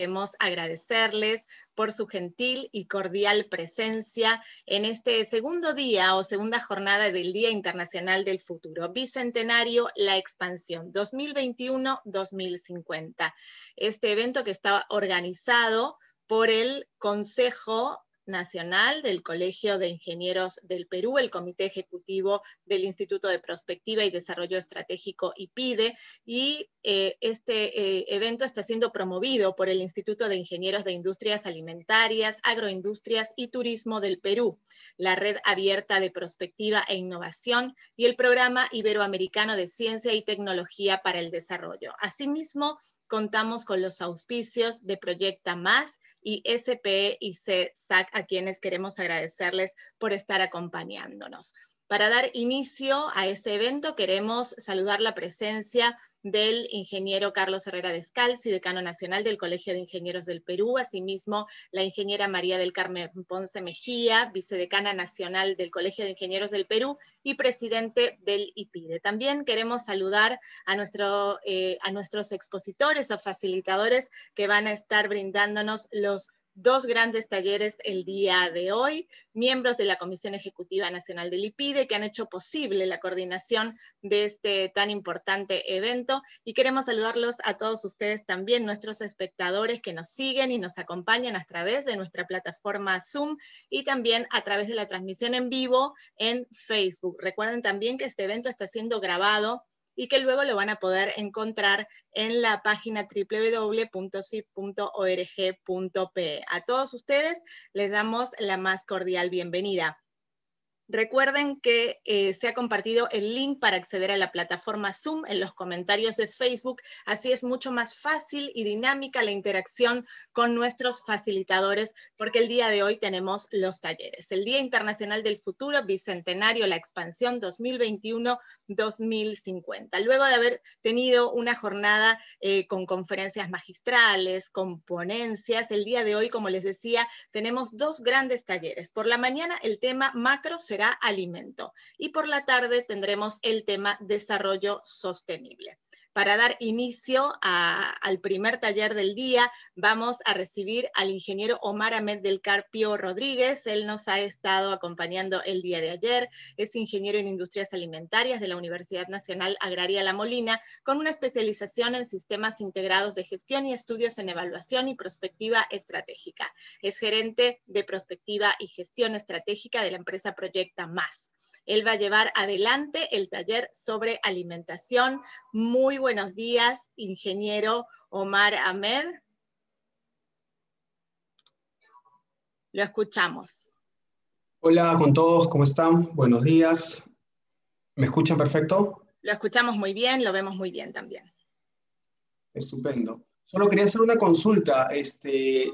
Queremos agradecerles por su gentil y cordial presencia en este segundo día o segunda jornada del Día Internacional del Futuro, Bicentenario La Expansión 2021-2050. Este evento que está organizado por el Consejo Nacional del Colegio de Ingenieros del Perú, el Comité Ejecutivo del Instituto de Prospectiva y Desarrollo Estratégico IPIDE, y eh, este eh, evento está siendo promovido por el Instituto de Ingenieros de Industrias Alimentarias, Agroindustrias y Turismo del Perú, la Red Abierta de Prospectiva e Innovación y el Programa Iberoamericano de Ciencia y Tecnología para el Desarrollo. Asimismo, contamos con los auspicios de Proyecta Más, y SPE y CSAC, a quienes queremos agradecerles por estar acompañándonos. Para dar inicio a este evento queremos saludar la presencia del ingeniero Carlos Herrera Descalzi, decano nacional del Colegio de Ingenieros del Perú, asimismo la ingeniera María del Carmen Ponce Mejía, vicedecana nacional del Colegio de Ingenieros del Perú y presidente del IPIDE. También queremos saludar a, eh, a nuestros expositores o facilitadores que van a estar brindándonos los dos grandes talleres el día de hoy, miembros de la Comisión Ejecutiva Nacional del IPIDE que han hecho posible la coordinación de este tan importante evento y queremos saludarlos a todos ustedes también, nuestros espectadores que nos siguen y nos acompañan a través de nuestra plataforma Zoom y también a través de la transmisión en vivo en Facebook. Recuerden también que este evento está siendo grabado y que luego lo van a poder encontrar en la página www.sip.org.pe. A todos ustedes les damos la más cordial bienvenida. Recuerden que eh, se ha compartido el link para acceder a la plataforma Zoom en los comentarios de Facebook, así es mucho más fácil y dinámica la interacción con nuestros facilitadores, porque el día de hoy tenemos los talleres. El Día Internacional del Futuro, Bicentenario, la expansión 2021-2050. Luego de haber tenido una jornada eh, con conferencias magistrales, con ponencias, el día de hoy, como les decía, tenemos dos grandes talleres. Por la mañana, el tema macro se alimento. Y por la tarde tendremos el tema desarrollo sostenible para dar inicio al primer taller del día. Vamos a recibir al ingeniero Omar Ahmed del Carpio Rodríguez. Él nos ha estado acompañando el día de ayer. Es ingeniero en industrias alimentarias de la Universidad Nacional Agraria La Molina, con una especialización en sistemas integrados de gestión y estudios en evaluación y prospectiva estratégica. Es gerente de prospectiva y gestión estratégica de la empresa Proyecta Más. Él va a llevar adelante el taller sobre alimentación. Muy buenos días, ingeniero Omar Ahmed. Lo escuchamos. Hola con todos, ¿cómo están? Buenos días. ¿Me escuchan perfecto? Lo escuchamos muy bien, lo vemos muy bien también. Estupendo. Solo quería hacer una consulta. Este,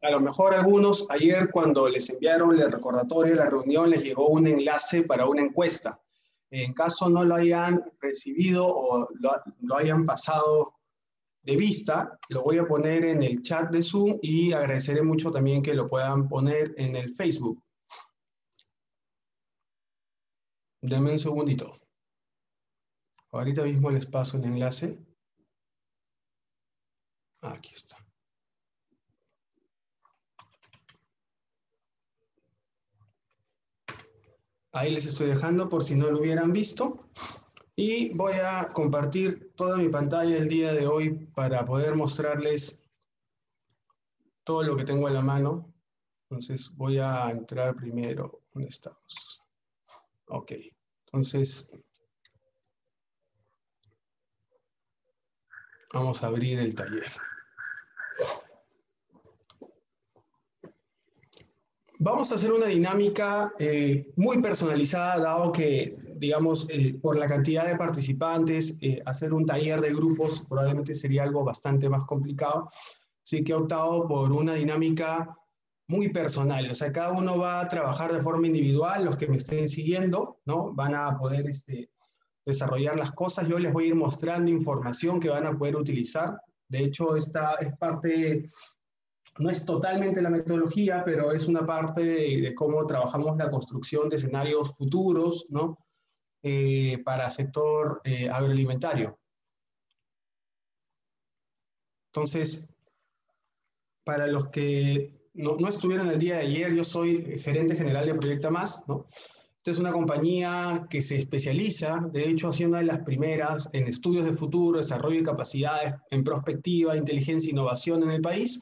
a lo mejor algunos ayer cuando les enviaron el recordatorio de la reunión les llegó un enlace para una encuesta. En caso no lo hayan recibido o lo, hayan pasado de vista, lo voy a poner en el chat de Zoom y agradeceré mucho también que lo puedan poner en el Facebook. Deme un segundito. Ahorita mismo les paso el enlace. Aquí está. Ahí les estoy dejando por si no lo hubieran visto. Y voy a compartir toda mi pantalla el día de hoy para poder mostrarles todo lo que tengo en la mano. Entonces voy a entrar primero. ¿Dónde estamos? Ok. Entonces, vamos a abrir el taller. Vamos a hacer una dinámica eh, muy personalizada, dado que, digamos, eh, por la cantidad de participantes, eh, hacer un taller de grupos probablemente sería algo bastante más complicado. Así que he optado por una dinámica muy personal. O sea, cada uno va a trabajar de forma individual, los que me estén siguiendo, ¿no? Van a poder este, desarrollar las cosas. Yo les voy a ir mostrando información que van a poder utilizar de hecho, esta es parte, no es totalmente la metodología, pero es una parte de, cómo trabajamos la construcción de escenarios futuros, ¿no? Eh, para sector eh, agroalimentario. Entonces, para los que no, no, estuvieron el día de ayer, yo soy gerente general de Proyecta Más, ¿no? es una compañía que se especializa, de hecho, ha sido una de las primeras en estudios de futuro, desarrollo de capacidades en prospectiva, inteligencia e innovación en el país.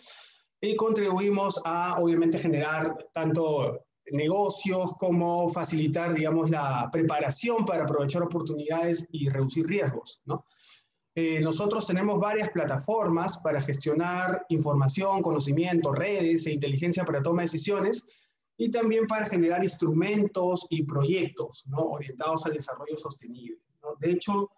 Y contribuimos a, obviamente, generar tanto negocios como facilitar, digamos, la preparación para aprovechar oportunidades y reducir riesgos, eh, nosotros tenemos varias plataformas para gestionar información, conocimiento, redes e inteligencia para toma de decisiones y también para generar instrumentos y proyectos ¿no? orientados al desarrollo sostenible. De hecho,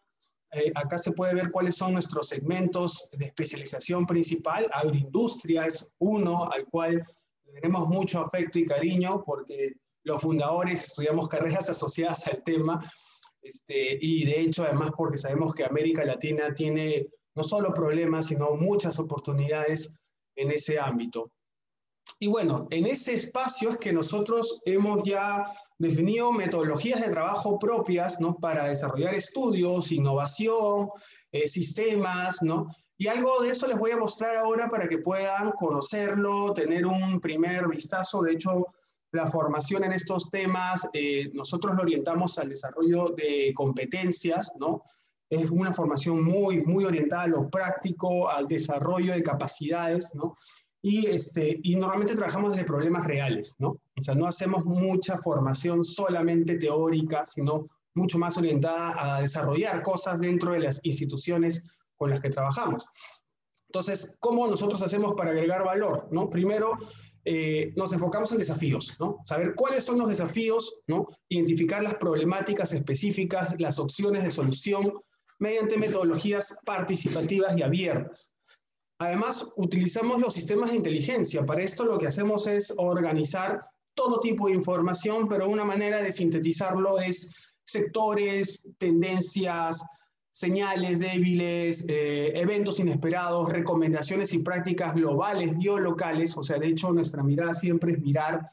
eh, acá se puede ver cuáles son nuestros segmentos de especialización principal. Agroindustria es uno al cual tenemos mucho afecto y cariño porque los fundadores estudiamos carreras asociadas al tema este, y de hecho además porque sabemos que América Latina tiene no solo problemas, sino muchas oportunidades en ese ámbito. Y bueno, en ese espacio es que nosotros hemos ya definido metodologías de trabajo propias ¿no? para desarrollar estudios, innovación, eh, sistemas, ¿no? Y algo de eso les voy a mostrar ahora para que puedan conocerlo, tener un primer vistazo. De hecho, la formación en estos temas, eh, nosotros lo orientamos al desarrollo de competencias, ¿no? Es una formación muy, muy orientada a lo práctico, al desarrollo de capacidades, ¿no? Y, este, y normalmente trabajamos desde problemas reales, ¿no? O sea, no hacemos mucha formación solamente teórica, sino mucho más orientada a desarrollar cosas dentro de las instituciones con las que trabajamos. Entonces, ¿cómo nosotros hacemos para agregar valor? ¿no? Primero, eh, nos enfocamos en desafíos, ¿no? saber cuáles son los desafíos, ¿no? identificar las problemáticas específicas, las opciones de solución mediante metodologías participativas y abiertas. Además, utilizamos los sistemas de inteligencia. Para esto lo que hacemos es organizar todo tipo de información, pero una manera de sintetizarlo es sectores, tendencias, señales débiles, eh, eventos inesperados, recomendaciones y prácticas globales, biolocales. O sea, de hecho, nuestra mirada siempre es mirar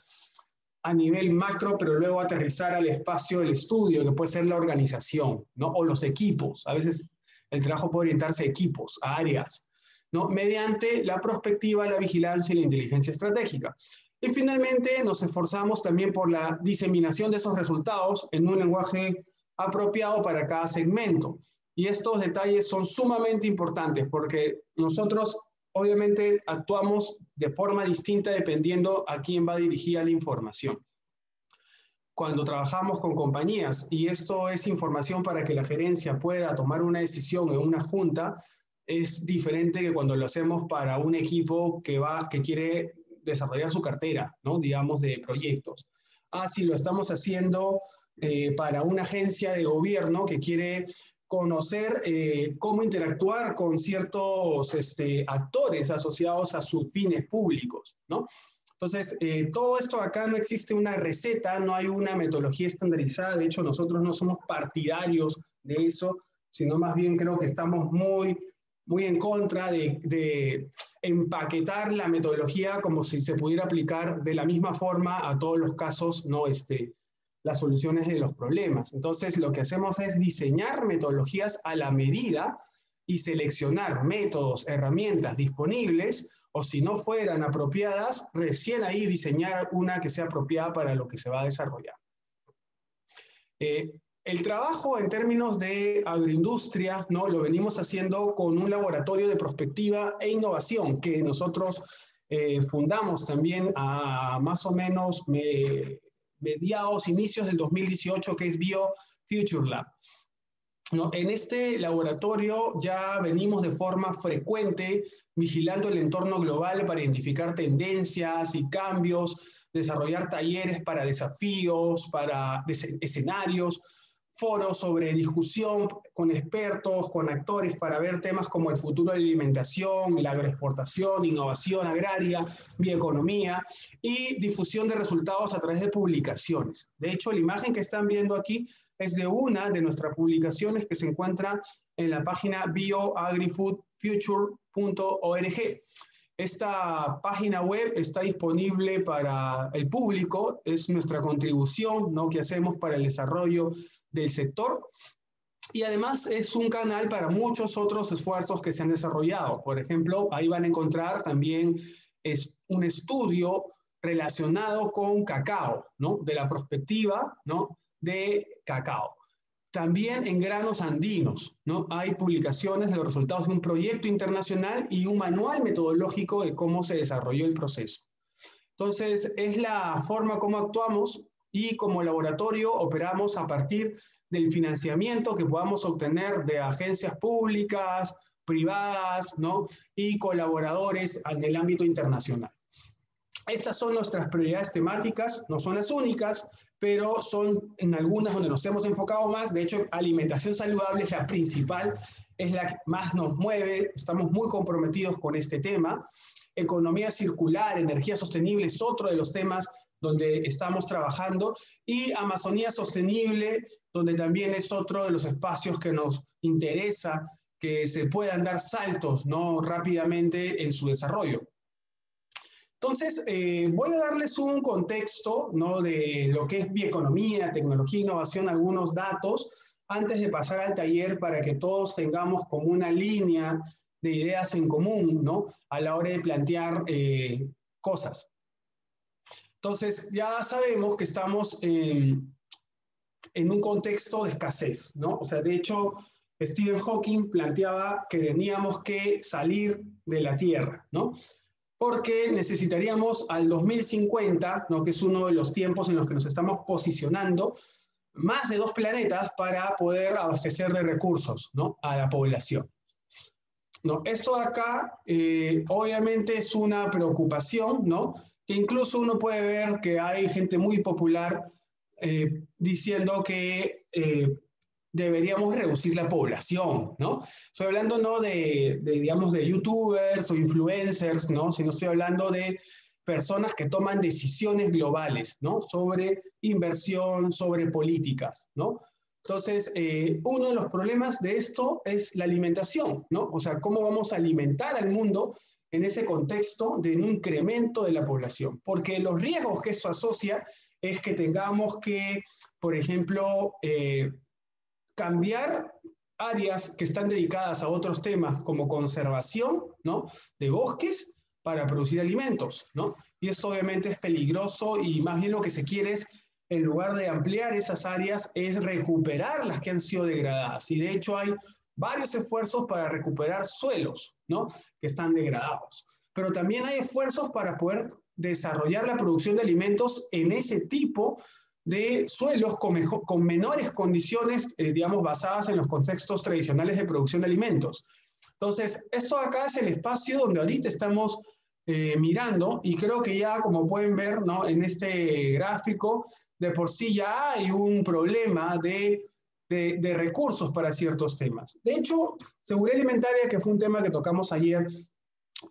a nivel macro, pero luego aterrizar al espacio del estudio, que puede ser la organización, ¿no? O los equipos. A veces el trabajo puede orientarse a equipos, a áreas mediante la prospectiva, la vigilancia y la inteligencia estratégica. Y finalmente nos esforzamos también por la diseminación de esos resultados en un lenguaje apropiado para cada segmento. Y estos detalles son sumamente importantes porque nosotros obviamente actuamos de forma distinta dependiendo a quién va dirigida la información. Cuando trabajamos con compañías, y esto es información para que la gerencia pueda tomar una decisión en una junta, es diferente que cuando lo hacemos para un equipo que, va, que quiere desarrollar su cartera, ¿no? digamos, de proyectos. Así ah, lo estamos haciendo eh, para una agencia de gobierno que quiere conocer eh, cómo interactuar con ciertos este, actores asociados a sus fines públicos, ¿no? Entonces, eh, todo esto acá no existe una receta, no hay una metodología estandarizada, de hecho nosotros no somos partidarios de eso, sino más bien creo que estamos muy muy en contra de, empaquetar la metodología como si se pudiera aplicar de la misma forma a todos los casos, no este, las soluciones de los problemas. Entonces, lo que hacemos es diseñar metodologías a la medida y seleccionar métodos, herramientas disponibles o si no fueran apropiadas, recién ahí diseñar una que sea apropiada para lo que se va a desarrollar. Eh, el trabajo en términos de agroindustria, ¿no? Lo venimos haciendo con un laboratorio de prospectiva e innovación que nosotros eh, fundamos también a más o menos mediados, inicios del 2018, que es Bio Future Lab. ¿No? En este laboratorio ya venimos de forma frecuente vigilando el entorno global para identificar tendencias y cambios, desarrollar talleres para desafíos, para escenarios, foros sobre discusión con expertos, con actores, para ver temas como el futuro de la alimentación, la agroexportación, innovación agraria, bioeconomía y difusión de resultados a través de publicaciones. De hecho, la imagen que están viendo aquí es de una de nuestras publicaciones que se encuentra en la página bioagrifoodfuture.org. Esta página web está disponible para el público, es nuestra contribución que hacemos para el desarrollo del sector. Y además es un canal para muchos otros esfuerzos que se han desarrollado. Por ejemplo, ahí van a encontrar también es un estudio relacionado con cacao, ¿no? De la perspectiva, ¿no? De cacao. También en granos andinos, ¿no? Hay publicaciones de los resultados de un proyecto internacional y un manual metodológico de cómo se desarrolló el proceso. Entonces, es la forma como actuamos y como laboratorio operamos a partir del financiamiento que podamos obtener de agencias públicas, privadas ¿no? y colaboradores en el ámbito internacional. Estas son nuestras prioridades temáticas, no son las únicas, pero son en algunas donde nos hemos enfocado más. De hecho, alimentación saludable es la principal, es la que más nos mueve, estamos muy comprometidos con este tema. Economía circular, energía sostenible es otro de los temas donde estamos trabajando, y Amazonía Sostenible, donde también es otro de los espacios que nos interesa que se puedan dar saltos ¿no? rápidamente en su desarrollo. Entonces, eh, voy a darles un contexto ¿no? de lo que es bioeconomía, tecnología, innovación, algunos datos, antes de pasar al taller para que todos tengamos como una línea de ideas en común ¿no? a la hora de plantear eh, cosas. Entonces, ya sabemos que estamos en, un contexto de escasez, ¿no? O sea, de hecho, Stephen Hawking planteaba que teníamos que salir de la Tierra, ¿no? Porque necesitaríamos al 2050, ¿no? que es uno de los tiempos en los que nos estamos posicionando, más de dos planetas para poder abastecer de recursos ¿no? a la población. ¿No? Esto de acá, eh, obviamente, es una preocupación, ¿no? incluso uno puede ver que hay gente muy popular eh, diciendo que eh, deberíamos reducir la población, ¿no? Estoy hablando no de, digamos, de youtubers o influencers, ¿no? Sino estoy hablando de personas que toman decisiones globales, ¿no? Sobre inversión, sobre políticas, ¿no? Entonces, eh, uno de los problemas de esto es la alimentación, ¿no? O sea, cómo vamos a alimentar al mundo en ese contexto de un incremento de la población, porque los riesgos que eso asocia es que tengamos que, por ejemplo, eh, cambiar áreas que están dedicadas a otros temas como conservación ¿no? de bosques para producir alimentos. Y esto obviamente es peligroso y más bien lo que se quiere es, en lugar de ampliar esas áreas, es recuperar las que han sido degradadas. Y de hecho hay varios esfuerzos para recuperar suelos ¿no? que están degradados, pero también hay esfuerzos para poder desarrollar la producción de alimentos en ese tipo de suelos con, menores condiciones, eh, digamos, basadas en los contextos tradicionales de producción de alimentos. Entonces, esto acá es el espacio donde ahorita estamos eh, mirando y creo que ya, como pueden ver ¿no? en este gráfico, de por sí ya hay un problema de de, recursos para ciertos temas. De hecho, seguridad alimentaria, que fue un tema que tocamos ayer,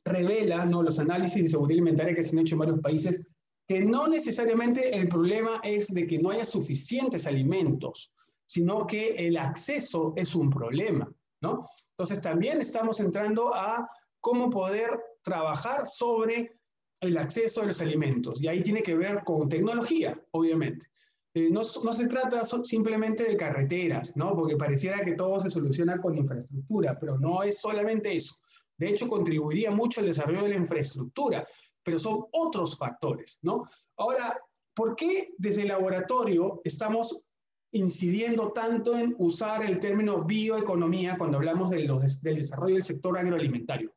revela ¿no? los análisis de seguridad alimentaria que se han hecho en varios países, que no necesariamente el problema es de que no haya suficientes alimentos, sino que el acceso es un problema. ¿no? Entonces, también estamos entrando a cómo poder trabajar sobre el acceso a los alimentos. Y ahí tiene que ver con tecnología, obviamente. Eh, no, se trata simplemente de carreteras, ¿no? porque pareciera que todo se soluciona con infraestructura, pero no es solamente eso. De hecho, contribuiría mucho al desarrollo de la infraestructura, pero son otros factores. ¿no? Ahora, ¿por qué desde el laboratorio estamos incidiendo tanto en usar el término bioeconomía cuando hablamos de del desarrollo del sector agroalimentario?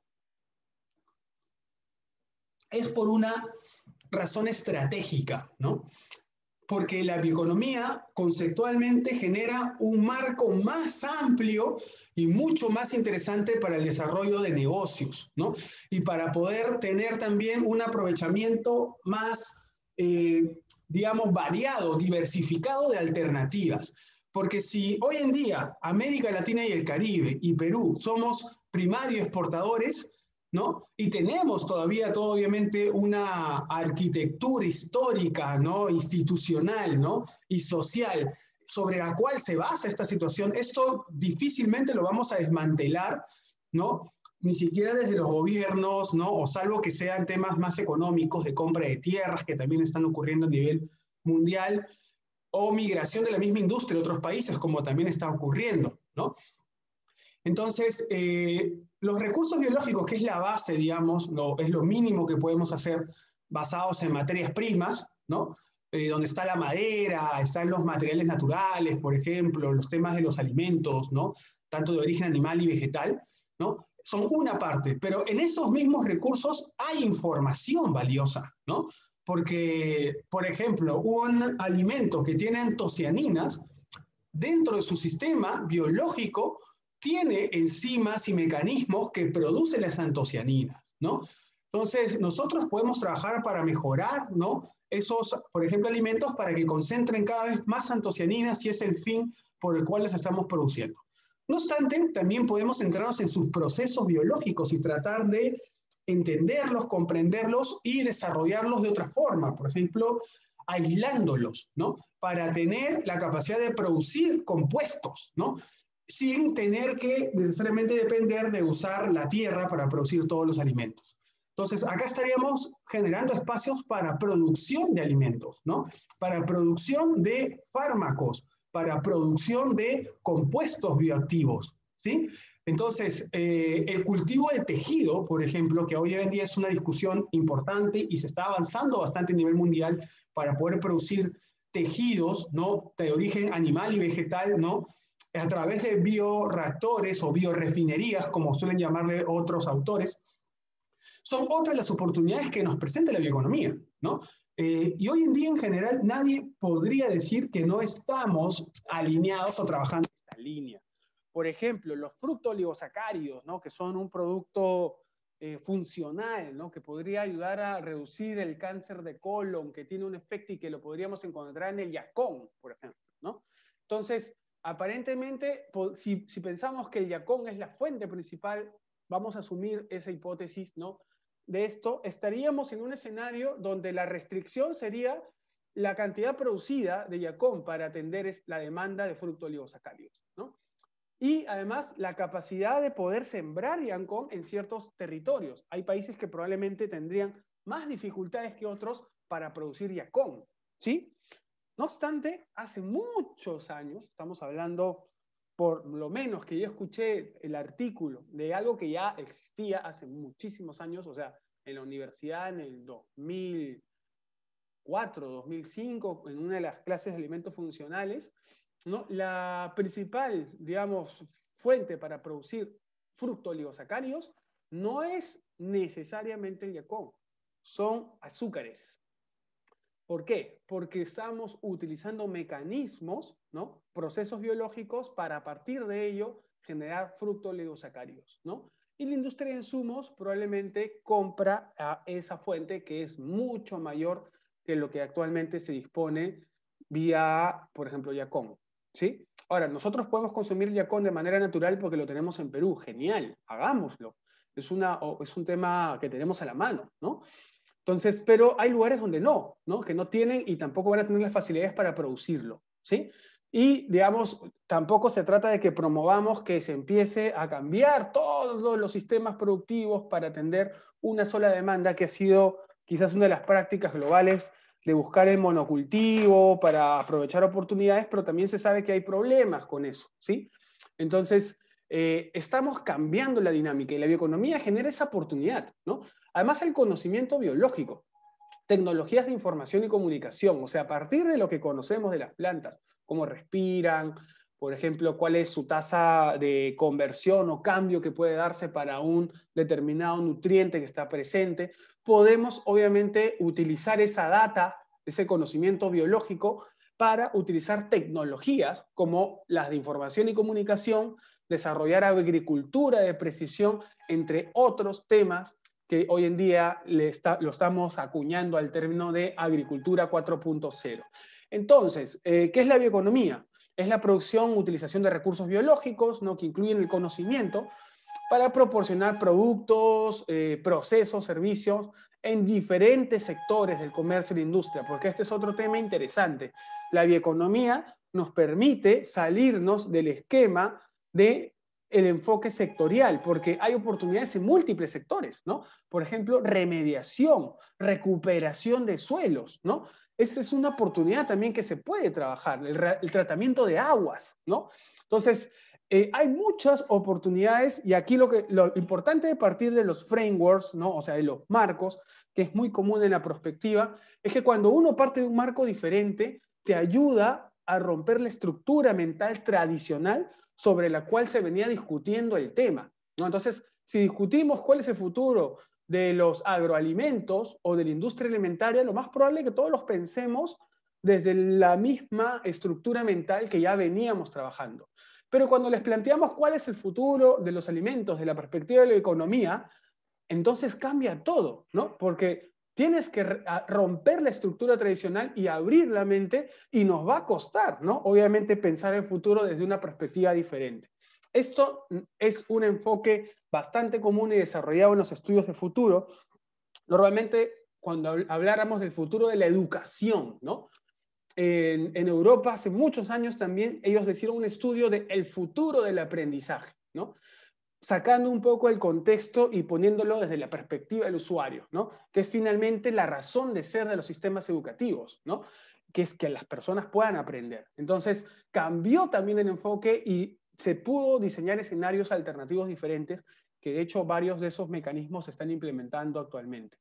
Es por una razón estratégica, ¿no? porque la bioeconomía conceptualmente genera un marco más amplio y mucho más interesante para el desarrollo de negocios, ¿no? Y para poder tener también un aprovechamiento más, eh, digamos, variado, diversificado de alternativas. Porque si hoy en día América Latina y el Caribe y Perú somos primarios exportadores, y tenemos todavía, todo, obviamente, una arquitectura histórica, ¿no? Institucional, ¿no? Y social, sobre la cual se basa esta situación. Esto difícilmente lo vamos a desmantelar, ¿no? Ni siquiera desde los gobiernos, ¿no? O salvo que sean temas más económicos de compra de tierras, que también están ocurriendo a nivel mundial, o migración de la misma industria a otros países, como también está ocurriendo, ¿no? Entonces, eh, los recursos biológicos, que es la base, digamos, lo, es lo mínimo que podemos hacer basados en materias primas, ¿no? Eh, donde está la madera, están los materiales naturales, por ejemplo, los temas de los alimentos, ¿no? tanto de origen animal y vegetal, ¿no? son una parte, pero en esos mismos recursos hay información valiosa, ¿no? porque, por ejemplo, un alimento que tiene antocianinas, dentro de su sistema biológico tiene enzimas y mecanismos que producen las antocianinas, ¿no? Entonces, nosotros podemos trabajar para mejorar, ¿no? Esos, por ejemplo, alimentos para que concentren cada vez más antocianinas y es el fin por el cual las estamos produciendo. No obstante, también podemos centrarnos en sus procesos biológicos y tratar de entenderlos, comprenderlos y desarrollarlos de otra forma. Por ejemplo, aislándolos, ¿no? Para tener la capacidad de producir compuestos, ¿no? sin tener que necesariamente depender de usar la tierra para producir todos los alimentos. Entonces, acá estaríamos generando espacios para producción de alimentos, ¿no? Para producción de fármacos, para producción de compuestos bioactivos, ¿sí? Entonces, eh, el cultivo de tejido, por ejemplo, que hoy en día es una discusión importante y se está avanzando bastante a nivel mundial para poder producir tejidos, ¿no? De origen animal y vegetal, ¿no? a través de bioreactores o biorefinerías, como suelen llamarle otros autores, son otras las oportunidades que nos presenta la bioeconomía, ¿no? Eh, y hoy en día en general nadie podría decir que no estamos alineados o trabajando en esta línea. Por ejemplo, los fructoligosacáridos, ¿no? que son un producto eh, funcional, ¿no? que podría ayudar a reducir el cáncer de colon, que tiene un efecto y que lo podríamos encontrar en el yacón, por ejemplo. ¿no? Entonces, Aparentemente, si, pensamos que el yacón es la fuente principal, vamos a asumir esa hipótesis, ¿no? De esto, estaríamos en un escenario donde la restricción sería la cantidad producida de yacón para atender la demanda de frutos ¿no? Y además la capacidad de poder sembrar yacón en ciertos territorios. Hay países que probablemente tendrían más dificultades que otros para producir yacón, ¿sí? No obstante, hace muchos años, estamos hablando por lo menos que yo escuché el artículo de algo que ya existía hace muchísimos años, o sea, en la universidad en el 2004, 2005, en una de las clases de alimentos funcionales, la principal, digamos, fuente para producir fructooligosacáridos no es necesariamente el yacón, son azúcares, ¿Por qué? Porque estamos utilizando mecanismos, ¿no? procesos biológicos para a partir de ello generar fructoligosacáridos. ¿no? Y la industria de insumos probablemente compra a esa fuente que es mucho mayor que lo que actualmente se dispone vía, por ejemplo, Yacón. ¿sí? Ahora, nosotros podemos consumir Yacón de manera natural porque lo tenemos en Perú. Genial, hagámoslo. Es, una, es un tema que tenemos a la mano. ¿no? Entonces, pero hay lugares donde no, ¿no? Que no tienen y tampoco van a tener las facilidades para producirlo, ¿sí? Y, digamos, tampoco se trata de que promovamos que se empiece a cambiar todos los sistemas productivos para atender una sola demanda, que ha sido quizás una de las prácticas globales de buscar el monocultivo para aprovechar oportunidades, pero también se sabe que hay problemas con eso, ¿sí? Entonces, eh, estamos cambiando la dinámica y la bioeconomía genera esa oportunidad, ¿no? Además, el conocimiento biológico, tecnologías de información y comunicación, o sea, a partir de lo que conocemos de las plantas, cómo respiran, por ejemplo, cuál es su tasa de conversión o cambio que puede darse para un determinado nutriente que está presente, podemos obviamente utilizar esa data, ese conocimiento biológico, para utilizar tecnologías como las de información y comunicación desarrollar agricultura de precisión, entre otros temas que hoy en día lo estamos acuñando al término de agricultura 4.0. Entonces, eh, ¿qué es la bioeconomía? Es la producción, utilización de recursos biológicos, ¿no? que incluyen el conocimiento, para proporcionar productos, eh, procesos, servicios en diferentes sectores del comercio y la industria, porque este es otro tema interesante. La bioeconomía nos permite salirnos del esquema de el enfoque sectorial, porque hay oportunidades en múltiples sectores, ¿no? Por ejemplo, remediación, recuperación de suelos, ¿no? Esa es una oportunidad también que se puede trabajar, el, tratamiento de aguas, ¿no? Entonces, eh, hay muchas oportunidades y aquí lo, que, lo importante de partir de los frameworks, ¿no? o sea, de los marcos, que es muy común en la prospectiva, es que cuando uno parte de un marco diferente, te ayuda a romper la estructura mental tradicional sobre la cual se venía discutiendo el tema. ¿no? Entonces, si discutimos cuál es el futuro de los agroalimentos o de la industria alimentaria, lo más probable es que todos los pensemos desde la misma estructura mental que ya veníamos trabajando. Pero cuando les planteamos cuál es el futuro de los alimentos, de la perspectiva de la economía, entonces cambia todo, ¿no? Porque Tienes que romper la estructura tradicional y abrir la mente y nos va a costar, ¿no? Obviamente pensar el futuro desde una perspectiva diferente. Esto mm, es un enfoque bastante común y desarrollado en los estudios de futuro. Normalmente cuando habláramos del futuro de la educación, ¿no? En, Europa hace muchos años también ellos hicieron un estudio de el futuro del aprendizaje, ¿no? sacando un poco el contexto y poniéndolo desde la perspectiva del usuario, ¿no? que es finalmente la razón de ser de los sistemas educativos, ¿no? que es que las personas puedan aprender. Entonces, cambió también el enfoque y se pudo diseñar escenarios alternativos diferentes, que de hecho varios de esos mecanismos se están implementando actualmente.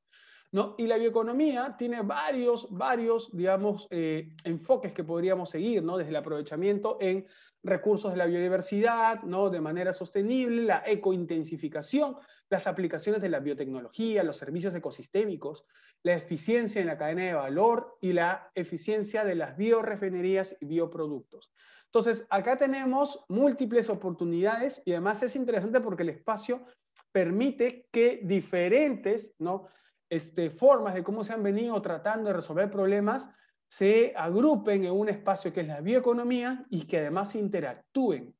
¿no? Y la bioeconomía tiene varios, varios, digamos, eh, enfoques que podríamos seguir, ¿no? Desde el aprovechamiento en recursos de la biodiversidad, ¿no? De manera sostenible, la ecointensificación, las aplicaciones de la biotecnología, los servicios ecosistémicos, la eficiencia en la cadena de valor y la eficiencia de las biorefinerías y bioproductos. Entonces, acá tenemos múltiples oportunidades y además es interesante porque el espacio permite que diferentes, ¿no? Este, formas de cómo se han venido tratando de resolver problemas se agrupen en un espacio que es la bioeconomía y que además interactúen,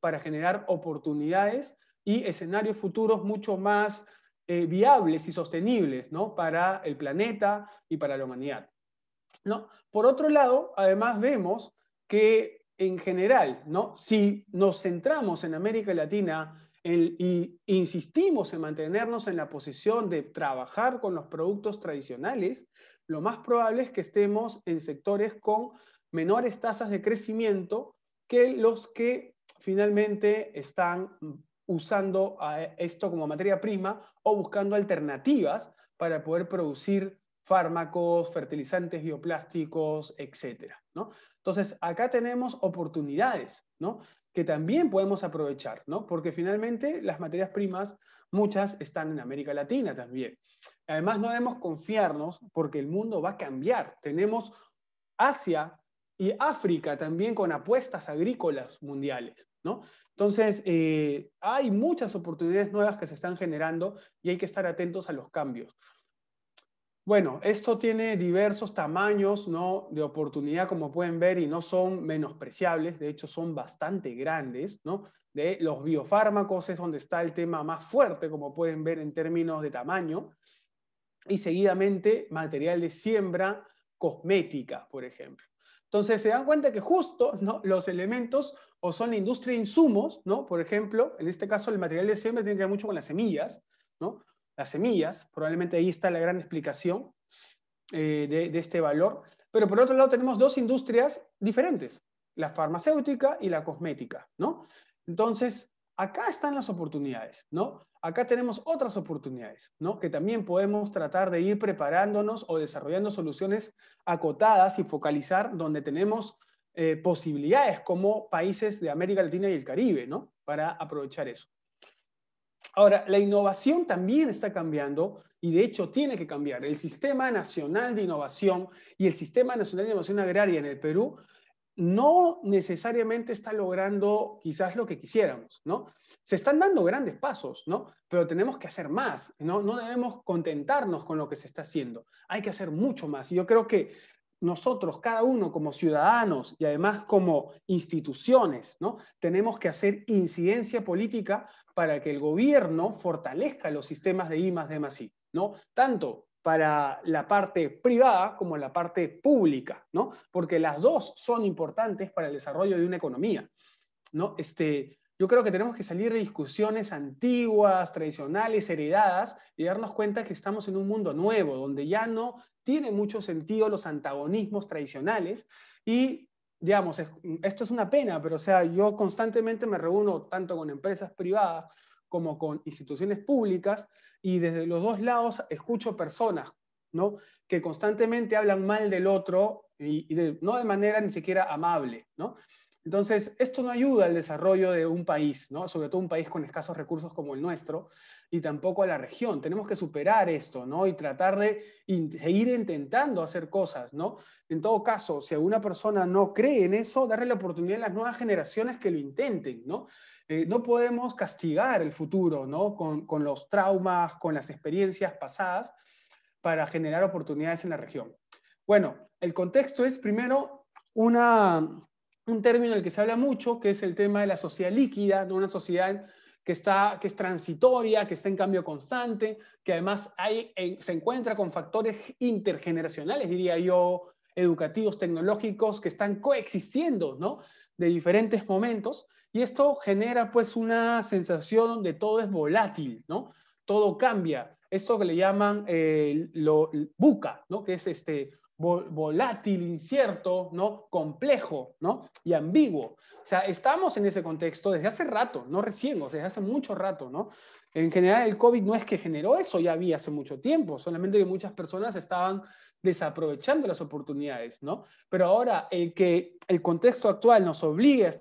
Para generar oportunidades y escenarios futuros mucho más eh, viables y sostenibles, Para el planeta y para la humanidad, Por otro lado, además vemos que en general, Si nos centramos en América Latina y insistimos en mantenernos en la posición de trabajar con los productos tradicionales, lo más probable es que estemos en sectores con menores tasas de crecimiento que los que finalmente están usando esto como materia prima o buscando alternativas para poder producir fármacos, fertilizantes bioplásticos, etc. Entonces, acá tenemos oportunidades. ¿no? que también podemos aprovechar, ¿no? Porque finalmente las materias primas, muchas están en América Latina también. Además, no debemos confiarnos porque el mundo va a cambiar. Tenemos Asia y África también con apuestas agrícolas mundiales, ¿no? Entonces, eh, hay muchas oportunidades nuevas que se están generando y hay que estar atentos a los cambios. Bueno, esto tiene diversos tamaños de oportunidad, como pueden ver, y no son menospreciables, de hecho son bastante grandes. ¿no? De los biofármacos es donde está el tema más fuerte, como pueden ver en términos de tamaño. Y seguidamente, material de siembra cosmética, por ejemplo. Entonces se dan cuenta que justo los elementos o son la industria de insumos, ¿no? por ejemplo, en este caso el material de siembra tiene que ver mucho con las semillas, ¿no? las semillas, probablemente ahí está la gran explicación eh, de, este valor. Pero por otro lado tenemos dos industrias diferentes, la farmacéutica y la cosmética, ¿no? Entonces, acá están las oportunidades, ¿no? Acá tenemos otras oportunidades, ¿no? Que también podemos tratar de ir preparándonos o desarrollando soluciones acotadas y focalizar donde tenemos eh, posibilidades como países de América Latina y el Caribe, ¿no? Para aprovechar eso. Ahora, la innovación también está cambiando y de hecho tiene que cambiar. El Sistema Nacional de Innovación y el Sistema Nacional de Innovación Agraria en el Perú no necesariamente está logrando quizás lo que quisiéramos, ¿no? Se están dando grandes pasos, ¿no? Pero tenemos que hacer más, ¿no? No debemos contentarnos con lo que se está haciendo. Hay que hacer mucho más. Y yo creo que nosotros, cada uno como ciudadanos y además como instituciones, ¿no? Tenemos que hacer incidencia política para que el gobierno fortalezca los sistemas de I más D I, ¿no? Tanto para la parte privada como la parte pública, ¿no? Porque las dos son importantes para el desarrollo de una economía, ¿no? Este, yo creo que tenemos que salir de discusiones antiguas, tradicionales, heredadas, y darnos cuenta que estamos en un mundo nuevo, donde ya no tiene mucho sentido los antagonismos tradicionales y digamos, esto es una pena, pero o sea, yo constantemente me reúno tanto con empresas privadas como con instituciones públicas y desde los dos lados escucho personas, ¿no? Que constantemente hablan mal del otro y, no de manera ni siquiera amable, ¿no? Entonces, esto no ayuda al desarrollo de un país, ¿no? sobre todo un país con escasos recursos como el nuestro, y tampoco a la región. Tenemos que superar esto ¿no? y tratar de seguir intentando hacer cosas. ¿no? En todo caso, si alguna persona no cree en eso, darle la oportunidad a las nuevas generaciones que lo intenten. No, eh, no podemos castigar el futuro ¿no? con los traumas, con las experiencias pasadas, para generar oportunidades en la región. Bueno, el contexto es primero una un término del que se habla mucho, que es el tema de la sociedad líquida, de una sociedad que, está, que es transitoria, que está en cambio constante, que además hay, eh, se encuentra con factores intergeneracionales, diría yo, educativos, tecnológicos, que están coexistiendo, ¿no? De diferentes momentos. Y esto genera pues una sensación de todo es volátil, ¿no? Todo cambia. Esto que le llaman eh, lo, buca, ¿no? Que es este, volátil, incierto, ¿no? complejo ¿no? y ambiguo. O sea, estamos en ese contexto desde hace rato, no recién, o sea, desde hace mucho rato. En general, el COVID no es que generó eso, ya había hace mucho tiempo, solamente que muchas personas estaban desaprovechando las oportunidades. Pero ahora, el que el contexto actual nos obligue a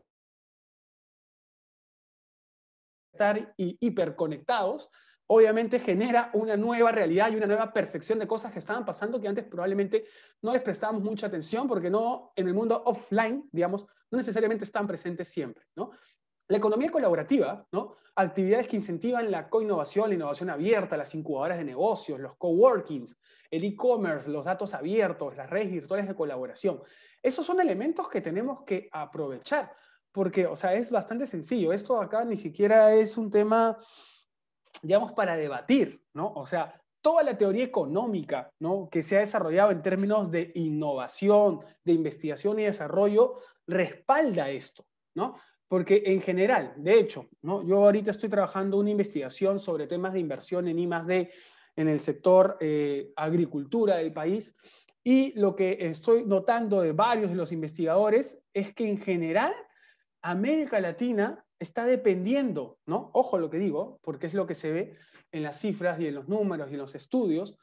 estar hiperconectados, obviamente genera una nueva realidad y una nueva percepción de cosas que estaban pasando que antes probablemente no les prestábamos mucha atención porque no, en el mundo offline, digamos, no necesariamente están presentes siempre, ¿no? La economía colaborativa, ¿no? actividades que incentivan la co-innovación, la innovación abierta, las incubadoras de negocios, los coworkings, el e-commerce, los datos abiertos, las redes virtuales de colaboración. Esos son elementos que tenemos que aprovechar, porque, o sea, es bastante sencillo. Esto acá ni siquiera es un tema digamos, para debatir, ¿no? O sea, toda la teoría económica ¿no? que se ha desarrollado en términos de innovación, de investigación y desarrollo, respalda esto, ¿no? Porque en general, de hecho, ¿no? yo ahorita estoy trabajando una investigación sobre temas de inversión en I+.D. en el sector eh, agricultura del país y lo que estoy notando de varios de los investigadores es que en general América Latina está dependiendo, ¿no? Ojo lo que digo, porque es lo que se ve en las cifras y en los números y en los estudios,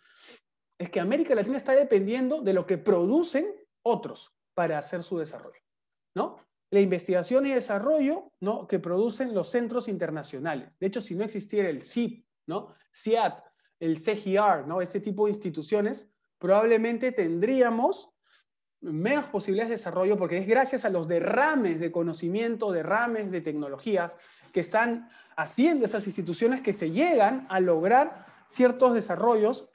es que América Latina está dependiendo de lo que producen otros para hacer su desarrollo, ¿no? La investigación y desarrollo, ¿no? que producen los centros internacionales. De hecho, si no existiera el CIP, ¿no? CIAT, el CGR, ¿no? este tipo de instituciones, probablemente tendríamos menos posibilidades de desarrollo porque es gracias a los derrames de conocimiento, derrames de tecnologías que están haciendo esas instituciones que se llegan a lograr ciertos desarrollos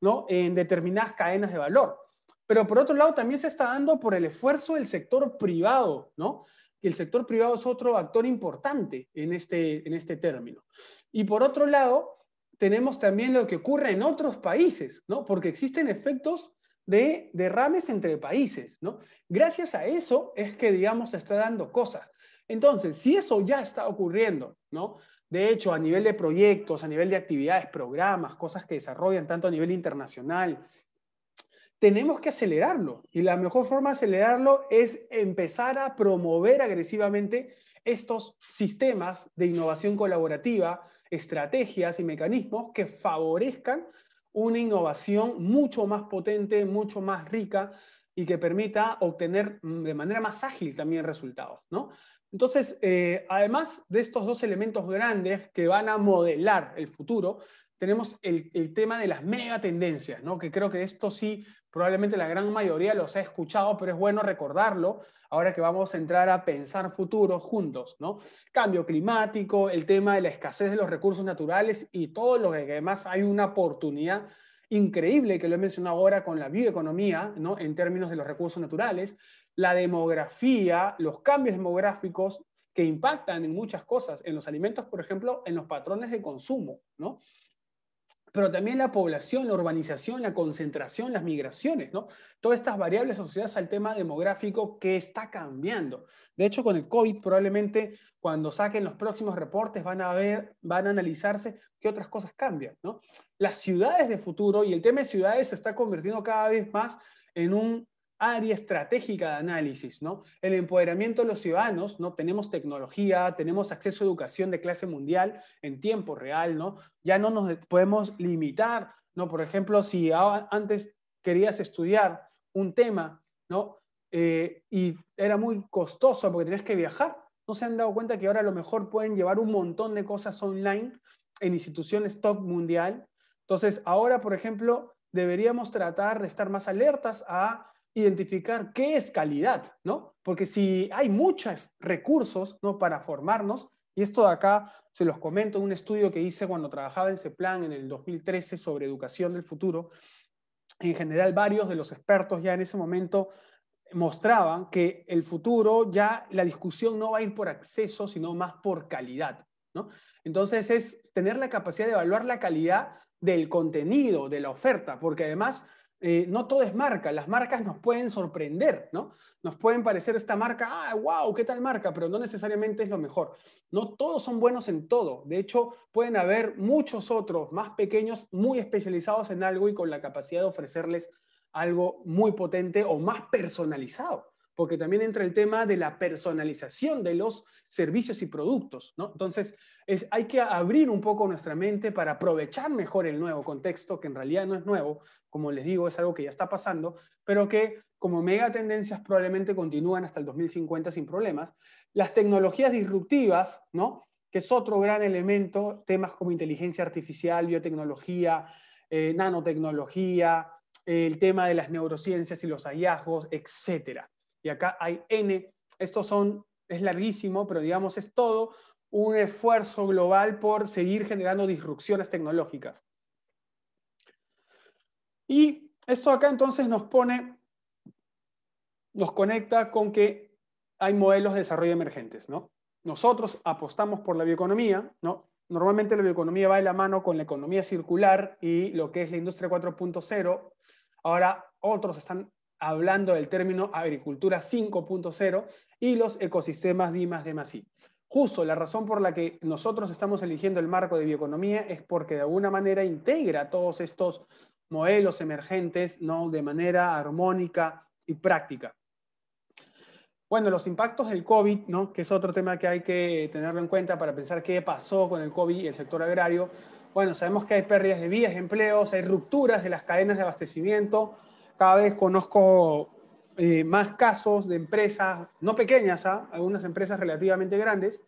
¿no? en determinadas cadenas de valor. Pero por otro lado también se está dando por el esfuerzo del sector privado, ¿no? el sector privado es otro actor importante en este, en este término. Y por otro lado, tenemos también lo que ocurre en otros países, ¿no? porque existen efectos de derrames entre países, ¿no? Gracias a eso es que, digamos, se está dando cosas. Entonces, si eso ya está ocurriendo, ¿no? De hecho, a nivel de proyectos, a nivel de actividades, programas, cosas que desarrollan tanto a nivel internacional, tenemos que acelerarlo. Y la mejor forma de acelerarlo es empezar a promover agresivamente estos sistemas de innovación colaborativa, estrategias y mecanismos que favorezcan una innovación mucho más potente, mucho más rica y que permita obtener mm, de manera más ágil también resultados. ¿no? Entonces, eh, además de estos dos elementos grandes que van a modelar el futuro, tenemos el, el, tema de las mega tendencias, ¿no? que creo que esto sí, probablemente la gran mayoría los ha escuchado, pero es bueno recordarlo ahora que vamos a entrar a pensar futuro juntos. ¿no? Cambio climático, el tema de la escasez de los recursos naturales y todo lo que además hay una oportunidad increíble que lo he mencionado ahora con la bioeconomía, ¿no? en términos de los recursos naturales, la demografía, los cambios demográficos que impactan en muchas cosas, en los alimentos, por ejemplo, en los patrones de consumo, ¿no? pero también la población, la urbanización, la concentración, las migraciones, ¿no? Todas estas variables asociadas al tema demográfico que está cambiando. De hecho, con el COVID probablemente cuando saquen los próximos reportes van a ver, van a analizarse qué otras cosas cambian, ¿no? Las ciudades de futuro y el tema de ciudades se está convirtiendo cada vez más en un área estratégica de análisis, ¿no? El empoderamiento de los ciudadanos, ¿no? Tenemos tecnología, tenemos acceso a educación de clase mundial en tiempo real, ¿no? Ya no nos podemos limitar, ¿no? Por ejemplo, si antes querías estudiar un tema, ¿no? Eh, y era muy costoso porque tenías que viajar, ¿no se han dado cuenta que ahora a lo mejor pueden llevar un montón de cosas online en instituciones top mundial? Entonces, ahora, por ejemplo, deberíamos tratar de estar más alertas a identificar qué es calidad, ¿no? Porque si hay muchos recursos, ¿no? Para formarnos, y esto de acá se los comento, un estudio que hice cuando trabajaba en ese plan en el 2013 sobre educación del futuro, en general varios de los expertos ya en ese momento mostraban que el futuro ya la discusión no va a ir por acceso, sino más por calidad. ¿no? Entonces es tener la capacidad de evaluar la calidad del contenido, de la oferta, porque además eh, no todo es marca, las marcas nos pueden sorprender, ¿no? Nos pueden parecer esta marca, ah, wow, qué tal marca, pero no necesariamente es lo mejor. No todos son buenos en todo, de hecho pueden haber muchos otros más pequeños, muy especializados en algo y con la capacidad de ofrecerles algo muy potente o más personalizado porque también entra el tema de la personalización de los servicios y productos, Entonces, hay que abrir un poco nuestra mente para aprovechar mejor el nuevo contexto, que en realidad no es nuevo, como les digo, es algo que ya está pasando, pero que como mega tendencias probablemente continúan hasta el 2050 sin problemas. Las tecnologías disruptivas, ¿no? que es otro gran elemento, temas como inteligencia artificial, biotecnología, eh, nanotecnología, el tema de las neurociencias y los hallazgos, etcétera y acá hay N. Estos son, es larguísimo, pero digamos es todo un esfuerzo global por seguir generando disrupciones tecnológicas. Y esto acá entonces nos pone, nos conecta con que hay modelos de desarrollo emergentes, ¿no? Nosotros apostamos por la bioeconomía, ¿no? Normalmente la bioeconomía va de la mano con la economía circular y lo que es la industria 4.0. Ahora otros están hablando del término agricultura 5.0 y los ecosistemas DIMAS de Masí. Justo la razón por la que nosotros estamos eligiendo el marco de bioeconomía es porque de alguna manera integra todos estos modelos emergentes ¿no? de manera armónica y práctica. Bueno, los impactos del COVID, ¿no? que es otro tema que hay que tenerlo en cuenta para pensar qué pasó con el COVID y el sector agrario. Bueno, sabemos que hay pérdidas de vías, empleos, hay rupturas de las cadenas de abastecimiento, cada vez conozco eh, más casos de empresas, no pequeñas, ¿ah? algunas empresas relativamente grandes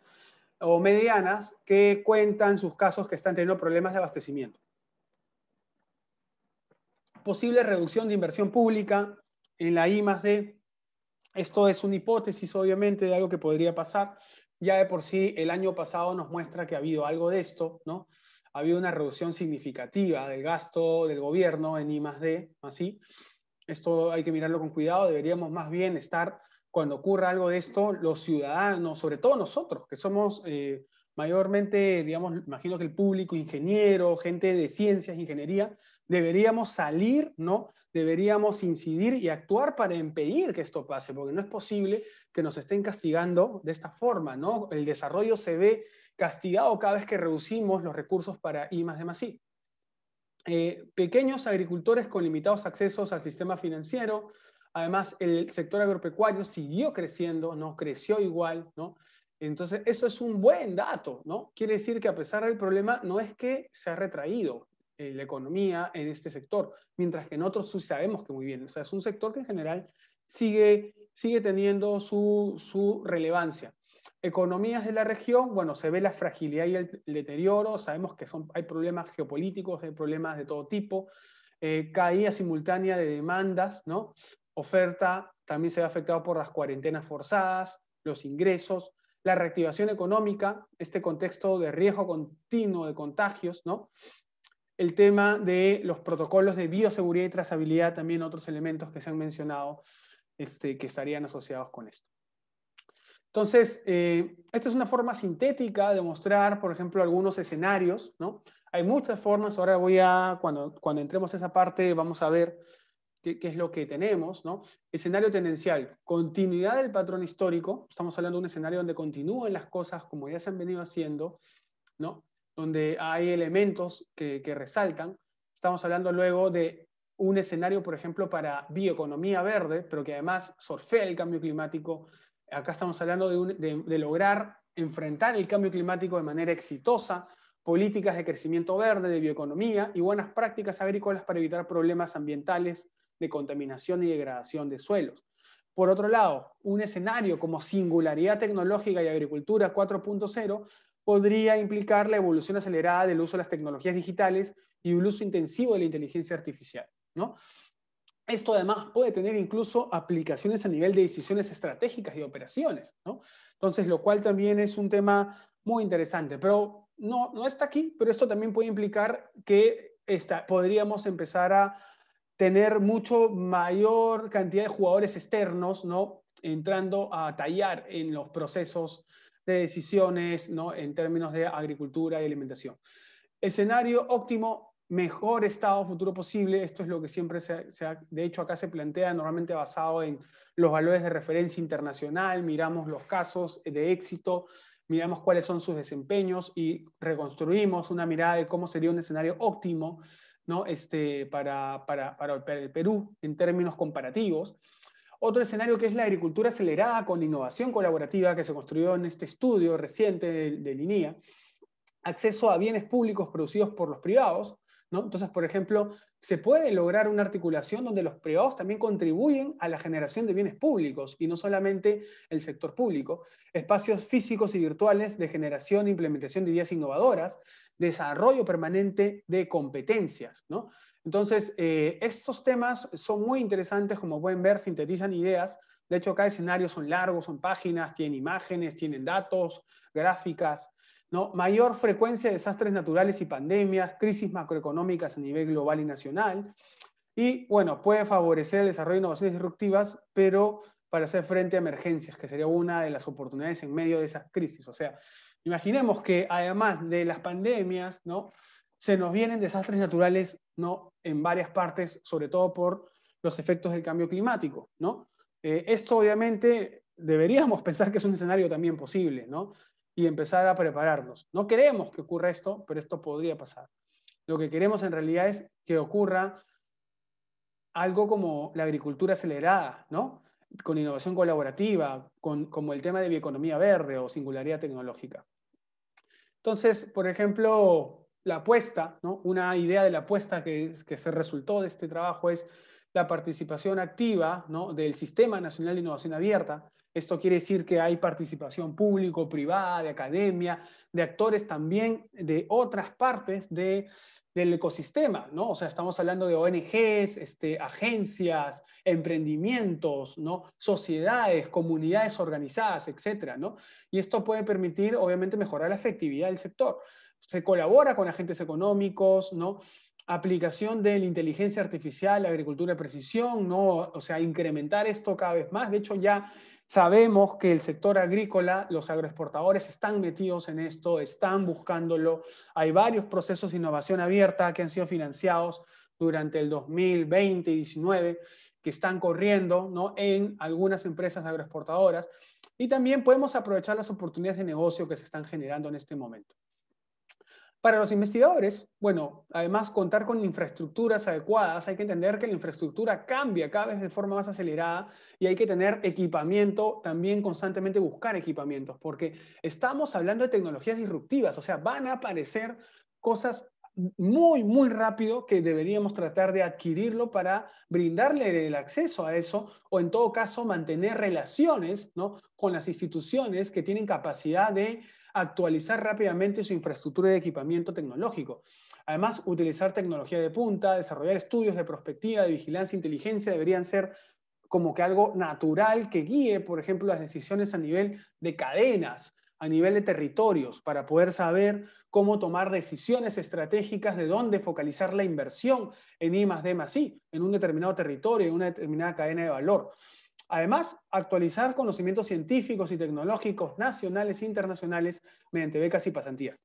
o medianas, que cuentan sus casos que están teniendo problemas de abastecimiento. Posible reducción de inversión pública en la I Esto es una hipótesis, obviamente, de algo que podría pasar. Ya de por sí, el año pasado nos muestra que ha habido algo de esto, ¿no? Ha habido una reducción significativa del gasto del gobierno en I así esto hay que mirarlo con cuidado, deberíamos más bien estar, cuando ocurra algo de esto, los ciudadanos, sobre todo nosotros, que somos eh, mayormente, digamos, imagino que el público, ingeniero, gente de ciencias, ingeniería, deberíamos salir, ¿no? Deberíamos incidir y actuar para impedir que esto pase, porque no es posible que nos estén castigando de esta forma, ¿no? El desarrollo se ve castigado cada vez que reducimos los recursos para I más de más eh, pequeños agricultores con limitados accesos al sistema financiero. Además, el sector agropecuario siguió creciendo, no creció igual, ¿no? Entonces, eso es un buen dato, ¿no? Quiere decir que a pesar del problema, no es que se ha retraído eh, la economía en este sector, mientras que en otros sí sabemos que muy bien. O sea, es un sector que en general sigue, sigue teniendo su relevancia. Economías de la región, bueno, se ve la fragilidad y el, deterioro, sabemos que son, hay problemas geopolíticos, hay problemas de todo tipo, eh, caída simultánea de demandas, ¿no? Oferta también se ve afectado por las cuarentenas forzadas, los ingresos, la reactivación económica, este contexto de riesgo continuo de contagios, ¿no? El tema de los protocolos de bioseguridad y trazabilidad, también otros elementos que se han mencionado este, que estarían asociados con esto. Entonces, eh, esta es una forma sintética de mostrar, por ejemplo, algunos escenarios, ¿no? Hay muchas formas, ahora voy a, cuando, cuando entremos a esa parte, vamos a ver qué, es lo que tenemos, ¿no? Escenario tendencial, continuidad del patrón histórico, estamos hablando de un escenario donde continúen las cosas como ya se han venido haciendo, ¿no? Donde hay elementos que, que resaltan. Estamos hablando luego de un escenario, por ejemplo, para bioeconomía verde, pero que además sorfea el cambio climático, Acá estamos hablando de, lograr enfrentar el cambio climático de manera exitosa, políticas de crecimiento verde, de bioeconomía y buenas prácticas agrícolas para evitar problemas ambientales de contaminación y degradación de suelos. Por otro lado, un escenario como singularidad tecnológica y agricultura 4.0 podría implicar la evolución acelerada del uso de las tecnologías digitales y un uso intensivo de la inteligencia artificial. ¿no? Esto además puede tener incluso aplicaciones a nivel de decisiones estratégicas y operaciones, ¿no? Entonces, lo cual también es un tema muy interesante, pero no, no está aquí, pero esto también puede implicar que esta, podríamos empezar a tener mucho mayor cantidad de jugadores externos, ¿no? Entrando a tallar en los procesos de decisiones, ¿no? En términos de agricultura y alimentación. Escenario óptimo, mejor estado futuro posible. Esto es lo que siempre se, ha, de hecho acá se plantea, normalmente basado en los valores de referencia internacional, miramos los casos de éxito, miramos cuáles son sus desempeños y reconstruimos una mirada de cómo sería un escenario óptimo ¿no? este, para, para, para el Perú en términos comparativos. Otro escenario que es la agricultura acelerada con innovación colaborativa que se construyó en este estudio reciente de Linia Acceso a bienes públicos producidos por los privados, entonces, por ejemplo, se puede lograr una articulación donde los privados también contribuyen a la generación de bienes públicos y no solamente el sector público. Espacios físicos y virtuales de generación e implementación de ideas innovadoras, desarrollo permanente de competencias, Entonces, eh, estos temas son muy interesantes, como pueden ver, sintetizan ideas. De hecho, cada escenario son largos, son páginas, tienen imágenes, tienen datos, gráficas, mayor frecuencia de desastres naturales y pandemias, crisis macroeconómicas a nivel global y nacional. Y bueno, puede favorecer el desarrollo de innovaciones disruptivas, pero para hacer frente a emergencias, que sería una de las oportunidades en medio de esas crisis. O sea, imaginemos que además de las pandemias, ¿no? se nos vienen desastres naturales ¿no? en varias partes, sobre todo por los efectos del cambio climático. ¿no? Eh, esto obviamente deberíamos pensar que es un escenario también posible, ¿no? y empezar a prepararnos. No queremos que ocurra esto, pero esto podría pasar. Lo que queremos en realidad es que ocurra algo como la agricultura acelerada, ¿no? Con innovación colaborativa, con, como el tema de bioeconomía verde o singularidad tecnológica. Entonces, por ejemplo, la apuesta, ¿no? una idea de la apuesta que, que se resultó de este trabajo es la participación activa ¿no? del Sistema Nacional de Innovación Abierta, esto quiere decir que hay participación público-privada, de academia, de actores también de otras partes de, del ecosistema, ¿no? O sea, estamos hablando de ONGs, este, agencias, emprendimientos, ¿no? Sociedades, comunidades organizadas, etcétera, ¿no? Y esto puede permitir, obviamente, mejorar la efectividad del sector. Se colabora con agentes económicos, ¿no? aplicación de la inteligencia artificial, agricultura de precisión, ¿no? o sea, incrementar esto cada vez más. De hecho, ya Sabemos que el sector agrícola, los agroexportadores están metidos en esto, están buscándolo. Hay varios procesos de innovación abierta que han sido financiados durante el 2020 y 2019 que están corriendo ¿no? en algunas empresas agroexportadoras. Y también podemos aprovechar las oportunidades de negocio que se están generando en este momento. Para los investigadores, bueno, además contar con infraestructuras adecuadas, hay que entender que la infraestructura cambia cada vez de forma más acelerada y hay que tener equipamiento, también constantemente buscar equipamientos, porque estamos hablando de tecnologías disruptivas, o sea, van a aparecer cosas muy, muy rápido que deberíamos tratar de adquirirlo para brindarle el acceso a eso o en todo caso mantener relaciones ¿no? con las instituciones que tienen capacidad de actualizar rápidamente su infraestructura de equipamiento tecnológico. Además, utilizar tecnología de punta, desarrollar estudios de prospectiva, de vigilancia e inteligencia deberían ser como que algo natural que guíe, por ejemplo, las decisiones a nivel de cadenas, a nivel de territorios, para poder saber cómo tomar decisiones estratégicas de dónde focalizar la inversión en I D I, en un determinado territorio, en una determinada cadena de valor. Además, actualizar conocimientos científicos y tecnológicos nacionales e internacionales mediante becas y pasantías.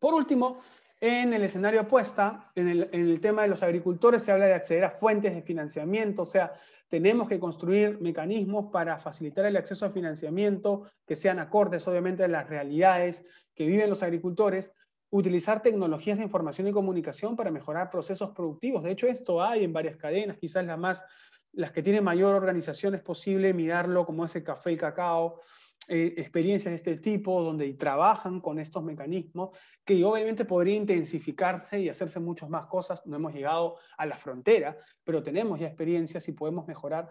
Por último, en el escenario apuesta, en el, en el, tema de los agricultores se habla de acceder a fuentes de financiamiento, o sea, tenemos que construir mecanismos para facilitar el acceso a financiamiento que sean acordes, obviamente, a las realidades que viven los agricultores, utilizar tecnologías de información y comunicación para mejorar procesos productivos. De hecho, esto hay en varias cadenas, quizás la más las que tienen mayor organización es posible mirarlo como ese café y cacao, eh, experiencias de este tipo donde trabajan con estos mecanismos que obviamente podría intensificarse y hacerse muchas más cosas. No hemos llegado a la frontera, pero tenemos ya experiencias y podemos mejorar.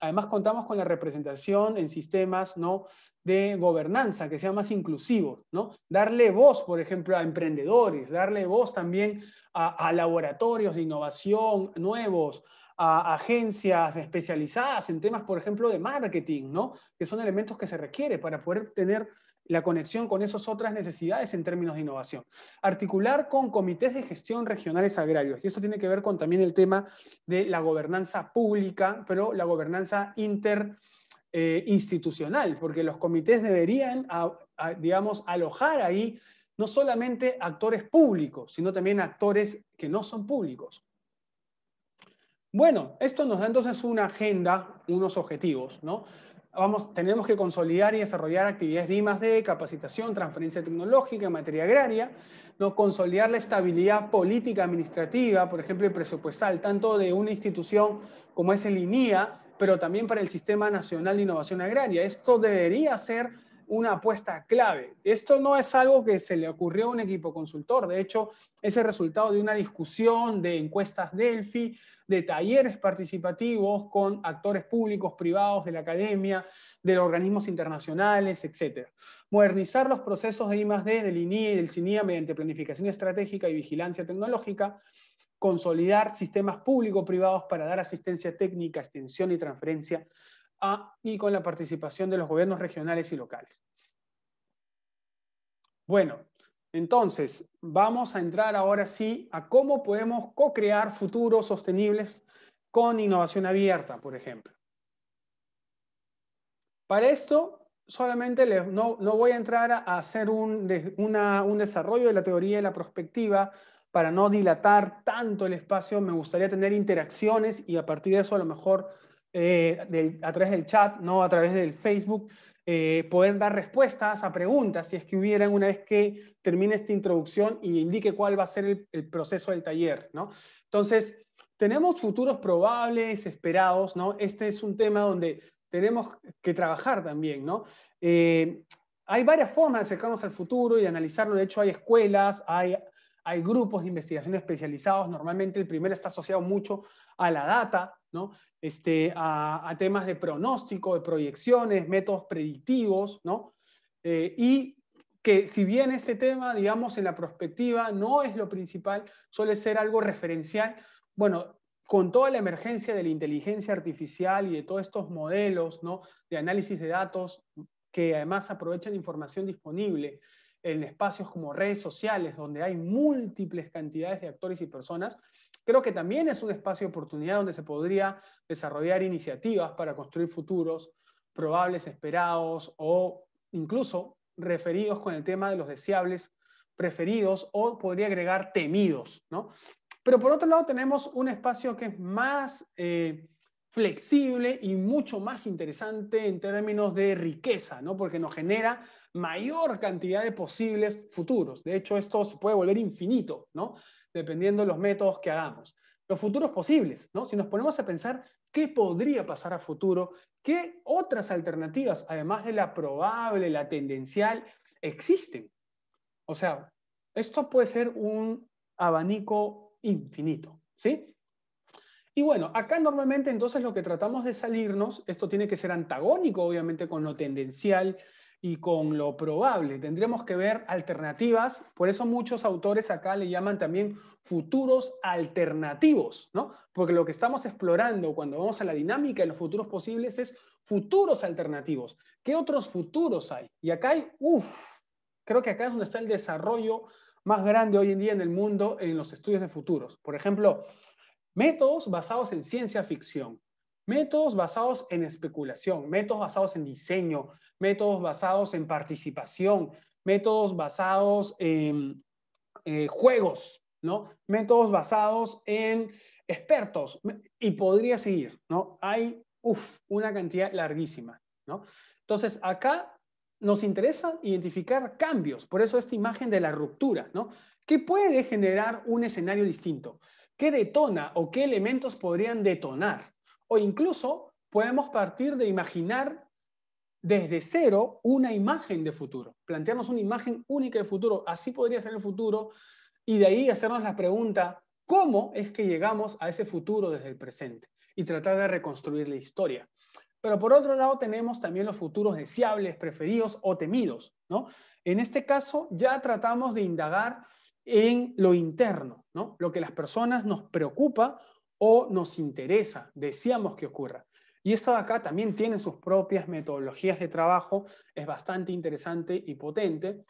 además contamos con la representación en sistemas ¿no? de gobernanza que sea más inclusivo, ¿no? darle voz, por ejemplo, a emprendedores, darle voz también a laboratorios de innovación nuevos, a agencias especializadas en temas, por ejemplo, de marketing, que son elementos que se requiere para poder tener la conexión con esas otras necesidades en términos de innovación. Articular con comités de gestión regionales agrarios, y eso tiene que ver con también el tema de la gobernanza pública, pero la gobernanza interinstitucional, eh, porque los comités deberían, digamos, alojar ahí no solamente actores públicos, sino también actores que no son públicos. Bueno, esto nos da entonces una agenda, unos objetivos, ¿no? Vamos, tenemos que consolidar y desarrollar actividades de capacitación, transferencia tecnológica en materia agraria, ¿no? consolidar la estabilidad política administrativa, por ejemplo, y presupuestal, tanto de una institución como es el INIA, pero también para el Sistema Nacional de Innovación Agraria. Esto debería ser una apuesta clave. Esto no es algo que se le ocurrió a un equipo consultor, de hecho es el resultado de una discusión de encuestas DELFI, de talleres participativos con actores públicos, privados, de la academia, de organismos internacionales, etc. Modernizar los procesos de I+.D. del INIE y del CINIA mediante planificación estratégica y vigilancia tecnológica, consolidar sistemas público-privados para dar asistencia técnica, extensión y transferencia y con la participación de los gobiernos regionales y locales. Bueno, entonces vamos a entrar ahora sí a cómo podemos co-crear futuros sostenibles con innovación abierta, por ejemplo. Para esto, solamente no, voy a entrar a hacer un, un desarrollo de la teoría y la prospectiva para no dilatar tanto el espacio. Me gustaría tener interacciones y a partir de eso a lo mejor eh, a través del chat, ¿no? a través del Facebook, eh, poder dar respuestas a preguntas, si es que hubieran una vez que termine esta introducción y indique cuál va a ser el, proceso del taller. ¿no? Entonces, tenemos futuros probables, esperados, ¿no? Este es un tema donde tenemos que trabajar también, ¿no? Eh, hay varias formas de acercarnos al futuro y de analizarlo. De hecho, hay escuelas, hay grupos de investigación especializados. Normalmente el primero está asociado mucho a la data, este, a, temas de pronóstico, de proyecciones, métodos predictivos, eh, y que si bien este tema, digamos, en la perspectiva no es lo principal, suele ser algo referencial, bueno, con toda la emergencia de la inteligencia artificial y de todos estos modelos de análisis de datos que además aprovechan información disponible en espacios como redes sociales, donde hay múltiples cantidades de actores y personas, Creo que también es un espacio de oportunidad donde se podría desarrollar iniciativas para construir futuros probables, esperados o incluso referidos con el tema de los deseables, preferidos o podría agregar temidos, ¿no? Pero por otro lado tenemos un espacio que es más eh, flexible y mucho más interesante en términos de riqueza, ¿no? Porque nos genera mayor cantidad de posibles futuros. De hecho, esto se puede volver infinito, ¿no? dependiendo de los métodos que hagamos. Los futuros posibles, ¿no? Si nos ponemos a pensar qué podría pasar a futuro, qué otras alternativas, además de la probable, la tendencial, existen. O sea, esto puede ser un abanico infinito, ¿sí? Y bueno, acá normalmente entonces lo que tratamos de salirnos, esto tiene que ser antagónico obviamente con lo tendencial y con lo probable. Tendremos que ver alternativas, por eso muchos autores acá le llaman también futuros alternativos, ¿no? Porque lo que estamos explorando cuando vamos a la dinámica de los futuros posibles es futuros alternativos. ¿Qué otros futuros hay? Y acá hay, uff, creo que acá es donde está el desarrollo más grande hoy en día en el mundo en los estudios de futuros. Por ejemplo, métodos basados en ciencia ficción. Métodos basados en especulación, métodos basados en diseño, métodos basados en participación, métodos basados en eh, juegos, Métodos basados en expertos y podría seguir, ¿no? Hay una cantidad larguísima, Entonces, acá nos interesa identificar cambios, por eso esta imagen de la ruptura, ¿no? ¿Qué puede generar un escenario distinto? ¿Qué detona o qué elementos podrían detonar? O incluso podemos partir de imaginar desde cero una imagen de futuro, plantearnos una imagen única de futuro, así podría ser el futuro, y de ahí hacernos la pregunta, ¿cómo es que llegamos a ese futuro desde el presente? Y tratar de reconstruir la historia. Pero por otro lado tenemos también los futuros deseables, preferidos o temidos, ¿no? En este caso ya tratamos de indagar en lo interno, ¿no? Lo que las personas nos preocupa o nos interesa, deseamos que ocurra. Y esto de acá también tiene sus propias metodologías de trabajo, es bastante interesante y potente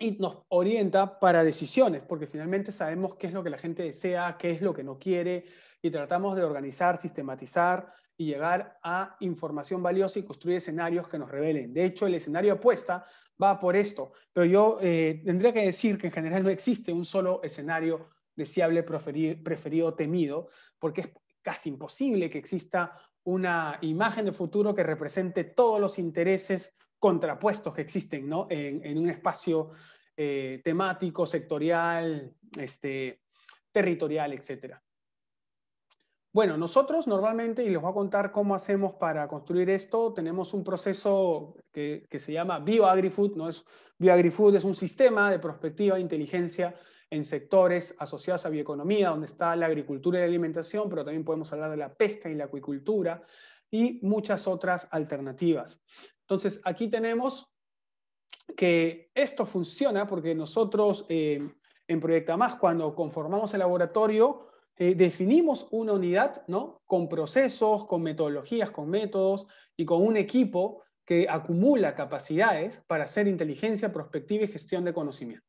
y nos orienta para decisiones, porque finalmente sabemos qué es lo que la gente desea, qué es lo que no quiere, y tratamos de organizar, sistematizar y llegar a información valiosa y construir escenarios que nos revelen. De hecho, el escenario apuesta va por esto, pero yo eh, tendría que decir que en general no existe un solo escenario deseable, preferido, temido, porque es casi imposible que exista una imagen de futuro que represente todos los intereses contrapuestos que existen en, un espacio eh, temático, sectorial, este, territorial, etc. Bueno, nosotros normalmente, y les voy a contar cómo hacemos para construir esto, tenemos un proceso que, se llama BioAgriFood, ¿no? Es, BioAgriFood es un sistema de prospectiva e inteligencia en sectores asociados a bioeconomía, donde está la agricultura y la alimentación, pero también podemos hablar de la pesca y la acuicultura y muchas otras alternativas. Entonces, aquí tenemos que esto funciona porque nosotros eh, en Proyecta Más, cuando conformamos el laboratorio, eh, definimos una unidad ¿no? con procesos, con metodologías, con métodos y con un equipo que acumula capacidades para hacer inteligencia, prospectiva y gestión de conocimiento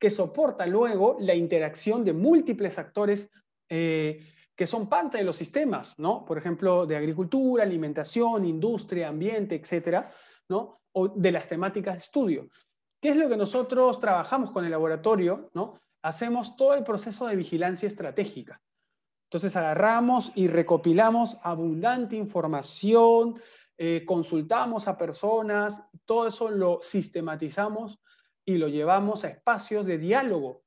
que soporta luego la interacción de múltiples actores eh, que son parte de los sistemas, ¿no? Por ejemplo, de agricultura, alimentación, industria, ambiente, etcétera, ¿no? O de las temáticas de estudio. ¿Qué es lo que nosotros trabajamos con el laboratorio, ¿no? Hacemos todo el proceso de vigilancia estratégica. Entonces agarramos y recopilamos abundante información, eh, consultamos a personas, todo eso lo sistematizamos y lo llevamos a espacios de diálogo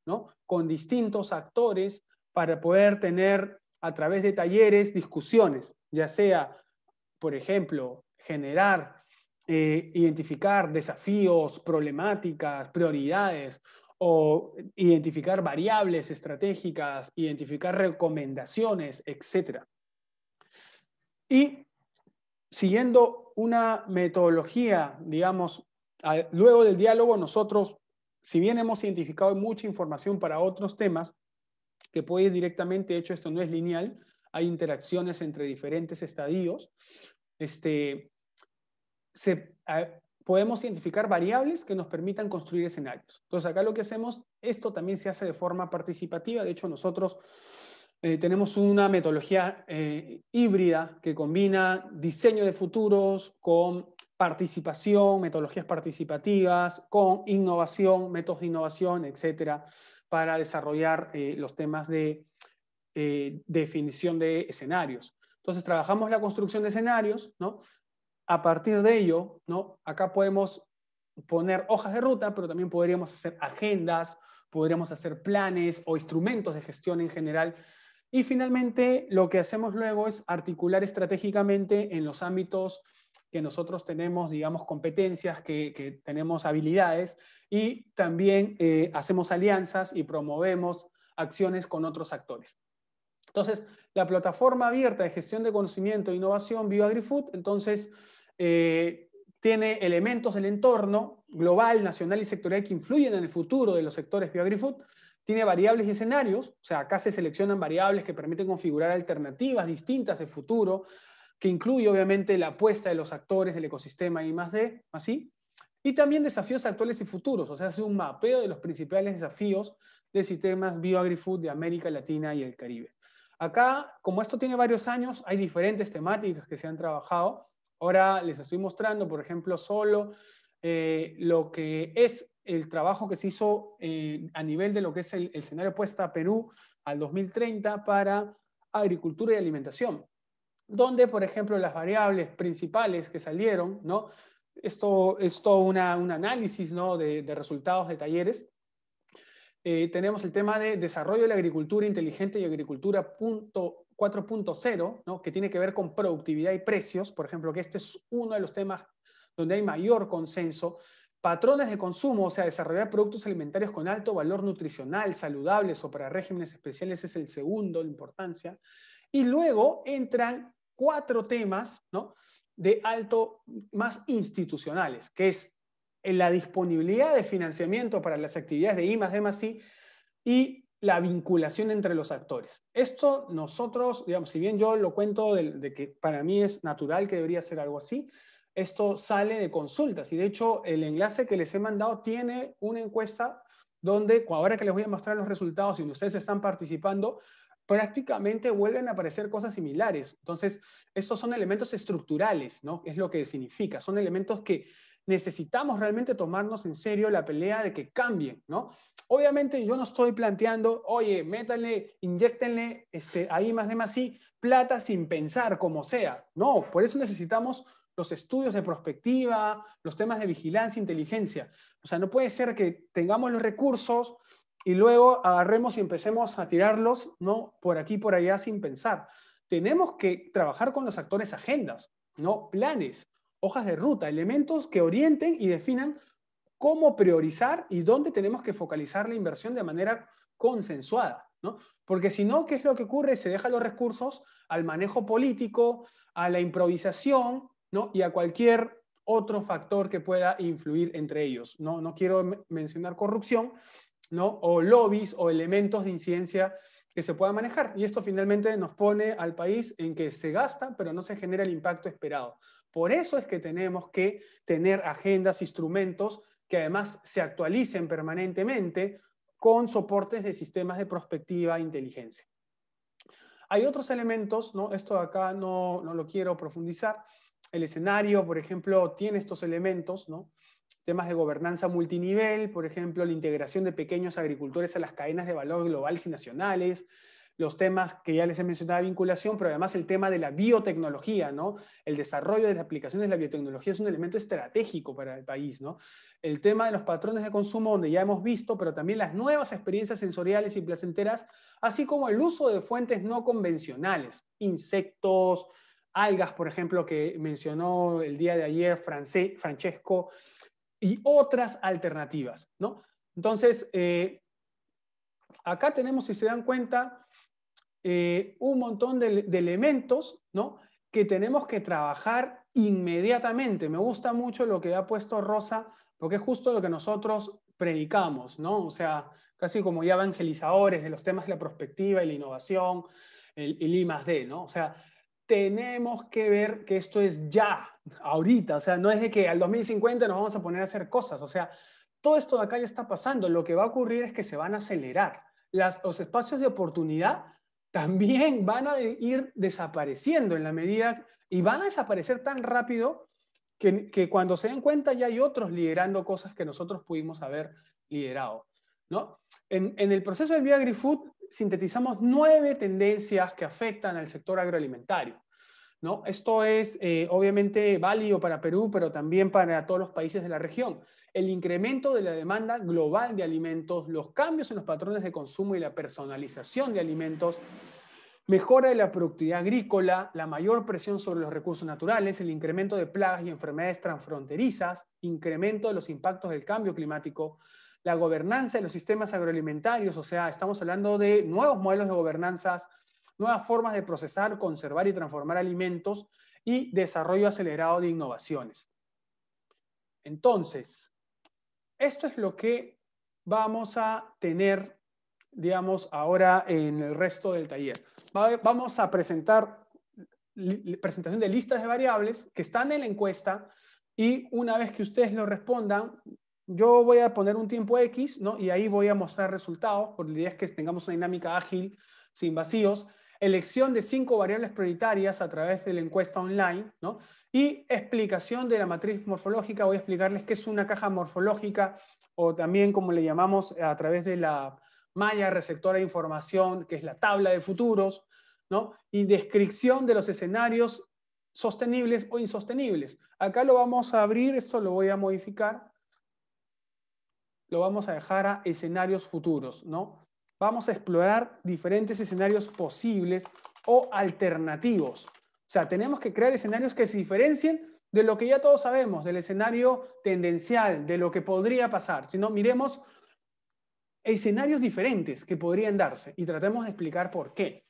con distintos actores para poder tener a través de talleres discusiones, ya sea, por ejemplo, generar, eh, identificar desafíos, problemáticas, prioridades, o identificar variables estratégicas, identificar recomendaciones, etc. Y siguiendo una metodología, digamos, luego del diálogo nosotros, si bien hemos identificado mucha información para otros temas, que puede ir directamente, de hecho esto no es lineal, hay interacciones entre diferentes estadios, este, se, podemos identificar variables que nos permitan construir escenarios. Entonces acá lo que hacemos, esto también se hace de forma participativa, de hecho nosotros eh, tenemos una metodología eh, híbrida que combina diseño de futuros con participación, metodologías participativas, con innovación, métodos de innovación, etcétera, para desarrollar eh, los temas de eh, definición de escenarios. Entonces, trabajamos la construcción de escenarios, ¿no? A partir de ello, ¿no? Acá podemos poner hojas de ruta, pero también podríamos hacer agendas, podríamos hacer planes o instrumentos de gestión en general. Y finalmente, lo que hacemos luego es articular estratégicamente en los ámbitos que nosotros tenemos, digamos, competencias, que, tenemos habilidades y también eh, hacemos alianzas y promovemos acciones con otros actores. Entonces, la plataforma abierta de gestión de conocimiento e innovación BioAgriFood, entonces, eh, tiene elementos del entorno global, nacional y sectorial que influyen en el futuro de los sectores BioAgriFood, tiene variables y escenarios, o sea, acá se seleccionan variables que permiten configurar alternativas distintas de futuro que incluye obviamente la apuesta de los actores del ecosistema y más de, así, y también desafíos actuales y futuros, o sea, hace un mapeo de los principales desafíos de sistemas bioagrifood de América Latina y el Caribe. Acá, como esto tiene varios años, hay diferentes temáticas que se han trabajado. Ahora les estoy mostrando, por ejemplo, solo eh, lo que es el trabajo que se hizo eh, a nivel de lo que es el, escenario puesta a Perú al 2030 para agricultura y alimentación donde, por ejemplo, las variables principales que salieron, ¿no? Esto es todo un análisis ¿no? de, resultados de talleres. Eh, tenemos el tema de desarrollo de la agricultura inteligente y agricultura 4.0, ¿no? que tiene que ver con productividad y precios, por ejemplo, que este es uno de los temas donde hay mayor consenso. Patrones de consumo, o sea, desarrollar productos alimentarios con alto valor nutricional, saludables o para regímenes especiales es el segundo de importancia. Y luego entran cuatro temas de alto más institucionales, que es eh, la disponibilidad de financiamiento para las actividades de I D y la vinculación entre los actores. Esto nosotros, digamos, si bien yo lo cuento de, que para mí es natural que debería ser algo así, esto sale de consultas y de hecho el enlace que les he mandado tiene una encuesta donde ahora que les voy a mostrar los resultados y si ustedes están participando, prácticamente vuelven a aparecer cosas similares. Entonces, estos son elementos estructurales, ¿no? Es lo que significa. Son elementos que necesitamos realmente tomarnos en serio la pelea de que cambien, ¿no? Obviamente yo no estoy planteando, oye, métanle, inyectenle este, ahí más de más sí, plata sin pensar, como sea. No, por eso necesitamos los estudios de prospectiva, los temas de vigilancia, inteligencia. O sea, no puede ser que tengamos los recursos, y luego agarremos y empecemos a tirarlos ¿no? por aquí por allá sin pensar. Tenemos que trabajar con los actores agendas, ¿no? planes, hojas de ruta, elementos que orienten y definan cómo priorizar y dónde tenemos que focalizar la inversión de manera consensuada. Porque si no, ¿qué es lo que ocurre? Se deja los recursos al manejo político, a la improvisación y a cualquier otro factor que pueda influir entre ellos. no quiero mencionar corrupción, ¿no? o lobbies o elementos de incidencia que se puedan manejar. Y esto finalmente nos pone al país en que se gasta, pero no se genera el impacto esperado. Por eso es que tenemos que tener agendas, instrumentos que además se actualicen permanentemente con soportes de sistemas de prospectiva e inteligencia. Hay otros elementos, ¿no? esto de acá no, no lo quiero profundizar. El escenario, por ejemplo, tiene estos elementos, ¿no? temas de gobernanza multinivel, por ejemplo, la integración de pequeños agricultores a las cadenas de valor globales y nacionales, los temas que ya les he mencionado de vinculación, pero además el tema de la biotecnología, ¿no? El desarrollo de las aplicaciones de la biotecnología es un elemento estratégico para el país, ¿no? El tema de los patrones de consumo, donde ya hemos visto, pero también las nuevas experiencias sensoriales y placenteras, así como el uso de fuentes no convencionales, insectos, algas, por ejemplo, que mencionó el día de ayer Francesco, y otras alternativas, ¿no? Entonces, eh, acá tenemos, si se dan cuenta, eh, un montón de, elementos, ¿no? Que tenemos que trabajar inmediatamente. Me gusta mucho lo que ha puesto Rosa, porque es justo lo que nosotros predicamos, ¿no? O sea, casi como ya evangelizadores de los temas de la prospectiva y la innovación, el, el I ¿no? O sea, tenemos que ver que esto es ya, ahorita, o sea, no es de que al 2050 nos vamos a poner a hacer cosas, o sea, todo esto de acá ya está pasando, lo que va a ocurrir es que se van a acelerar, los espacios de oportunidad también van a ir desapareciendo en la medida y van a desaparecer tan rápido que, cuando se den cuenta ya hay otros liderando cosas que nosotros pudimos haber liderado. ¿no? En, el proceso de Vía AgriFood sintetizamos nueve tendencias que afectan al sector agroalimentario. Esto es eh, obviamente válido para Perú, pero también para todos los países de la región. El incremento de la demanda global de alimentos, los cambios en los patrones de consumo y la personalización de alimentos, mejora de la productividad agrícola, la mayor presión sobre los recursos naturales, el incremento de plagas y enfermedades transfronterizas, incremento de los impactos del cambio climático, la gobernanza de los sistemas agroalimentarios, o sea, estamos hablando de nuevos modelos de gobernanzas nuevas formas de procesar, conservar y transformar alimentos y desarrollo acelerado de innovaciones. Entonces, esto es lo que vamos a tener, digamos, ahora en el resto del taller. Vamos a presentar presentación de listas de variables que están en la encuesta y una vez que ustedes lo respondan, yo voy a poner un tiempo X, ¿no? Y ahí voy a mostrar resultados, porque la idea es que tengamos una dinámica ágil, sin vacíos elección de cinco variables prioritarias a través de la encuesta online, ¿no? y explicación de la matriz morfológica. Voy a explicarles qué es una caja morfológica, o también como le llamamos a través de la malla receptora de información, que es la tabla de futuros, ¿no? y descripción de los escenarios sostenibles o insostenibles. Acá lo vamos a abrir, esto lo voy a modificar, lo vamos a dejar a escenarios futuros, ¿no? vamos a explorar diferentes escenarios posibles o alternativos. O sea, tenemos que crear escenarios que se diferencien de lo que ya todos sabemos, del escenario tendencial, de lo que podría pasar. Si no, miremos escenarios diferentes que podrían darse y tratemos de explicar por qué.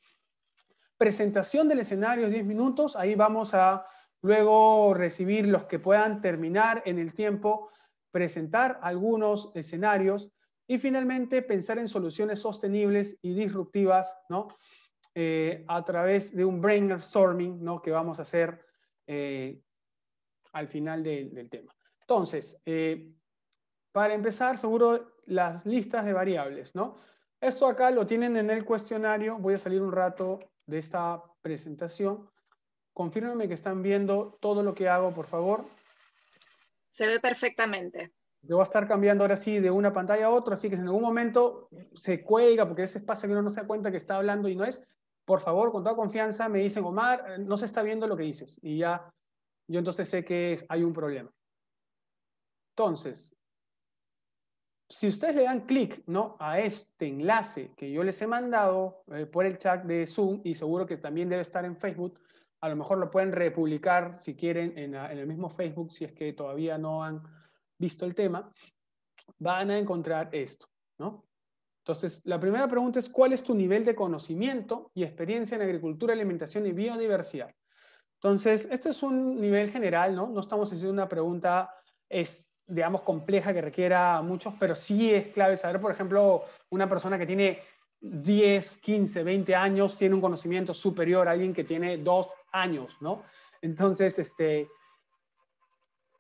Presentación del escenario 10 minutos, ahí vamos a luego recibir los que puedan terminar en el tiempo, presentar algunos escenarios, y finalmente, pensar en soluciones sostenibles y disruptivas, ¿no? Eh, a través de un brainstorming, ¿no? Que vamos a hacer eh, al final del tema. Entonces, eh, para empezar, seguro las listas de variables, Esto acá lo tienen en el cuestionario. Voy a salir un rato de esta presentación. Confírmenme que están viendo todo lo que hago, por favor. Se ve perfectamente. Yo voy a estar cambiando ahora sí de una pantalla a otra, así que si en algún momento se cuelga, porque a veces pasa que uno no se da cuenta que está hablando y no es, por favor, con toda confianza, me dicen, Omar, eh, no se está viendo lo que dices. Y ya, yo entonces sé que hay un problema. Entonces, si ustedes le dan clic ¿no? a este enlace que yo les he mandado eh, por el chat de Zoom, y seguro que también debe estar en Facebook, a lo mejor lo pueden republicar si quieren en el mismo Facebook, si es que todavía no han visto el tema, van a encontrar esto, ¿no? Entonces, la primera pregunta es, ¿cuál es tu nivel de conocimiento y experiencia en agricultura, alimentación y biodiversidad? Entonces, este es un nivel general, ¿no? No estamos haciendo una pregunta, es, digamos, compleja que requiera a muchos, pero sí es clave saber, por ejemplo, una persona que tiene 10, 15, 20 años tiene un conocimiento superior a alguien que tiene dos años, ¿no? Entonces, este,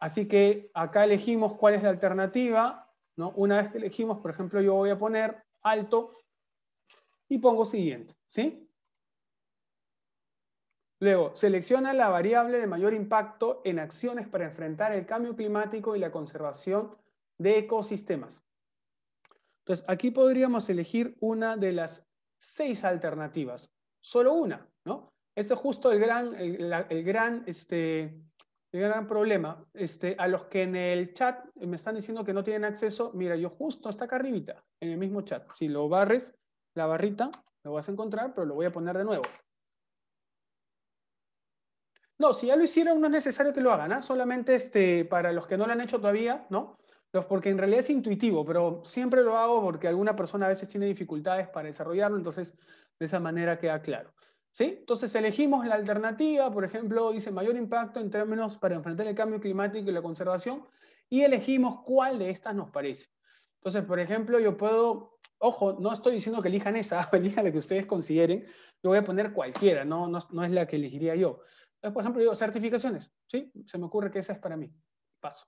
Así que acá elegimos cuál es la alternativa. ¿no? Una vez que elegimos, por ejemplo, yo voy a poner alto y pongo siguiente. ¿sí? Luego, selecciona la variable de mayor impacto en acciones para enfrentar el cambio climático y la conservación de ecosistemas. Entonces, aquí podríamos elegir una de las seis alternativas. Solo una, ¿no? Ese es justo el gran, gran este, el gran problema. Este, a los que en el chat me están diciendo que no tienen acceso, mira, yo justo hasta acá arribita, en el mismo chat. Si lo barres, la barrita, lo vas a encontrar, pero lo voy a poner de nuevo. No, si ya lo hicieron, no es necesario que lo hagan, ¿ah? solamente este, para los que no lo han hecho todavía, ¿no? Los, porque en realidad es intuitivo, pero siempre lo hago porque alguna persona a veces tiene dificultades para desarrollarlo, entonces de esa manera queda claro. Entonces elegimos la alternativa, por ejemplo, dice mayor impacto en términos para enfrentar el cambio climático y la conservación, y elegimos cuál de estas nos parece. Entonces, por ejemplo, yo puedo, ojo, no estoy diciendo que elijan esa, elijan la que ustedes consideren, yo voy a poner cualquiera, no, no, es la que elegiría yo. por ejemplo, digo certificaciones, ¿sí? Se me ocurre que esa es para mí. Paso.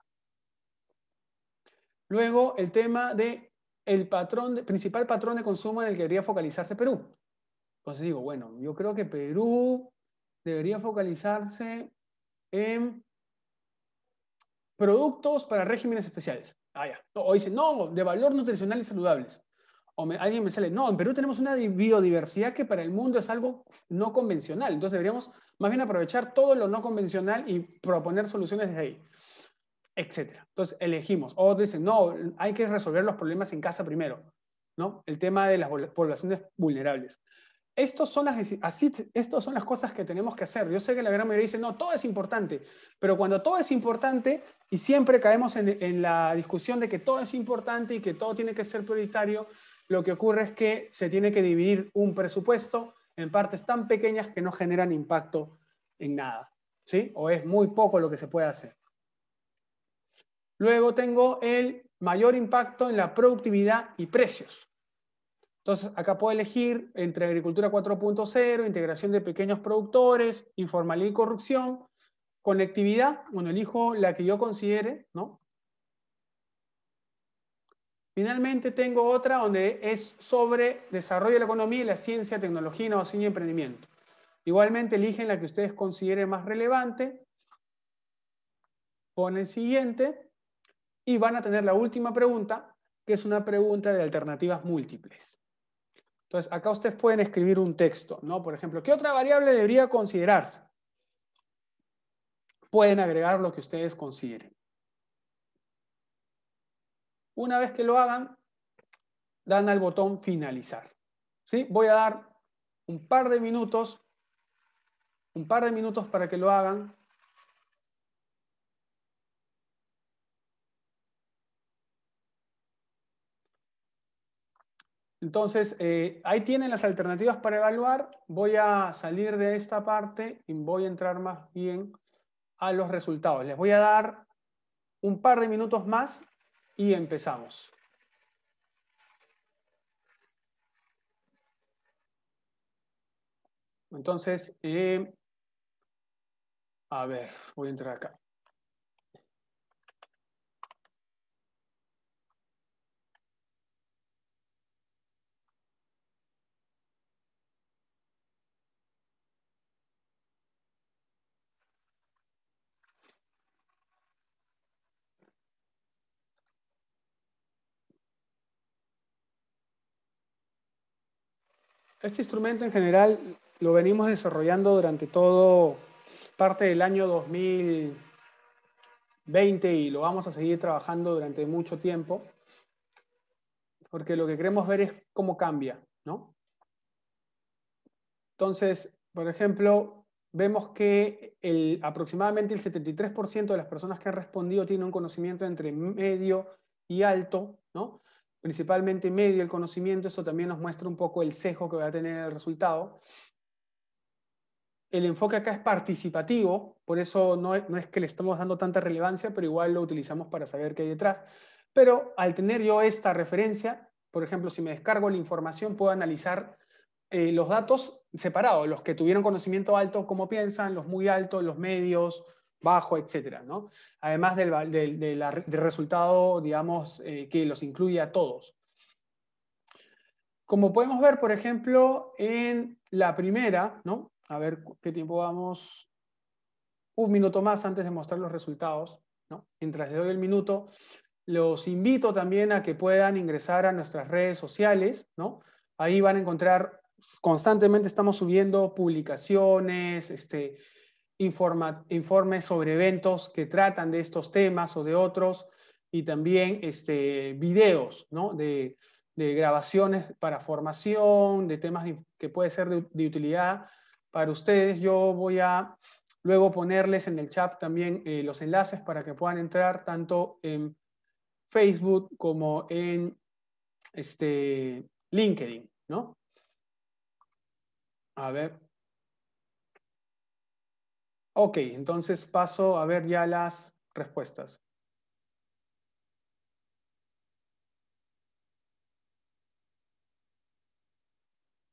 Luego, el tema de el patrón, principal patrón de consumo en el que debería focalizarse Perú. Entonces digo, bueno, yo creo que Perú debería focalizarse en productos para regímenes especiales. Ah, o dicen, no, de valor nutricional y saludables. O alguien me sale, no, en Perú tenemos una biodiversidad que para el mundo es algo no convencional. Entonces deberíamos más bien aprovechar todo lo no convencional y proponer soluciones desde ahí, etcétera. Entonces elegimos. O dicen, no, hay que resolver los problemas en casa primero, ¿no? El tema de las poblaciones vulnerables son las, estas son las cosas que tenemos que hacer. Yo sé que la gran mayoría dice, no, todo es importante, pero cuando todo es importante, y siempre caemos en, en, la discusión de que todo es importante y que todo tiene que ser prioritario, lo que ocurre es que se tiene que dividir un presupuesto en partes tan pequeñas que no generan impacto en nada, ¿sí? O es muy poco lo que se puede hacer. Luego tengo el mayor impacto en la productividad y precios. Entonces, acá puedo elegir entre agricultura 4.0, integración de pequeños productores, informalidad y corrupción, conectividad, bueno, elijo la que yo considere, ¿no? Finalmente tengo otra donde es sobre desarrollo de la economía y la ciencia, tecnología, innovación y emprendimiento. Igualmente eligen la que ustedes consideren más relevante, ponen siguiente y van a tener la última pregunta, que es una pregunta de alternativas múltiples. Entonces, acá ustedes pueden escribir un texto, ¿no? Por ejemplo, ¿qué otra variable debería considerarse? Pueden agregar lo que ustedes consideren. Una vez que lo hagan, dan al botón finalizar. ¿Sí? Voy a dar un par de minutos, un par de minutos para que lo hagan Entonces, eh, ahí tienen las alternativas para evaluar. Voy a salir de esta parte y voy a entrar más bien a los resultados. Les voy a dar un par de minutos más y empezamos. Entonces, eh, a ver, voy a entrar acá. Este instrumento en general lo venimos desarrollando durante todo parte del año 2020 y lo vamos a seguir trabajando durante mucho tiempo, porque lo que queremos ver es cómo cambia, ¿no? Entonces, por ejemplo, vemos que aproximadamente el 73% de las personas que han respondido tienen un conocimiento entre medio y alto, ¿no? principalmente medio el conocimiento, eso también nos muestra un poco el sesgo que va a tener el resultado. El enfoque acá es participativo, por eso no es, que le estamos dando tanta relevancia, pero igual lo utilizamos para saber qué hay detrás. Pero al tener yo esta referencia, por ejemplo, si me descargo la información, puedo analizar eh, los datos separados, los que tuvieron conocimiento alto, cómo piensan, los muy altos, los medios, bajo, etcétera, ¿no? Además del, resultado, digamos, eh, que los incluye a todos. Como podemos ver, por ejemplo, en la primera, ¿no? A ver qué tiempo vamos. Un minuto más antes de mostrar los resultados, ¿no? Mientras le doy el minuto, los invito también a que puedan ingresar a nuestras redes sociales, ¿no? Ahí van a encontrar, constantemente estamos subiendo publicaciones, este, informes sobre eventos que tratan de estos temas o de otros y también este, videos ¿no? de, grabaciones para formación, de temas que puede ser de, utilidad para ustedes. Yo voy a luego ponerles en el chat también eh, los enlaces para que puedan entrar tanto en Facebook como en este, LinkedIn, ¿no? A ver. Ok, entonces paso a ver ya las respuestas.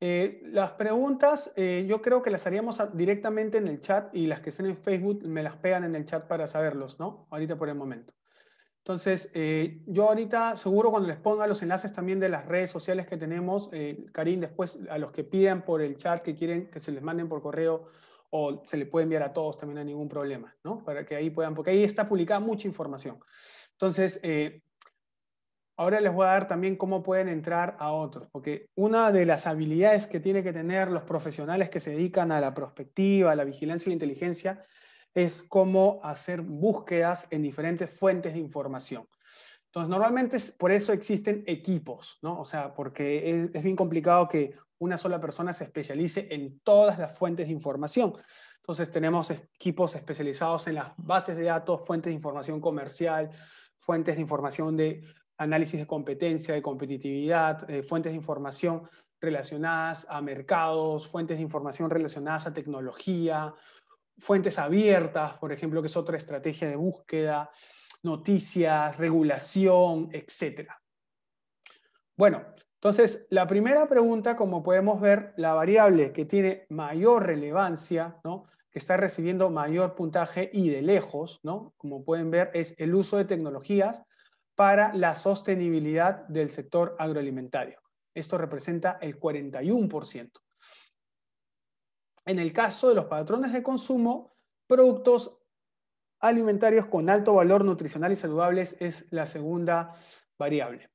Eh, las preguntas eh, yo creo que las haríamos directamente en el chat y las que estén en Facebook me las pegan en el chat para saberlos, ¿no? Ahorita por el momento. Entonces, eh, yo ahorita seguro cuando les ponga los enlaces también de las redes sociales que tenemos, Karim, después a los que pidan por el chat que quieren que se les manden por correo o se le puede enviar a todos, también no hay ningún problema, ¿no? Para que ahí puedan, porque ahí está publicada mucha información. Entonces, eh, ahora les voy a dar también cómo pueden entrar a otros, porque una de las habilidades que tienen que tener los profesionales que se dedican a la prospectiva, a la vigilancia y la inteligencia, es cómo hacer búsquedas en diferentes fuentes de información. Entonces, normalmente por eso existen equipos, ¿no? O sea, porque es bien complicado que una sola persona se especialice en todas las fuentes de información. Entonces tenemos equipos especializados en las bases de datos, fuentes de información comercial, fuentes de información de análisis de competencia, de competitividad, eh, fuentes de información relacionadas a mercados, fuentes de información relacionadas a tecnología, fuentes abiertas, por ejemplo, que es otra estrategia de búsqueda, noticias, regulación, etc. Bueno, entonces, la primera pregunta, como podemos ver, la variable que tiene mayor relevancia, que está recibiendo mayor puntaje y de lejos, como pueden ver, es el uso de tecnologías para la sostenibilidad del sector agroalimentario. Esto representa el 41%. En el caso de los patrones de consumo, productos alimentarios con alto valor nutricional y saludables es la segunda variable.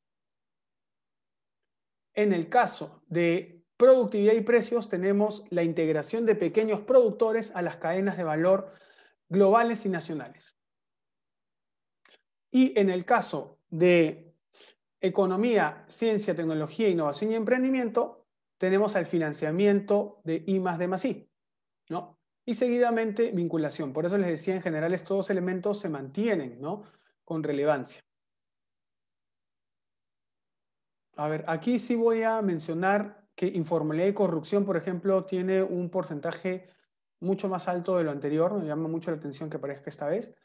En el caso de productividad y precios, tenemos la integración de pequeños productores a las cadenas de valor globales y nacionales. Y en el caso de economía, ciencia, tecnología, innovación y emprendimiento, tenemos al financiamiento de I más D más I, ¿no? Y seguidamente vinculación. Por eso les decía, en general, estos dos elementos se mantienen, Con relevancia. A ver, aquí sí voy a mencionar que informalidad y corrupción, por ejemplo, tiene un porcentaje mucho más alto de lo anterior. Me llama mucho la atención que parezca esta vez.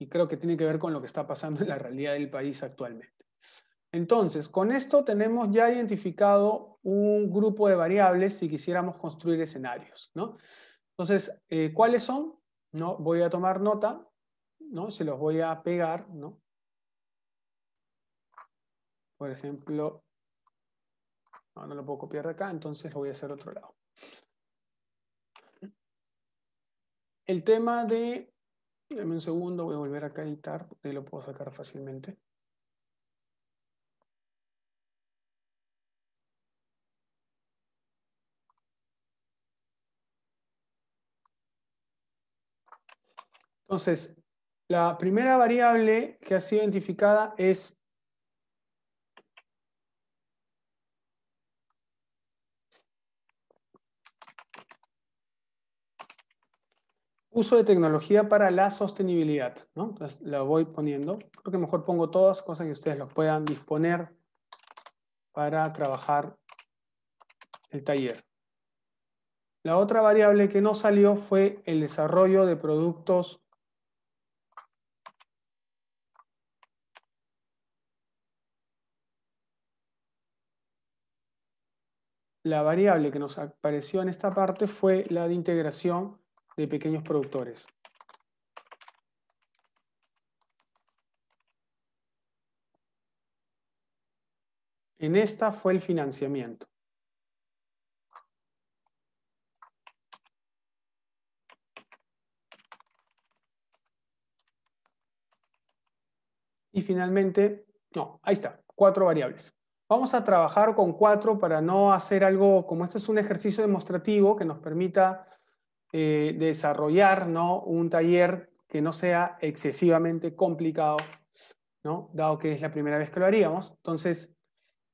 Y creo que tiene que ver con lo que está pasando en la realidad del país actualmente. Entonces, con esto tenemos ya identificado un grupo de variables si quisiéramos construir escenarios. ¿no? Entonces, eh, ¿cuáles son? ¿No? Voy a tomar nota, ¿no? se los voy a pegar. ¿no? Por ejemplo, no, lo puedo copiar de acá, entonces lo voy a hacer otro lado. El tema de, dame un segundo, voy a volver acá a editar, Ahí lo puedo sacar fácilmente. Entonces, la primera variable que ha sido identificada es Uso de tecnología para la sostenibilidad, la voy poniendo. Creo que mejor pongo todas, cosas que ustedes los puedan disponer para trabajar el taller. La otra variable que no salió fue el desarrollo de productos La variable que nos apareció en esta parte fue la de integración de pequeños productores. En esta fue el financiamiento. Y finalmente, no, ahí está, cuatro variables. Vamos a trabajar con cuatro para no hacer algo, como este es un ejercicio demostrativo que nos permita eh, desarrollar ¿no? un taller que no sea excesivamente complicado, ¿no? dado que es la primera vez que lo haríamos. Entonces,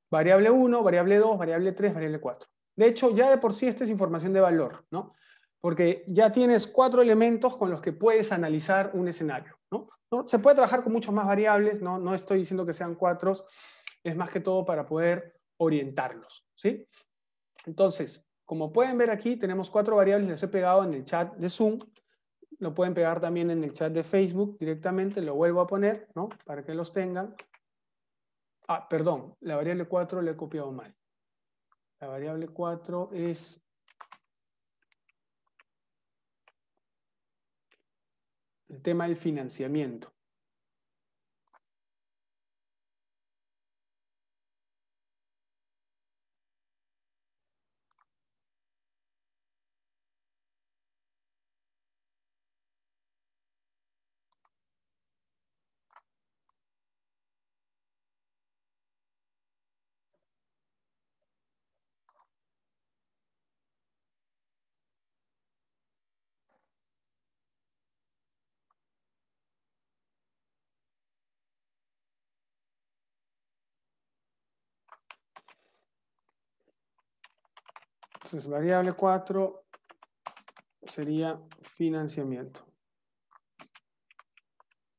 variable 1, variable 2, variable 3, variable 4. De hecho, ya de por sí esta es información de valor, ¿no? porque ya tienes cuatro elementos con los que puedes analizar un escenario. ¿no? Se puede trabajar con muchas más variables, ¿no? no estoy diciendo que sean cuatro, es más que todo para poder orientarlos. ¿sí? Entonces, como pueden ver aquí, tenemos cuatro variables, Les he pegado en el chat de Zoom. Lo pueden pegar también en el chat de Facebook directamente, lo vuelvo a poner, ¿no? Para que los tengan. Ah, perdón, la variable 4 la he copiado mal. La variable 4 es... El tema del financiamiento. Entonces, variable 4 sería financiamiento.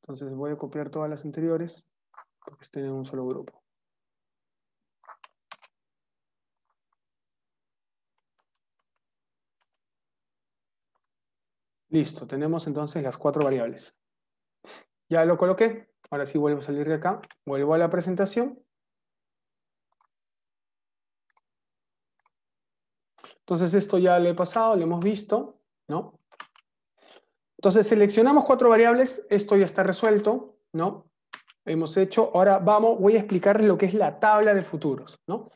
Entonces voy a copiar todas las anteriores porque estén en un solo grupo. Listo, tenemos entonces las cuatro variables. Ya lo coloqué. Ahora sí vuelvo a salir de acá. Vuelvo a la presentación. Entonces esto ya lo he pasado, lo hemos visto, ¿no? Entonces seleccionamos cuatro variables, esto ya está resuelto, ¿no? Hemos hecho, ahora vamos, voy a explicarles lo que es la tabla de futuros, ¿no?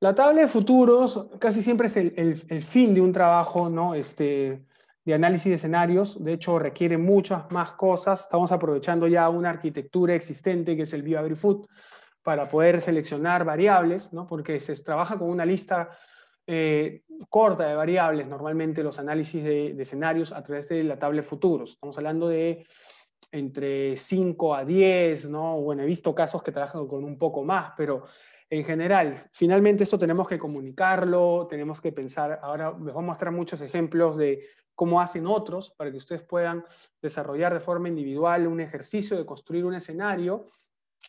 La tabla de futuros casi siempre es el, fin de un trabajo, ¿no? Este, de análisis de escenarios, de hecho requiere muchas más cosas, estamos aprovechando ya una arquitectura existente que es el Food para poder seleccionar variables, ¿no? Porque se trabaja con una lista eh, corta de variables, normalmente los análisis de, escenarios a través de la tabla de futuros. Estamos hablando de entre 5 a 10, ¿no? Bueno, he visto casos que trabajan con un poco más, pero en general, finalmente eso tenemos que comunicarlo, tenemos que pensar, ahora les voy a mostrar muchos ejemplos de cómo hacen otros para que ustedes puedan desarrollar de forma individual un ejercicio de construir un escenario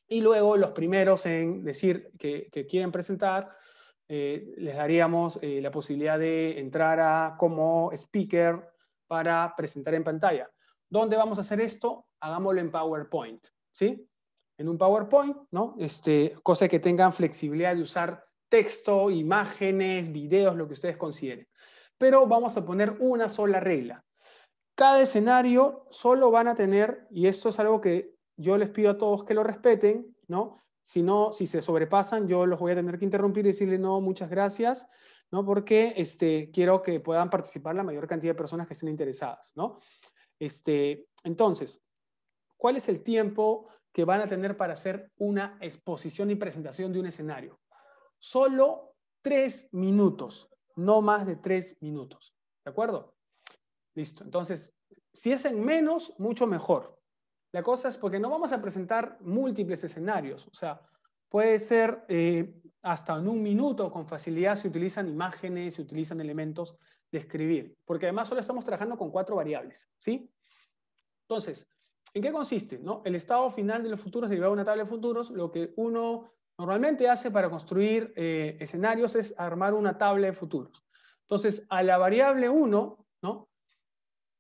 y luego los primeros en decir que quieren presentar eh, les daríamos eh, la posibilidad de entrar como speaker para presentar en pantalla. ¿Dónde vamos a hacer esto? Hagámoslo en PowerPoint, ¿sí? En un PowerPoint, ¿no? Este, cosa que tengan flexibilidad de usar texto, imágenes, videos, lo que ustedes consideren. Pero vamos a poner una sola regla. Cada escenario solo van a tener, y esto es algo que yo les pido a todos que lo respeten, ¿no? Si no, si se sobrepasan, yo los voy a tener que interrumpir y decirle no, muchas gracias, ¿no? Porque este, quiero que puedan participar la mayor cantidad de personas que estén interesadas, ¿no? Este, entonces, ¿cuál es el tiempo que van a tener para hacer una exposición y presentación de un escenario? Solo tres minutos, no más de tres minutos, ¿de acuerdo? Listo, entonces, si es en menos, mucho mejor. La cosa es porque no vamos a presentar múltiples escenarios, o sea, puede ser eh, hasta en un minuto con facilidad se utilizan imágenes, se utilizan elementos de escribir, porque además solo estamos trabajando con cuatro variables, ¿sí? Entonces, ¿en qué consiste? No? El estado final de los futuros derivado de una tabla de futuros, lo que uno normalmente hace para construir eh, escenarios es armar una tabla de futuros. Entonces, a la variable 1, ¿no?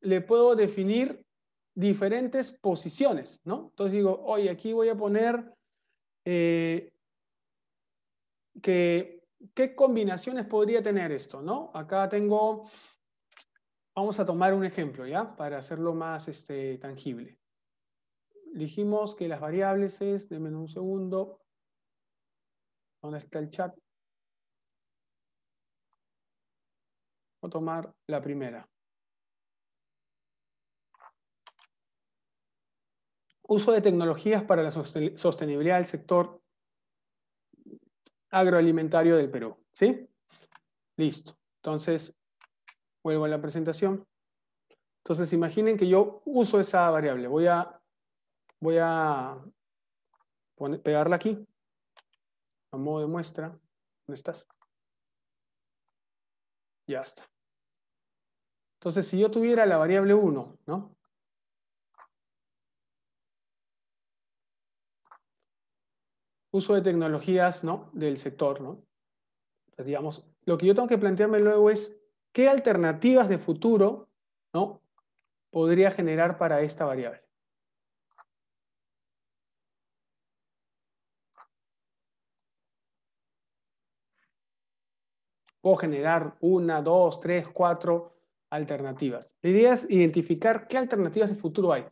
Le puedo definir diferentes posiciones, ¿no? Entonces digo, oye, aquí voy a poner eh, que, qué combinaciones podría tener esto, ¿no? Acá tengo, vamos a tomar un ejemplo, ¿ya? Para hacerlo más este, tangible. Dijimos que las variables es, denme un segundo, ¿dónde está el chat? Voy a tomar la primera. uso de tecnologías para la sostenibilidad del sector agroalimentario del Perú. ¿Sí? Listo. Entonces, vuelvo a la presentación. Entonces, imaginen que yo uso esa variable. Voy a, voy a pegarla aquí, a modo de muestra. ¿Dónde estás? Ya está. Entonces, si yo tuviera la variable 1, ¿no? uso de tecnologías ¿no? del sector. ¿no? digamos, lo que yo tengo que plantearme luego es qué alternativas de futuro podría generar para esta variable. Puedo generar una, dos, tres, cuatro alternativas. La idea es identificar qué alternativas de futuro hay.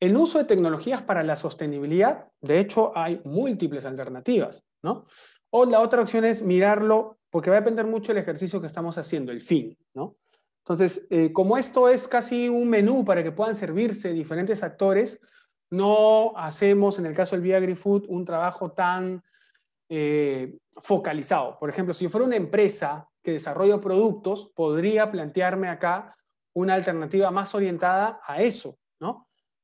El uso de tecnologías para la sostenibilidad, de hecho, hay múltiples alternativas, ¿no? O la otra opción es mirarlo, porque va a depender mucho del ejercicio que estamos haciendo, el fin, ¿no? Entonces, eh, como esto es casi un menú para que puedan servirse diferentes actores, no hacemos, en el caso del Via Food, un trabajo tan eh, focalizado. Por ejemplo, si fuera una empresa que desarrolla productos, podría plantearme acá una alternativa más orientada a eso,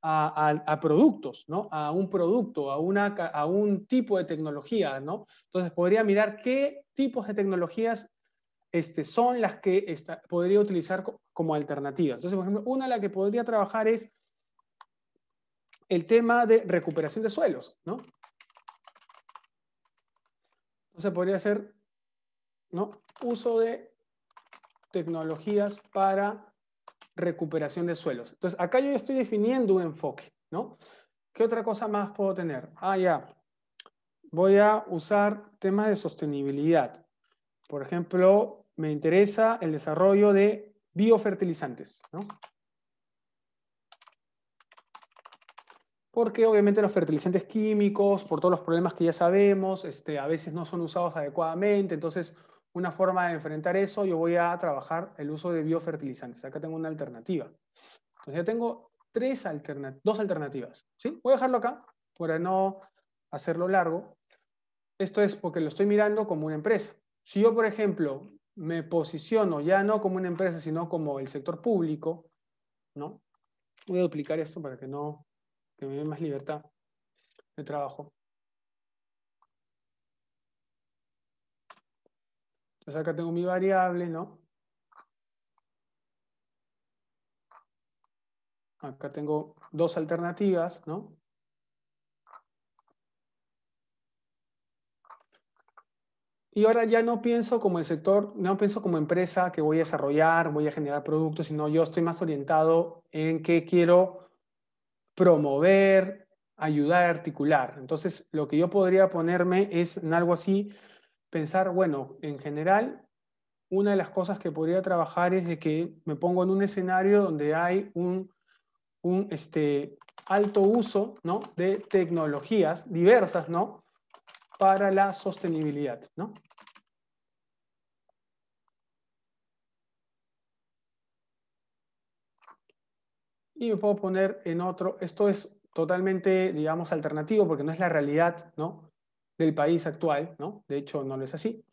a, productos, ¿no? a un producto, a, una, a un tipo de tecnología. ¿no? Entonces podría mirar qué tipos de tecnologías este, son las que podría utilizar como alternativa. Entonces, por ejemplo, una de las que podría trabajar es el tema de recuperación de suelos. ¿no? Entonces podría ser ¿no? uso de tecnologías para recuperación de suelos. Entonces, acá yo estoy definiendo un enfoque, ¿no? ¿Qué otra cosa más puedo tener? Ah, ya. Voy a usar temas de sostenibilidad. Por ejemplo, me interesa el desarrollo de biofertilizantes, ¿no? Porque obviamente los fertilizantes químicos, por todos los problemas que ya sabemos, este, a veces no son usados adecuadamente, entonces una forma de enfrentar eso, yo voy a trabajar el uso de biofertilizantes. Acá tengo una alternativa. Entonces ya tengo tres dos alternativas. ¿sí? Voy a dejarlo acá para no hacerlo largo. Esto es porque lo estoy mirando como una empresa. Si yo, por ejemplo, me posiciono ya no como una empresa, sino como el sector público, ¿no? Voy a duplicar esto para que no, que me dé más libertad de trabajo. Entonces acá tengo mi variable, ¿no? Acá tengo dos alternativas, ¿no? Y ahora ya no pienso como el sector, no pienso como empresa que voy a desarrollar, voy a generar productos, sino yo estoy más orientado en qué quiero promover, ayudar articular. Entonces, lo que yo podría ponerme es en algo así pensar, bueno, en general, una de las cosas que podría trabajar es de que me pongo en un escenario donde hay un, este, alto uso de tecnologías diversas ¿no? para la sostenibilidad. ¿no? Y me puedo poner en otro, esto es totalmente, digamos, alternativo porque no es la realidad ¿no? del país actual, ¿no? De hecho, no lo es así.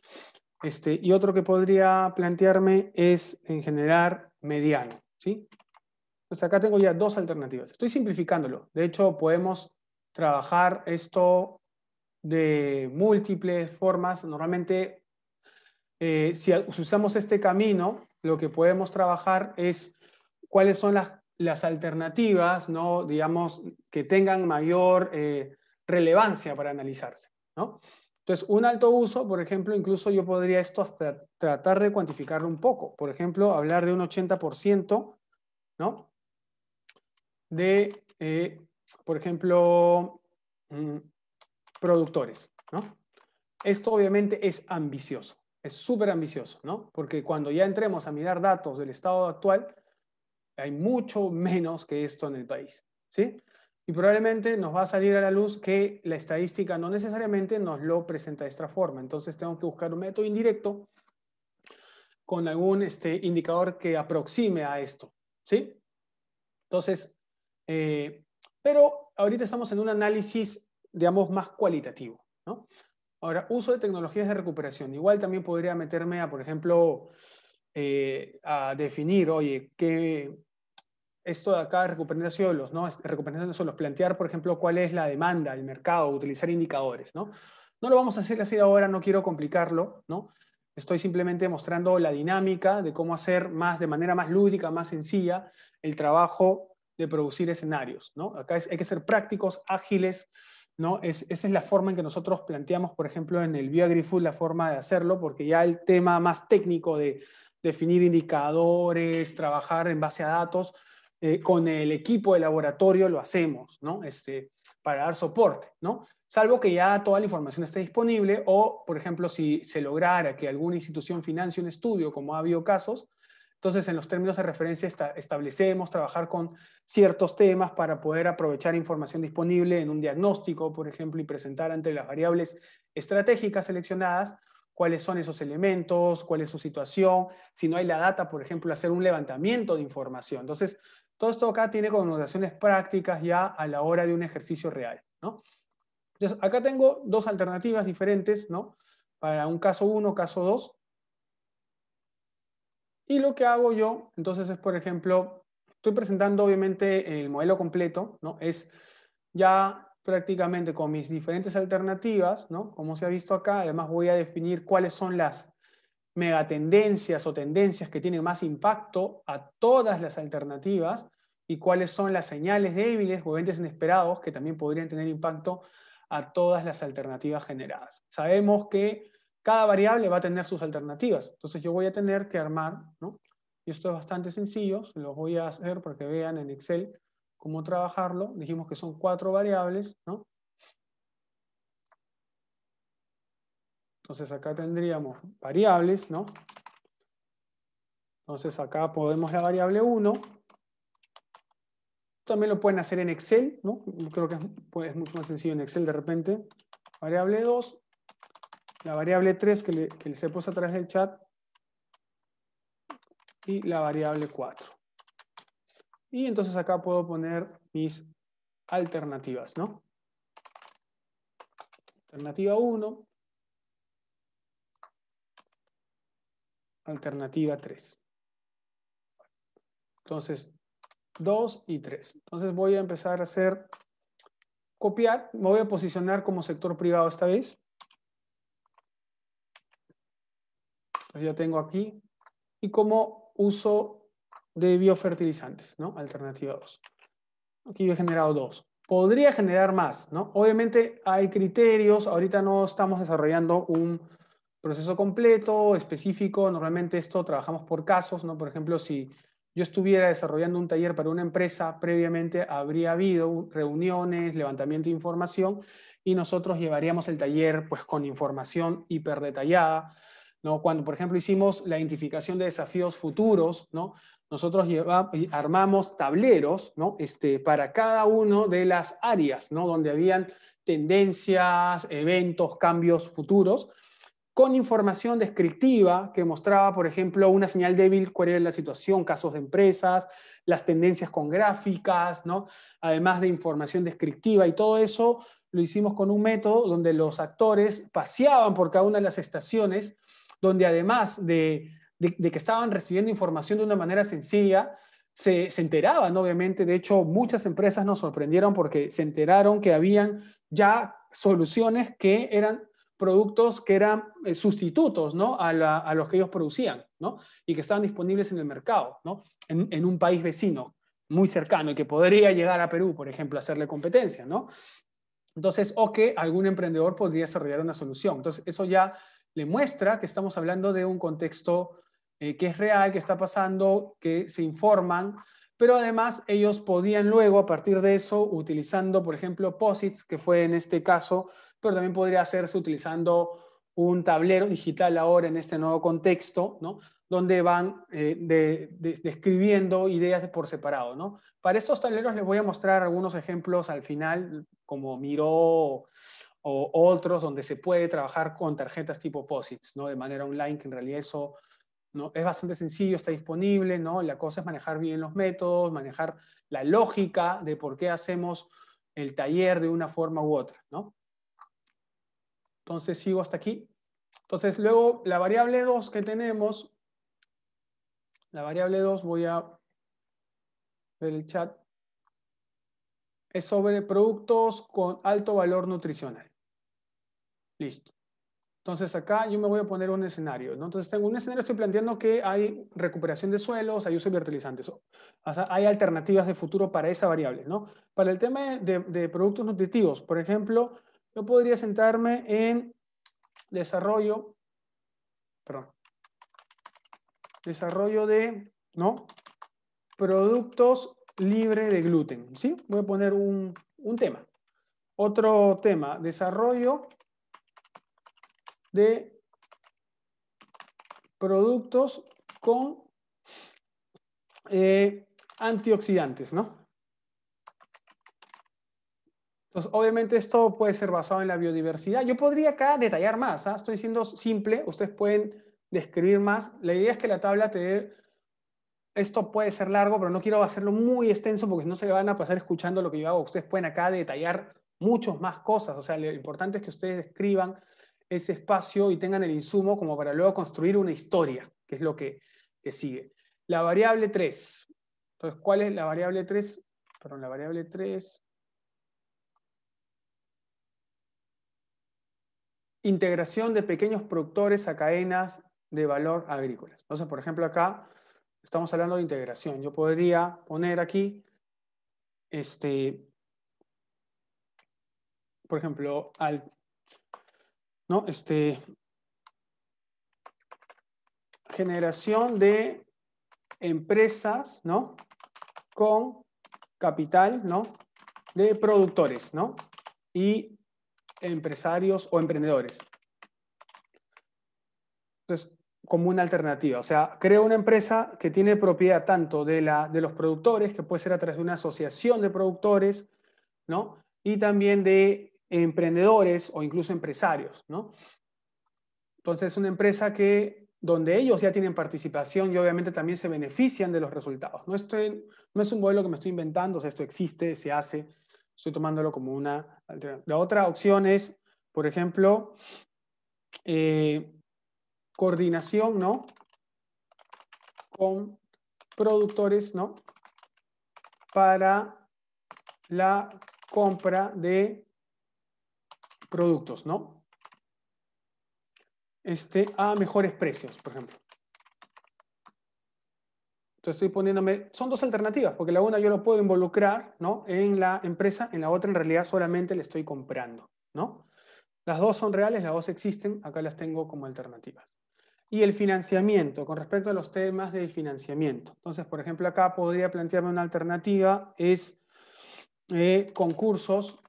Este, y otro que podría plantearme es en general mediano, ¿sí? Entonces acá tengo ya dos alternativas. Estoy simplificándolo. De hecho, podemos trabajar esto de múltiples formas. Normalmente, eh, si usamos este camino, lo que podemos trabajar es cuáles son las, alternativas, ¿no? digamos, que tengan mayor eh, relevancia para analizarse. ¿no? Entonces, un alto uso, por ejemplo, incluso yo podría esto hasta tratar de cuantificarlo un poco. Por ejemplo, hablar de un 80%, ¿no? De, eh, por ejemplo, mm, productores, ¿no? Esto obviamente es ambicioso, es súper ambicioso, ¿no? Porque cuando ya entremos a mirar datos del estado actual, hay mucho menos que esto en el país, ¿sí? Y probablemente nos va a salir a la luz que la estadística no necesariamente nos lo presenta de esta forma. Entonces tengo que buscar un método indirecto con algún este, indicador que aproxime a esto. ¿Sí? Entonces, eh, pero ahorita estamos en un análisis, digamos, más cualitativo. ¿no? Ahora, uso de tecnologías de recuperación. Igual también podría meterme a, por ejemplo, eh, a definir, oye, qué, esto de acá, recuperación de solos, ¿no? Este, recuperación de solos. plantear, por ejemplo, cuál es la demanda, el mercado, utilizar indicadores, ¿no? No lo vamos a hacer así ahora, no quiero complicarlo, ¿no? Estoy simplemente mostrando la dinámica de cómo hacer más, de manera más lúdica, más sencilla, el trabajo de producir escenarios, ¿no? Acá hay que ser prácticos, ágiles, ¿no? esa es la forma en que nosotros planteamos, por ejemplo, en el BioAgriFood la forma de hacerlo, porque ya el tema más técnico de definir indicadores, trabajar en base a datos, eh, con el equipo de laboratorio lo hacemos, ¿no? Este, para dar soporte, ¿no? Salvo que ya toda la información esté disponible o, por ejemplo, si se lograra que alguna institución financie un estudio, como ha habido casos, entonces en los términos de referencia establecemos trabajar con ciertos temas para poder aprovechar información disponible en un diagnóstico, por ejemplo, y presentar ante las variables estratégicas seleccionadas cuáles son esos elementos, cuál es su situación, si no hay la data, por ejemplo, hacer un levantamiento de información. Entonces, todo esto acá tiene connotaciones prácticas ya a la hora de un ejercicio real. Entonces, acá tengo dos alternativas diferentes, ¿no? Para un caso 1, caso 2. Y lo que hago yo, entonces, es, por ejemplo, estoy presentando obviamente el modelo completo, ¿no? Es ya prácticamente con mis diferentes alternativas, ¿no? Como se ha visto acá, además voy a definir cuáles son las megatendencias o tendencias que tienen más impacto a todas las alternativas y cuáles son las señales débiles o eventos inesperados que también podrían tener impacto a todas las alternativas generadas. Sabemos que cada variable va a tener sus alternativas, entonces yo voy a tener que armar, ¿no? y esto es bastante sencillo, se los voy a hacer para vean en Excel cómo trabajarlo, dijimos que son cuatro variables, ¿no? Entonces acá tendríamos variables, ¿no? Entonces acá podemos la variable 1. También lo pueden hacer en Excel, ¿no? Creo que es, pues, mucho más sencillo en Excel de repente. Variable 2. La variable 3 que, se que les he atrás del chat. Y la variable 4. Y entonces acá puedo poner mis alternativas, ¿no? Alternativa 1, Alternativa 3. Entonces, 2 y 3. Entonces voy a empezar a hacer copiar. Me voy a posicionar como sector privado esta vez. ya tengo aquí. Y como uso de biofertilizantes, ¿no? Alternativa 2. Aquí yo he generado 2. Podría generar más, ¿no? Obviamente hay criterios. Ahorita no estamos desarrollando un proceso completo, específico, normalmente esto trabajamos por casos, ¿no? Por ejemplo, si yo estuviera desarrollando un taller para una empresa, previamente habría habido reuniones, levantamiento de información y nosotros llevaríamos el taller pues con información hiperdetallada, ¿no? Cuando, por ejemplo, hicimos la identificación de desafíos futuros, ¿no? Nosotros armamos tableros, ¿no? Este, para cada una de las áreas, ¿no? Donde habían tendencias, eventos, cambios futuros con información descriptiva que mostraba, por ejemplo, una señal débil, cuál era la situación, casos de empresas, las tendencias con gráficas, ¿no? además de información descriptiva y todo eso lo hicimos con un método donde los actores paseaban por cada una de las estaciones, donde además de, que estaban recibiendo información de una manera sencilla, se, se, enteraban, obviamente. De hecho, muchas empresas nos sorprendieron porque se enteraron que habían ya soluciones que eran productos que eran eh, sustitutos ¿no? a, los que ellos producían ¿no? y que estaban disponibles en el mercado, ¿no? en, un país vecino muy cercano y que podría llegar a Perú, por ejemplo, a hacerle competencia. ¿no? Entonces, o que algún emprendedor podría desarrollar una solución. Entonces, eso ya le muestra que estamos hablando de un contexto eh, que es real, que está pasando, que se informan, pero además ellos podían luego, a partir de eso, utilizando, por ejemplo, POSITS, que fue en este caso pero también podría hacerse utilizando un tablero digital ahora en este nuevo contexto, ¿no? donde van eh, describiendo ideas por separado. ¿no? Para estos tableros les voy a mostrar algunos ejemplos al final, como Miro o, otros, donde se puede trabajar con tarjetas tipo POSITS, ¿no? de manera online, que en realidad eso es bastante sencillo, está disponible. ¿no? La cosa es manejar bien los métodos, manejar la lógica de por qué hacemos el taller de una forma u otra. ¿no? Entonces sigo hasta aquí. Entonces luego la variable 2 que tenemos, la variable 2 voy a ver el chat, es sobre productos con alto valor nutricional. Listo. Entonces acá yo me voy a poner un escenario, Entonces tengo un escenario, estoy planteando que hay recuperación de suelos, hay uso de fertilizantes, o hay alternativas de futuro para esa variable, Para el tema de productos nutritivos, por ejemplo, yo podría sentarme en desarrollo, perdón, desarrollo de, ¿no? Productos libres de gluten, ¿sí? Voy a poner un, tema. Otro tema, desarrollo de productos con eh, antioxidantes, ¿no? Entonces, obviamente esto puede ser basado en la biodiversidad. Yo podría acá detallar más, ¿ah? estoy siendo simple, ustedes pueden describir más. La idea es que la tabla te dé, esto puede ser largo, pero no quiero hacerlo muy extenso porque no se van a pasar escuchando lo que yo hago. Ustedes pueden acá detallar muchas más cosas, o sea, lo importante es que ustedes describan ese espacio y tengan el insumo como para luego construir una historia, que es lo que, que sigue. La variable 3. Entonces, ¿cuál es la variable 3? Perdón, la variable 3 integración de pequeños productores a cadenas de valor agrícolas. Entonces, por ejemplo, acá estamos hablando de integración. Yo podría poner aquí, este, por ejemplo, al, ¿no? este, generación de empresas, ¿no? Con capital, ¿no? De productores, ¿no? Y empresarios o emprendedores. Entonces, como una alternativa. O sea, creo una empresa que tiene propiedad tanto de, la, de los productores, que puede ser a través de una asociación de productores, ¿no? Y también de emprendedores o incluso empresarios, ¿no? Entonces, es una empresa que, donde ellos ya tienen participación y obviamente también se benefician de los resultados. No, Estoy, no es un modelo que me estoy inventando, o sea, esto existe, se hace, Estoy tomándolo como una alternativa. La otra opción es, por ejemplo, eh, coordinación, ¿no? Con productores, ¿no? Para la compra de productos, ¿no? Este, a mejores precios, por ejemplo. Entonces estoy poniéndome, son dos alternativas, porque la una yo lo puedo involucrar ¿no? en la empresa, en la otra en realidad solamente le estoy comprando. ¿no? Las dos son reales, las dos existen, acá las tengo como alternativas. Y el financiamiento, con respecto a los temas del financiamiento. Entonces, por ejemplo, acá podría plantearme una alternativa, es eh, concursos,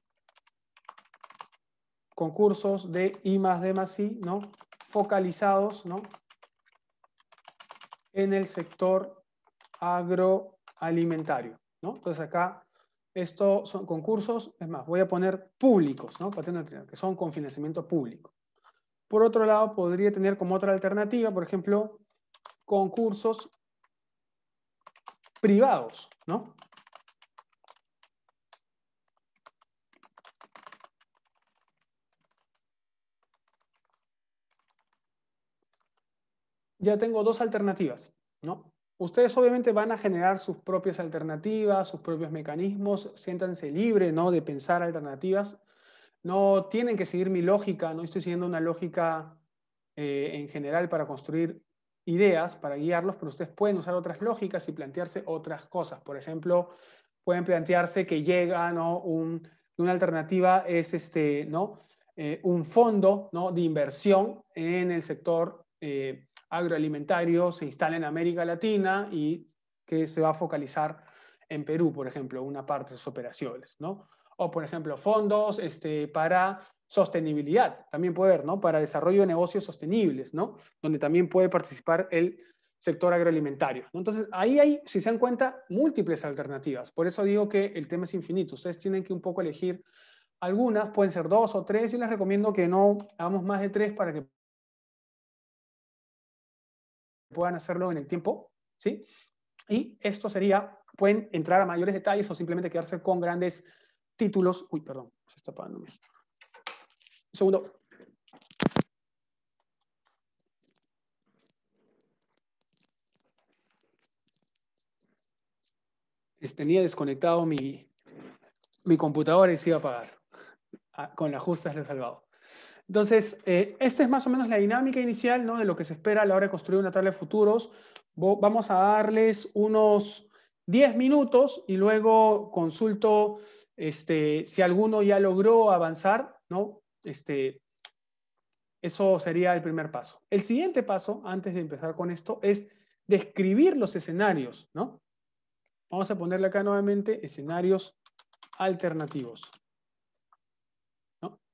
concursos de I más D más I, ¿no? focalizados ¿no? en el sector agroalimentario. ¿no? Entonces acá, estos son concursos, es más, voy a poner públicos, ¿no? que son con financiamiento público. Por otro lado, podría tener como otra alternativa, por ejemplo, concursos privados, ¿no? Ya tengo dos alternativas, ¿no? Ustedes obviamente van a generar sus propias alternativas, sus propios mecanismos, siéntanse libres ¿no? de pensar alternativas. No tienen que seguir mi lógica, no estoy siguiendo una lógica eh, en general para construir ideas, para guiarlos, pero ustedes pueden usar otras lógicas y plantearse otras cosas. Por ejemplo, pueden plantearse que llega una alternativa es este, ¿no? Eh, un fondo ¿no? de inversión en el sector eh, agroalimentario se instala en América Latina y que se va a focalizar en Perú, por ejemplo, una parte de sus operaciones, ¿no? O, por ejemplo, fondos este, para sostenibilidad, también puede haber, ¿no? Para desarrollo de negocios sostenibles, ¿no? Donde también puede participar el sector agroalimentario. Entonces, ahí hay, si se dan cuenta, múltiples alternativas. Por eso digo que el tema es infinito. Ustedes tienen que un poco elegir algunas, pueden ser dos o tres. Yo les recomiendo que no hagamos más de tres para que puedan hacerlo en el tiempo, ¿sí? Y esto sería, pueden entrar a mayores detalles o simplemente quedarse con grandes títulos. Uy, perdón, se está apagando. Un segundo. Tenía desconectado mi, computadora y se iba a apagar. Ah, con las justas lo he salvado. Entonces, eh, esta es más o menos la dinámica inicial de lo que se espera a la hora de construir una tabla de futuros. Vamos a darles unos 10 minutos y luego consulto este, si alguno ya logró avanzar. Este, eso sería el primer paso. El siguiente paso, antes de empezar con esto, es describir los escenarios. Vamos a ponerle acá nuevamente escenarios alternativos.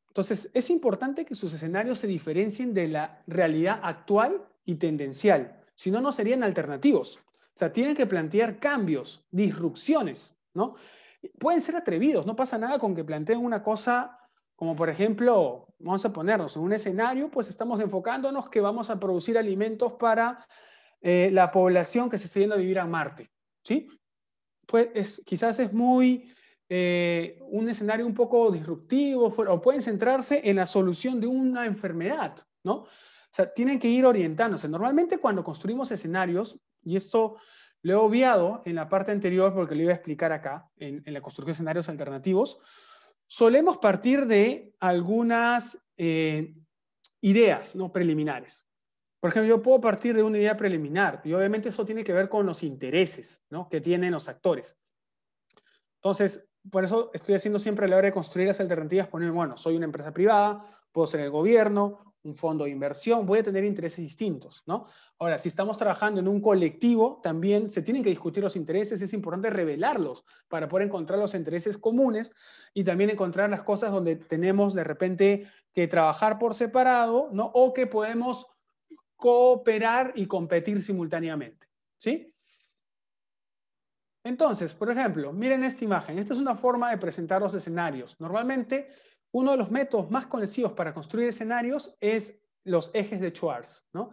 Entonces, es importante que sus escenarios se diferencien de la realidad actual y tendencial, si no, no serían alternativos. O sea, tienen que plantear cambios, disrupciones, ¿no? Pueden ser atrevidos, no pasa nada con que planteen una cosa como por ejemplo, vamos a ponernos en un escenario, pues estamos enfocándonos que vamos a producir alimentos para eh, la población que se está yendo a vivir a Marte, ¿sí? Pues quizás es muy eh, un escenario un poco disruptivo, o pueden centrarse en la solución de una enfermedad, ¿no? O sea, tienen que ir orientándose. Normalmente cuando construimos escenarios, y esto lo he obviado en la parte anterior porque lo iba a explicar acá, en, la construcción de escenarios alternativos, solemos partir de algunas eh, ideas ¿no? preliminares. Por ejemplo, yo puedo partir de una idea preliminar y obviamente eso tiene que ver con los intereses ¿no? que tienen los actores. Entonces, por eso estoy haciendo siempre a la hora de construir las alternativas, poner, bueno, soy una empresa privada, puedo ser el gobierno, un fondo de inversión, voy a tener intereses distintos, ¿no? Ahora, si estamos trabajando en un colectivo, también se tienen que discutir los intereses, es importante revelarlos para poder encontrar los intereses comunes y también encontrar las cosas donde tenemos de repente que trabajar por separado, ¿no? O que podemos cooperar y competir simultáneamente, ¿sí? Entonces, por ejemplo, miren esta imagen. Esta es una forma de presentar los escenarios. Normalmente, uno de los métodos más conocidos para construir escenarios es los ejes de Schwartz, ¿no?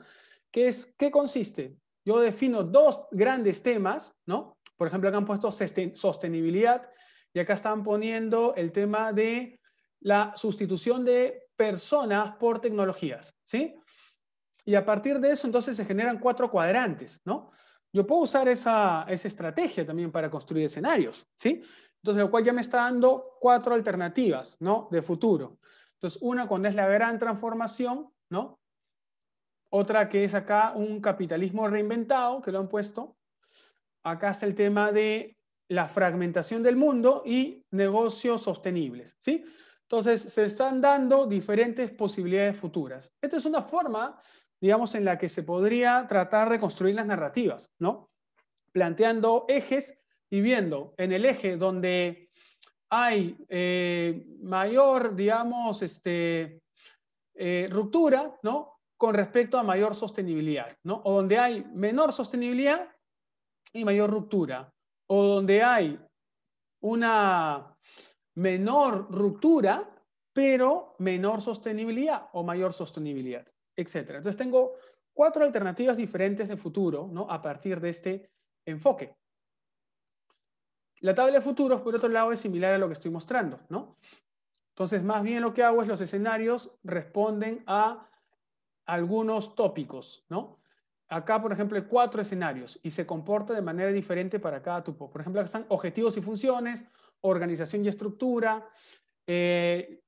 ¿Qué, es, qué consiste? Yo defino dos grandes temas, ¿no? Por ejemplo, acá han puesto sostenibilidad y acá están poniendo el tema de la sustitución de personas por tecnologías, ¿sí? Y a partir de eso, entonces, se generan cuatro cuadrantes, ¿no? yo puedo usar esa, esa estrategia también para construir escenarios, ¿sí? Entonces, lo cual ya me está dando cuatro alternativas, ¿no? De futuro. Entonces, una cuando es la gran transformación, ¿no? Otra que es acá un capitalismo reinventado, que lo han puesto. Acá está el tema de la fragmentación del mundo y negocios sostenibles, ¿sí? Entonces, se están dando diferentes posibilidades futuras. Esta es una forma digamos, en la que se podría tratar de construir las narrativas, ¿no? Planteando ejes y viendo en el eje donde hay eh, mayor, digamos, este, eh, ruptura, ¿no? Con respecto a mayor sostenibilidad, ¿no? O donde hay menor sostenibilidad y mayor ruptura, o donde hay una menor ruptura, pero menor sostenibilidad o mayor sostenibilidad. Etcétera. Entonces tengo cuatro alternativas diferentes de futuro ¿no? a partir de este enfoque. La tabla de futuros, por otro lado, es similar a lo que estoy mostrando. ¿no? Entonces, más bien lo que hago es los escenarios responden a algunos tópicos. ¿no? Acá, por ejemplo, hay cuatro escenarios y se comporta de manera diferente para cada tipo. Por ejemplo, acá están objetivos y funciones, organización y estructura, eh,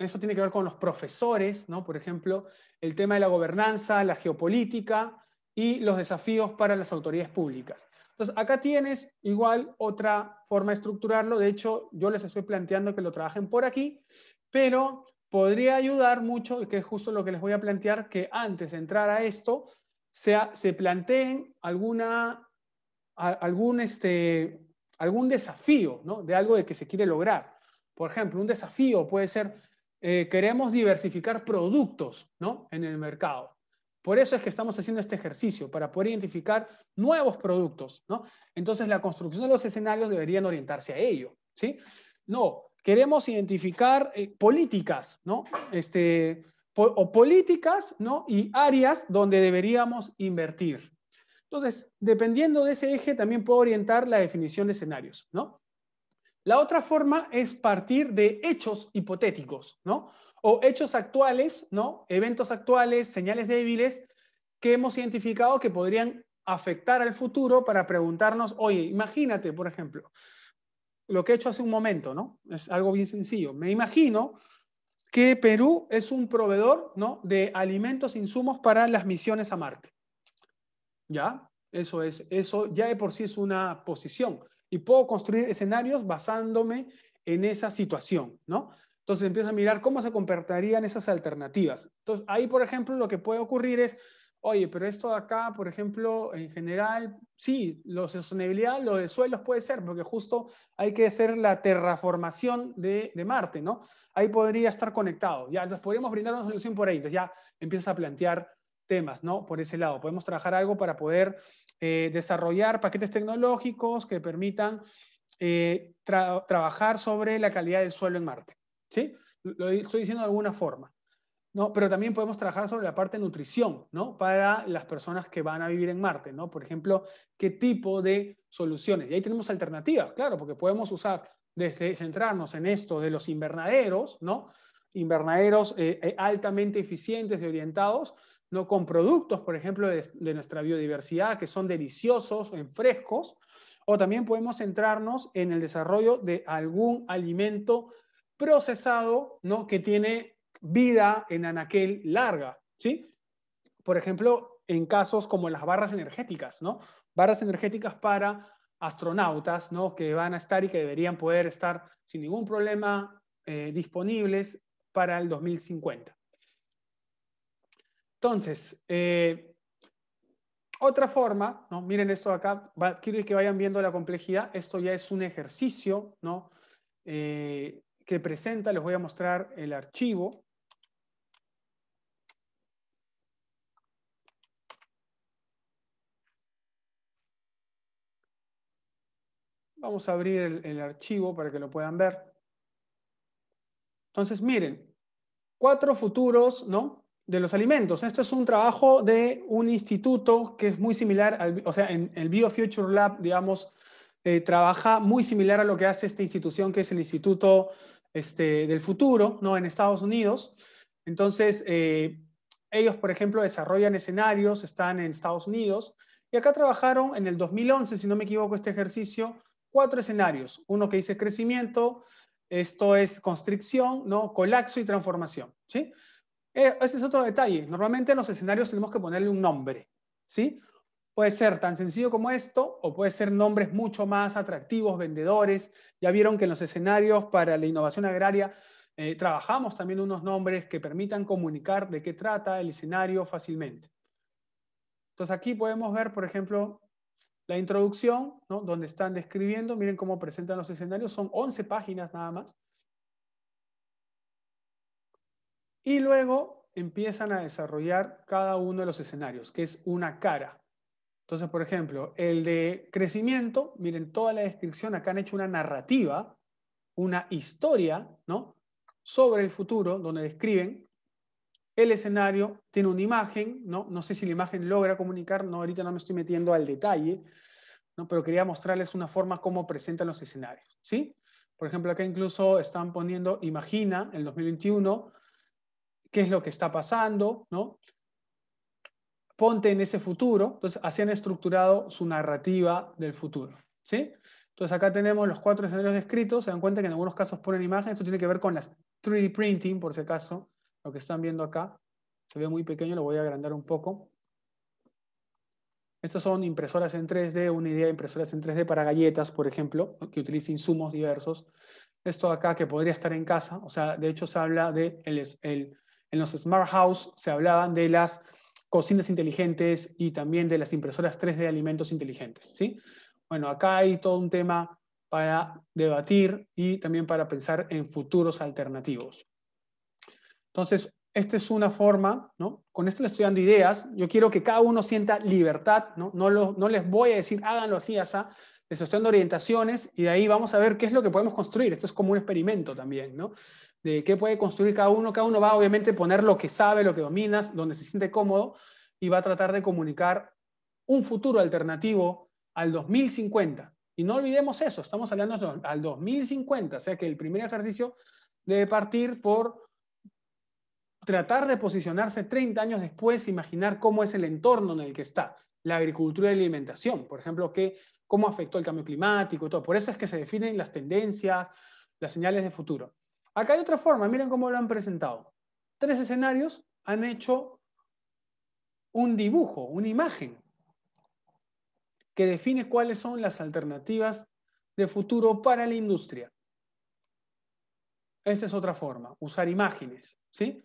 eso tiene que ver con los profesores, ¿no? por ejemplo, el tema de la gobernanza, la geopolítica y los desafíos para las autoridades públicas. Entonces, acá tienes igual otra forma de estructurarlo. De hecho, yo les estoy planteando que lo trabajen por aquí, pero podría ayudar mucho, y que es justo lo que les voy a plantear, que antes de entrar a esto, sea, se planteen alguna, algún, este, algún desafío ¿no? de algo de que se quiere lograr. Por ejemplo, un desafío puede ser eh, queremos diversificar productos ¿no? en el mercado. Por eso es que estamos haciendo este ejercicio, para poder identificar nuevos productos. ¿no? Entonces, la construcción de los escenarios deberían orientarse a ello. ¿sí? No, queremos identificar eh, políticas, ¿no? Este, o políticas, ¿no? Y áreas donde deberíamos invertir. Entonces, dependiendo de ese eje, también puedo orientar la definición de escenarios, ¿no? La otra forma es partir de hechos hipotéticos, ¿no? O hechos actuales, ¿no? Eventos actuales, señales débiles que hemos identificado que podrían afectar al futuro para preguntarnos, oye, imagínate, por ejemplo, lo que he hecho hace un momento, ¿no? Es algo bien sencillo. Me imagino que Perú es un proveedor, ¿no? De alimentos, insumos para las misiones a Marte. ¿Ya? Eso es, eso ya de por sí es una posición y puedo construir escenarios basándome en esa situación, ¿no? Entonces empiezo a mirar cómo se comportarían esas alternativas. Entonces ahí, por ejemplo, lo que puede ocurrir es, oye, pero esto de acá, por ejemplo, en general, sí, de sostenibilidad, lo de suelos puede ser, porque justo hay que hacer la terraformación de, Marte, ¿no? Ahí podría estar conectado. Ya, entonces podríamos brindar una solución por ahí. Entonces ya empiezas a plantear temas, ¿no? Por ese lado. Podemos trabajar algo para poder eh, desarrollar paquetes tecnológicos que permitan eh, trabajar sobre la calidad del suelo en Marte. ¿sí? Lo estoy diciendo de alguna forma. ¿no? Pero también podemos trabajar sobre la parte nutrición, ¿no? Para las personas que van a vivir en Marte, ¿no? Por ejemplo, qué tipo de soluciones. Y ahí tenemos alternativas, claro, porque podemos usar desde centrarnos en esto de los invernaderos, ¿no? Invernaderos eh, altamente eficientes y orientados, ¿no? con productos, por ejemplo, de, nuestra biodiversidad, que son deliciosos, en frescos, o también podemos centrarnos en el desarrollo de algún alimento procesado ¿no? que tiene vida en anaquel larga. ¿sí? Por ejemplo, en casos como las barras energéticas, ¿no? barras energéticas para astronautas ¿no? que van a estar y que deberían poder estar sin ningún problema eh, disponibles para el 2050. Entonces, eh, otra forma, ¿no? miren esto acá, quiero que vayan viendo la complejidad, esto ya es un ejercicio ¿no? Eh, que presenta, les voy a mostrar el archivo. Vamos a abrir el archivo para que lo puedan ver. Entonces, miren, cuatro futuros, ¿no? de los alimentos. Esto es un trabajo de un instituto que es muy similar, al, o sea, en el BioFuture Lab, digamos, eh, trabaja muy similar a lo que hace esta institución, que es el Instituto este, del Futuro, ¿no? En Estados Unidos. Entonces, eh, ellos, por ejemplo, desarrollan escenarios, están en Estados Unidos, y acá trabajaron en el 2011, si no me equivoco, este ejercicio, cuatro escenarios. Uno que dice crecimiento, esto es constricción, ¿no? colapso y transformación. ¿sí? Eh, ese es otro detalle. Normalmente en los escenarios tenemos que ponerle un nombre, ¿sí? Puede ser tan sencillo como esto o puede ser nombres mucho más atractivos, vendedores. Ya vieron que en los escenarios para la innovación agraria eh, trabajamos también unos nombres que permitan comunicar de qué trata el escenario fácilmente. Entonces aquí podemos ver, por ejemplo, la introducción, ¿no? donde están describiendo, miren cómo presentan los escenarios, son 11 páginas nada más. Y luego empiezan a desarrollar cada uno de los escenarios, que es una cara. Entonces, por ejemplo, el de crecimiento, miren toda la descripción, acá han hecho una narrativa, una historia, ¿no? Sobre el futuro, donde describen el escenario, tiene una imagen, ¿no? No sé si la imagen logra comunicar, no, ahorita no me estoy metiendo al detalle, ¿no? Pero quería mostrarles una forma como presentan los escenarios, ¿sí? Por ejemplo, acá incluso están poniendo, imagina, el 2021, qué es lo que está pasando, ¿no? Ponte en ese futuro. Entonces, así han estructurado su narrativa del futuro, ¿sí? Entonces, acá tenemos los cuatro escenarios descritos. Se dan cuenta que en algunos casos ponen imágenes. Esto tiene que ver con las 3D printing, por si acaso, lo que están viendo acá. Se ve muy pequeño, lo voy a agrandar un poco. Estas son impresoras en 3D, una idea de impresoras en 3D para galletas, por ejemplo, que utilicen insumos diversos. Esto acá que podría estar en casa, o sea, de hecho se habla de el en los smart house se hablaban de las cocinas inteligentes y también de las impresoras 3D de alimentos inteligentes. ¿sí? Bueno, acá hay todo un tema para debatir y también para pensar en futuros alternativos. Entonces, esta es una forma, ¿no? Con esto les estoy dando ideas. Yo quiero que cada uno sienta libertad, ¿no? No, no les voy a decir háganlo así, asá. Les estoy dando orientaciones y de ahí vamos a ver qué es lo que podemos construir. Esto es como un experimento también, ¿no? de qué puede construir cada uno. Cada uno va obviamente a poner lo que sabe, lo que domina, donde se siente cómodo y va a tratar de comunicar un futuro alternativo al 2050. Y no olvidemos eso, estamos hablando al 2050, o sea que el primer ejercicio debe partir por tratar de posicionarse 30 años después, imaginar cómo es el entorno en el que está, la agricultura y la alimentación, por ejemplo, que, cómo afectó el cambio climático y todo. Por eso es que se definen las tendencias, las señales de futuro. Acá hay otra forma, miren cómo lo han presentado. Tres escenarios han hecho un dibujo, una imagen, que define cuáles son las alternativas de futuro para la industria. Esa es otra forma, usar imágenes, ¿sí?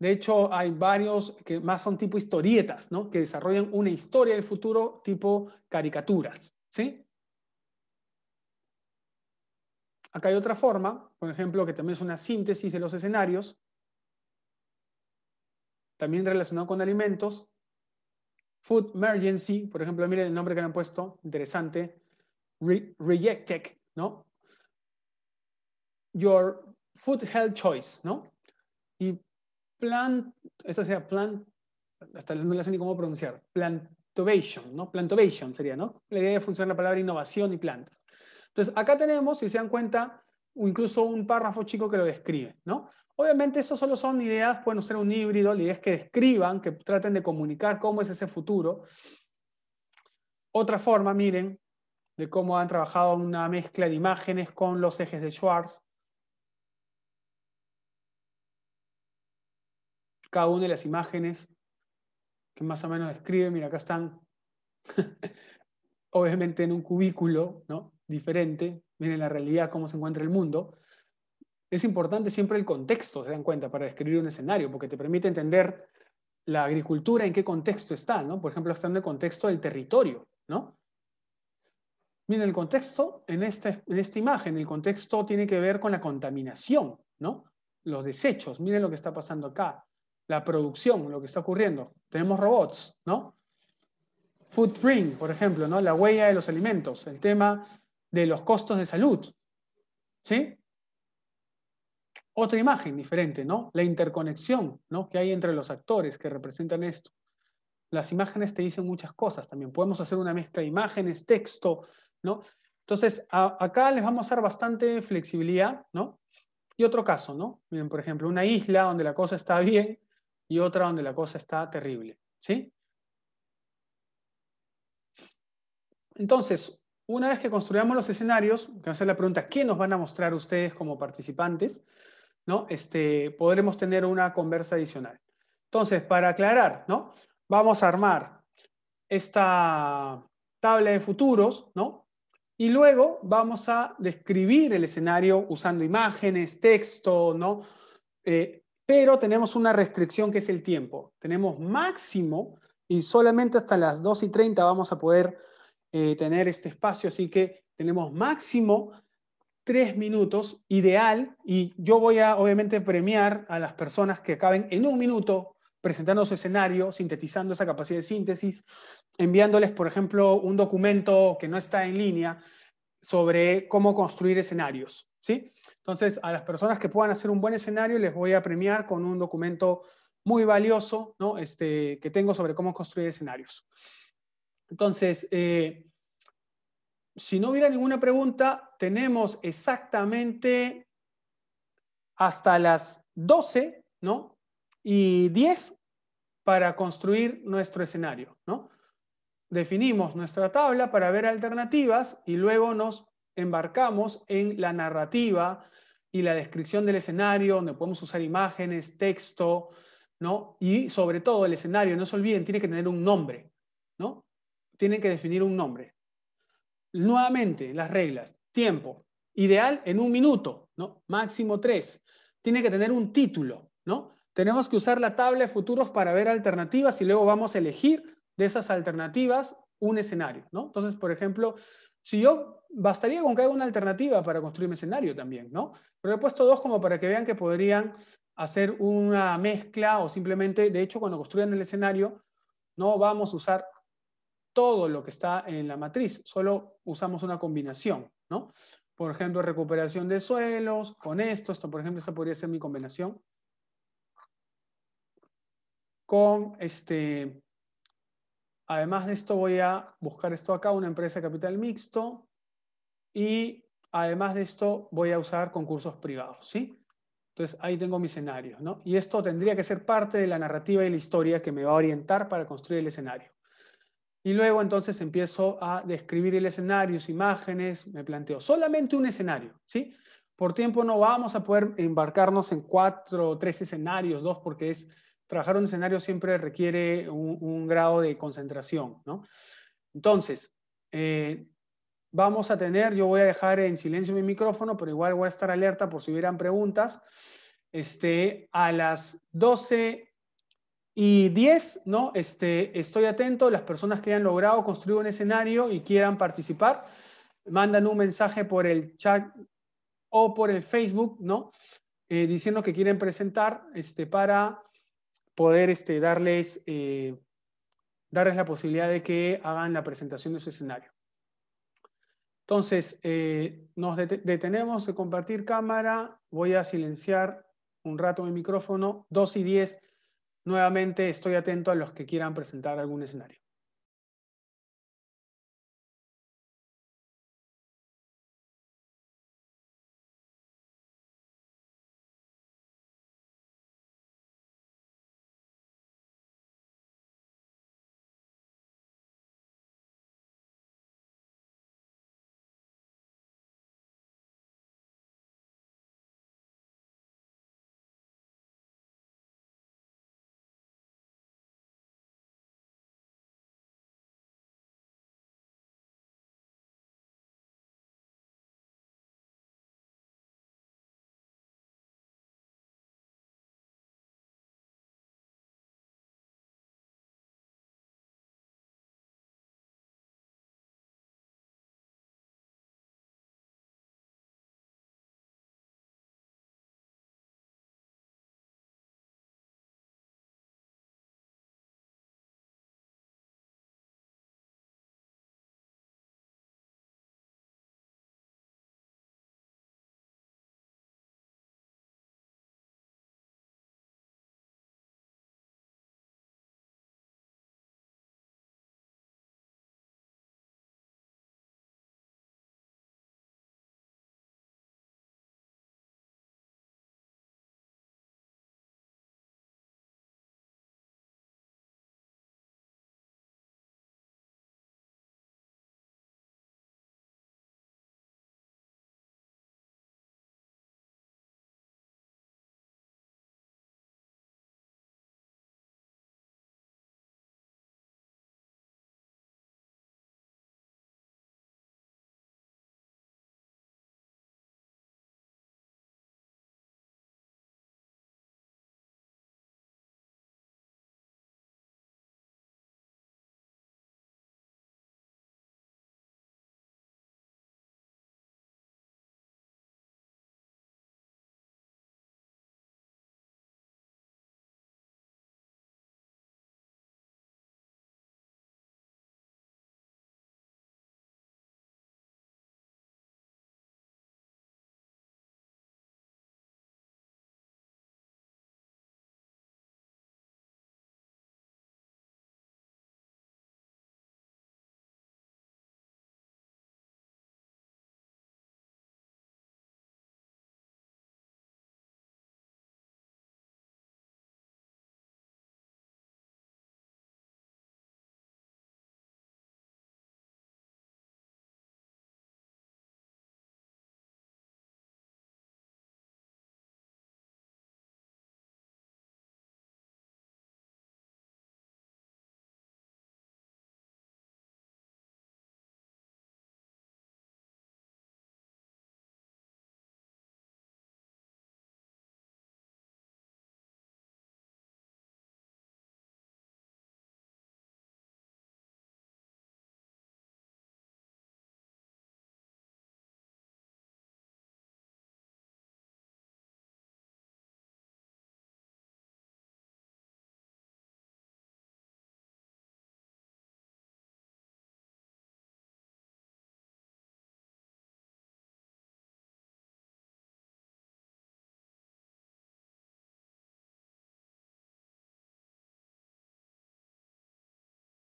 De hecho, hay varios que más son tipo historietas, ¿no? Que desarrollan una historia del futuro tipo caricaturas, ¿sí? Acá hay otra forma, por ejemplo, que también es una síntesis de los escenarios, también relacionado con alimentos. Food Emergency, por ejemplo, miren el nombre que le han puesto, interesante. reject, ¿no? Your food health choice, ¿no? Y plant, esto sea plant, hasta no le sé ni cómo pronunciar, plantovation, ¿no? Plantovation sería, ¿no? La idea de funcionar la palabra innovación y plantas. Entonces, acá tenemos, si se dan cuenta, incluso un párrafo chico que lo describe. ¿no? Obviamente, eso solo son ideas, pueden ser un híbrido, la idea que describan, que traten de comunicar cómo es ese futuro. Otra forma, miren, de cómo han trabajado una mezcla de imágenes con los ejes de Schwartz. Cada una de las imágenes que más o menos describe, mira, acá están, obviamente en un cubículo, ¿no? diferente, miren la realidad, cómo se encuentra el mundo. Es importante siempre el contexto, se dan cuenta, para describir un escenario, porque te permite entender la agricultura en qué contexto está, ¿no? Por ejemplo, está en el contexto del territorio, ¿no? Miren, el contexto en esta, en esta imagen, el contexto tiene que ver con la contaminación, ¿no? Los desechos, miren lo que está pasando acá, la producción, lo que está ocurriendo. Tenemos robots, ¿no? Footprint, por ejemplo, ¿no? La huella de los alimentos, el tema de los costos de salud. ¿Sí? Otra imagen diferente, ¿no? La interconexión ¿no? que hay entre los actores que representan esto. Las imágenes te dicen muchas cosas también. Podemos hacer una mezcla de imágenes, texto, ¿no? Entonces, acá les vamos a dar bastante flexibilidad, ¿no? Y otro caso, ¿no? Miren, por ejemplo, una isla donde la cosa está bien y otra donde la cosa está terrible, ¿sí? Entonces, una vez que construyamos los escenarios, que va a ser la pregunta, ¿qué nos van a mostrar ustedes como participantes? ¿No? Este, podremos tener una conversa adicional. Entonces, para aclarar, ¿no? Vamos a armar esta tabla de futuros, ¿no? Y luego vamos a describir el escenario usando imágenes, texto, ¿no? Eh, pero tenemos una restricción que es el tiempo. Tenemos máximo y solamente hasta las 2 y 30 vamos a poder eh, tener este espacio, así que tenemos máximo tres minutos, ideal, y yo voy a obviamente premiar a las personas que acaben en un minuto presentando su escenario, sintetizando esa capacidad de síntesis, enviándoles, por ejemplo, un documento que no está en línea sobre cómo construir escenarios. ¿sí? Entonces, a las personas que puedan hacer un buen escenario, les voy a premiar con un documento muy valioso ¿no? este, que tengo sobre cómo construir escenarios. Entonces, eh, si no hubiera ninguna pregunta, tenemos exactamente hasta las 12, Y 10 para construir nuestro escenario, Definimos nuestra tabla para ver alternativas y luego nos embarcamos en la narrativa y la descripción del escenario, donde podemos usar imágenes, texto, ¿no? Y sobre todo el escenario, no se olviden, tiene que tener un nombre, ¿no? tienen que definir un nombre. Nuevamente, las reglas. Tiempo. Ideal en un minuto, ¿no? Máximo tres. Tiene que tener un título, ¿no? Tenemos que usar la tabla de futuros para ver alternativas y luego vamos a elegir de esas alternativas un escenario, ¿no? Entonces, por ejemplo, si yo bastaría con que haga una alternativa para construir mi escenario también, ¿no? Pero he puesto dos como para que vean que podrían hacer una mezcla o simplemente, de hecho, cuando construyan el escenario, no vamos a usar todo lo que está en la matriz, solo usamos una combinación, ¿no? Por ejemplo, recuperación de suelos, con esto, esto por ejemplo, esta podría ser mi combinación. Con este, además de esto voy a buscar esto acá, una empresa de capital mixto, y además de esto voy a usar concursos privados, ¿sí? Entonces ahí tengo mi escenario, ¿no? Y esto tendría que ser parte de la narrativa y la historia que me va a orientar para construir el escenario. Y luego entonces empiezo a describir el escenario, imágenes, me planteo solamente un escenario, ¿sí? Por tiempo no vamos a poder embarcarnos en cuatro o tres escenarios, dos, porque es trabajar un escenario siempre requiere un, grado de concentración, ¿no? Entonces, eh, vamos a tener, yo voy a dejar en silencio mi micrófono, pero igual voy a estar alerta por si hubieran preguntas. Este, a las 12 y 10, ¿no? Este, estoy atento, las personas que hayan logrado construir un escenario y quieran participar, mandan un mensaje por el chat o por el Facebook, ¿no? Eh, diciendo que quieren presentar este, para poder este, darles, eh, darles la posibilidad de que hagan la presentación de su escenario. Entonces, eh, nos detenemos de compartir cámara. Voy a silenciar un rato mi micrófono. 2 y 10 Nuevamente estoy atento a los que quieran presentar algún escenario.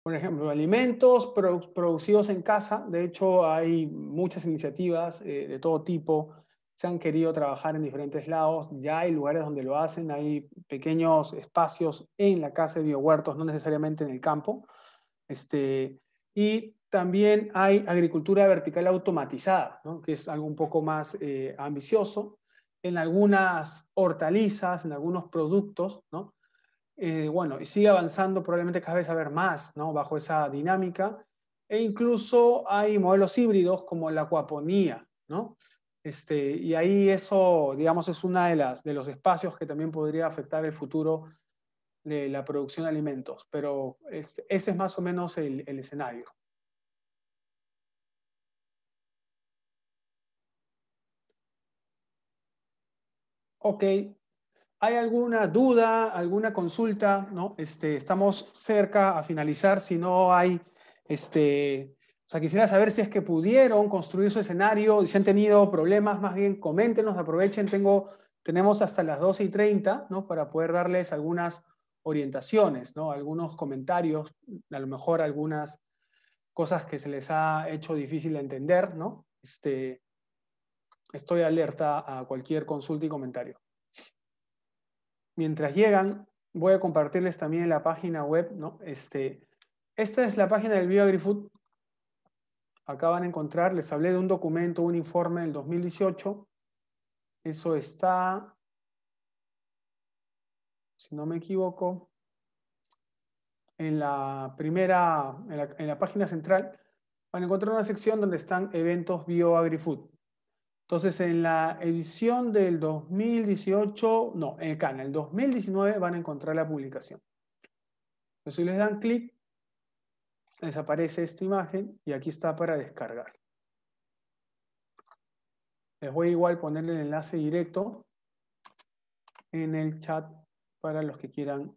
por ejemplo, alimentos producidos en casa. De hecho, hay muchas iniciativas eh, de todo tipo. Se han querido trabajar en diferentes lados. Ya hay lugares donde lo hacen. Hay pequeños espacios en la casa de biohuertos, no necesariamente en el campo. Este, y también hay agricultura vertical automatizada, que es algo un poco más eh, ambicioso. En algunas hortalizas, en algunos productos, ¿no? Eh, bueno, y sigue avanzando, probablemente cada vez a ver más, ¿no? Bajo esa dinámica. E incluso hay modelos híbridos como la acuaponía, ¿no? Este, y ahí eso, digamos, es uno de, de los espacios que también podría afectar el futuro de la producción de alimentos. Pero ese es más o menos el, el escenario. Ok, ¿Hay alguna duda, alguna consulta? ¿no? Este, estamos cerca a finalizar, si no hay, este, o sea, quisiera saber si es que pudieron construir su escenario, si han tenido problemas, más bien coméntenos, aprovechen, tengo, tenemos hasta las 12 y 30 ¿no? para poder darles algunas orientaciones, algunos comentarios, a lo mejor algunas cosas que se les ha hecho difícil entender. ¿no? Este, estoy alerta a cualquier consulta y comentario mientras llegan, voy a compartirles también la página web, este, esta es la página del BioAgriFood. Acá van a encontrar, les hablé de un documento, un informe del 2018. Eso está, si no me equivoco, en la primera, en la página central, van a encontrar una sección donde están eventos BioAgriFood. Entonces, en la edición del 2018, no, en el 2019 van a encontrar la publicación. Entonces, si les dan clic, les aparece esta imagen y aquí está para descargar. Les voy a igual poner el enlace directo en el chat para los que quieran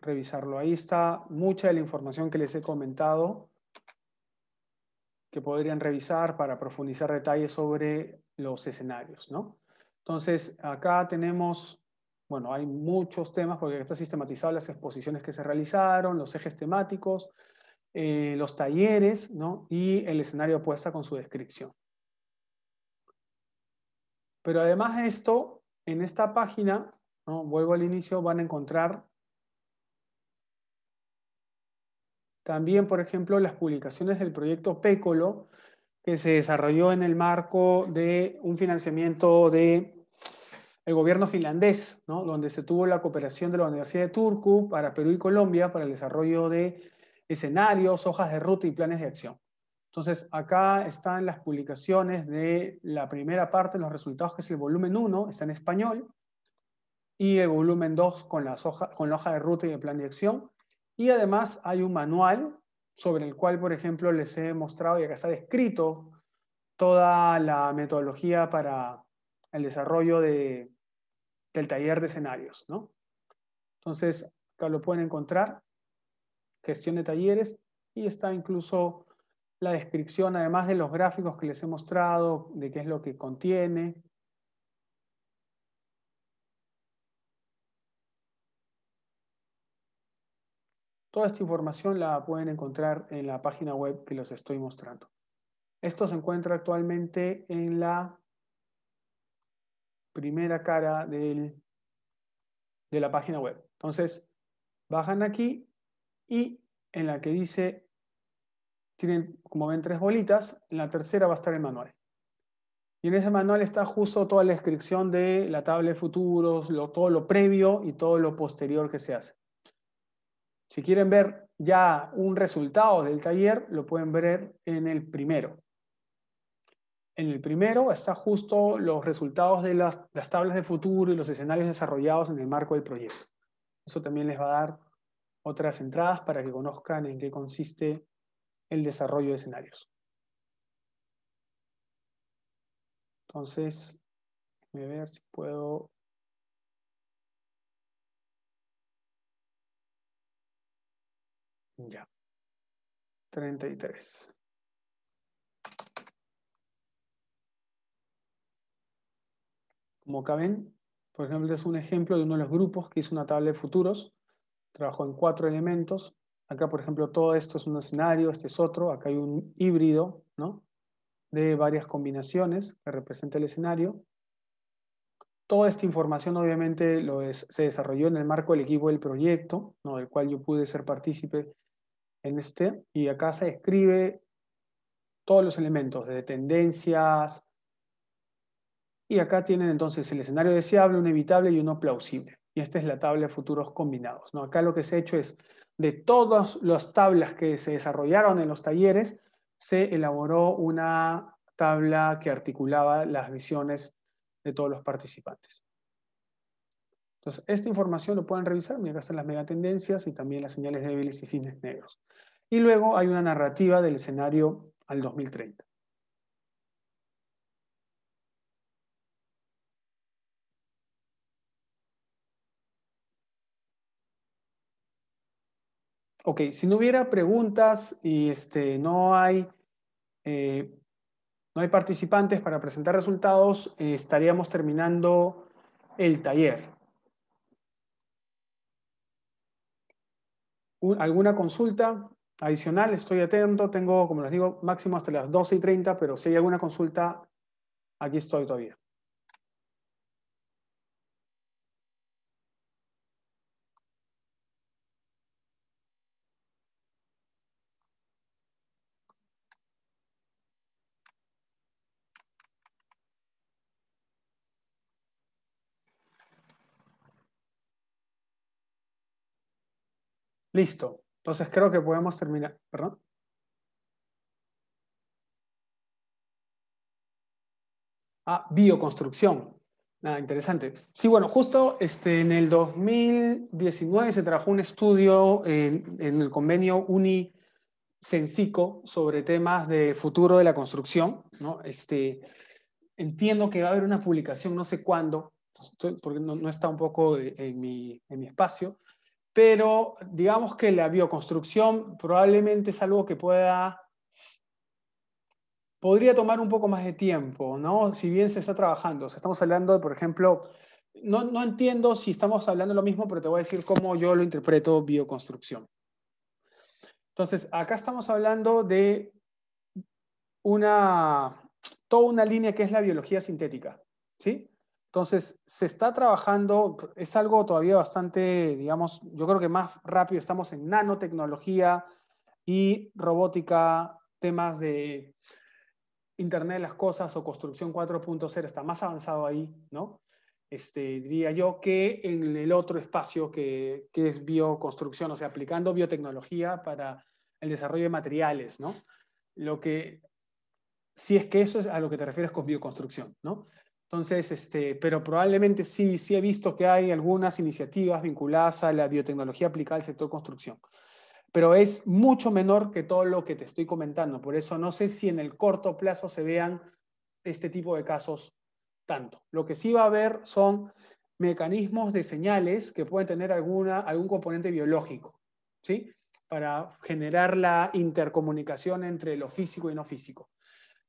revisarlo. Ahí está mucha de la información que les he comentado que podrían revisar para profundizar detalles sobre los escenarios. Entonces, acá tenemos, bueno, hay muchos temas porque está sistematizado las exposiciones que se realizaron, los ejes temáticos, eh, los talleres ¿no? y el escenario apuesta con su descripción. Pero además de esto, en esta página, vuelvo al inicio, van a encontrar También, por ejemplo, las publicaciones del proyecto Pécolo, que se desarrolló en el marco de un financiamiento de el gobierno finlandés, donde se tuvo la cooperación de la Universidad de Turku para Perú y Colombia para el desarrollo de escenarios, hojas de ruta y planes de acción. Entonces, acá están las publicaciones de la primera parte, los resultados, que es el volumen 1, está en español, y el volumen 2 con, con la hoja de ruta y el plan de acción. Y además hay un manual sobre el cual, por ejemplo, les he mostrado y acá está descrito toda la metodología para el desarrollo de, del taller de escenarios. Entonces, acá lo pueden encontrar, gestión de talleres, y está incluso la descripción, además de los gráficos que les he mostrado, de qué es lo que contiene, Toda esta información la pueden encontrar en la página web que los estoy mostrando. Esto se encuentra actualmente en la primera cara de la página web. Entonces, bajan aquí y en la que dice, tienen como ven tres bolitas, en la tercera va a estar el manual. Y en ese manual está justo toda la descripción de la tabla de futuros, todo lo previo y todo lo posterior que se hace. Si quieren ver ya un resultado del taller, lo pueden ver en el primero. En el primero está justo los resultados de las, las tablas de futuro y los escenarios desarrollados en el marco del proyecto. Eso también les va a dar otras entradas para que conozcan en qué consiste el desarrollo de escenarios. Entonces, a ver si puedo Ya. 33. Como acá ven, por ejemplo, es un ejemplo de uno de los grupos que hizo una tabla de futuros. Trabajó en cuatro elementos. Acá, por ejemplo, todo esto es un escenario, este es otro. Acá hay un híbrido, ¿no? De varias combinaciones que representa el escenario. Toda esta información obviamente se desarrolló en el marco del equipo del proyecto, ¿no? del cual yo pude ser partícipe este, y acá se escribe todos los elementos, de tendencias, y acá tienen entonces el escenario deseable, un evitable y uno plausible. Y esta es la tabla de futuros combinados. ¿no? Acá lo que se ha hecho es, de todas las tablas que se desarrollaron en los talleres, se elaboró una tabla que articulaba las visiones de todos los participantes. Entonces, esta información lo pueden revisar, mira, acá están las megatendencias y también las señales débiles y cines negros. Y luego hay una narrativa del escenario al 2030. Ok, si no hubiera preguntas y este, eh, no, hay, participantes para presentar resultados, estaríamos terminando el taller. alguna consulta adicional, estoy atento. Tengo, como les digo, máximo hasta las 12 y 30, pero si hay alguna consulta, aquí estoy todavía. Listo. Entonces creo que podemos terminar. Perdón. Ah, bioconstrucción. Nada, interesante. Sí, bueno, justo este, en el 2019 se trabajó un estudio en, el convenio Uni sobre temas de futuro de la construcción. Este, entiendo que va a haber una publicación, no sé cuándo, porque no, está un poco eh, en mi, en mi espacio, pero digamos que la bioconstrucción probablemente es algo que pueda podría tomar un poco más de tiempo, ¿no? Si bien se está trabajando, estamos hablando por ejemplo, no, no, entiendo si estamos hablando lo mismo, pero te voy a decir cómo yo lo interpreto bioconstrucción. Entonces, acá estamos hablando de una, toda una línea que es la biología sintética, ¿sí? Entonces, se está trabajando, es algo todavía bastante, digamos, yo creo que más rápido estamos en nanotecnología y robótica, temas de Internet de las Cosas o Construcción 4.0, está más avanzado ahí, ¿no? Este, diría yo, que en el otro espacio que, que, es bioconstrucción, o sea, aplicando biotecnología para el desarrollo de materiales, ¿no? Lo que, si es que eso es a lo que te refieres con bioconstrucción, ¿no? Entonces, este, pero probablemente sí, sí he visto que hay algunas iniciativas vinculadas a la biotecnología aplicada al sector de construcción. Pero es mucho menor que todo lo que te estoy comentando. Por eso no sé si en el corto plazo se vean este tipo de casos tanto. Lo que sí va a haber son mecanismos de señales que pueden tener alguna, algún componente biológico, ¿sí? Para generar la intercomunicación entre lo físico y no físico.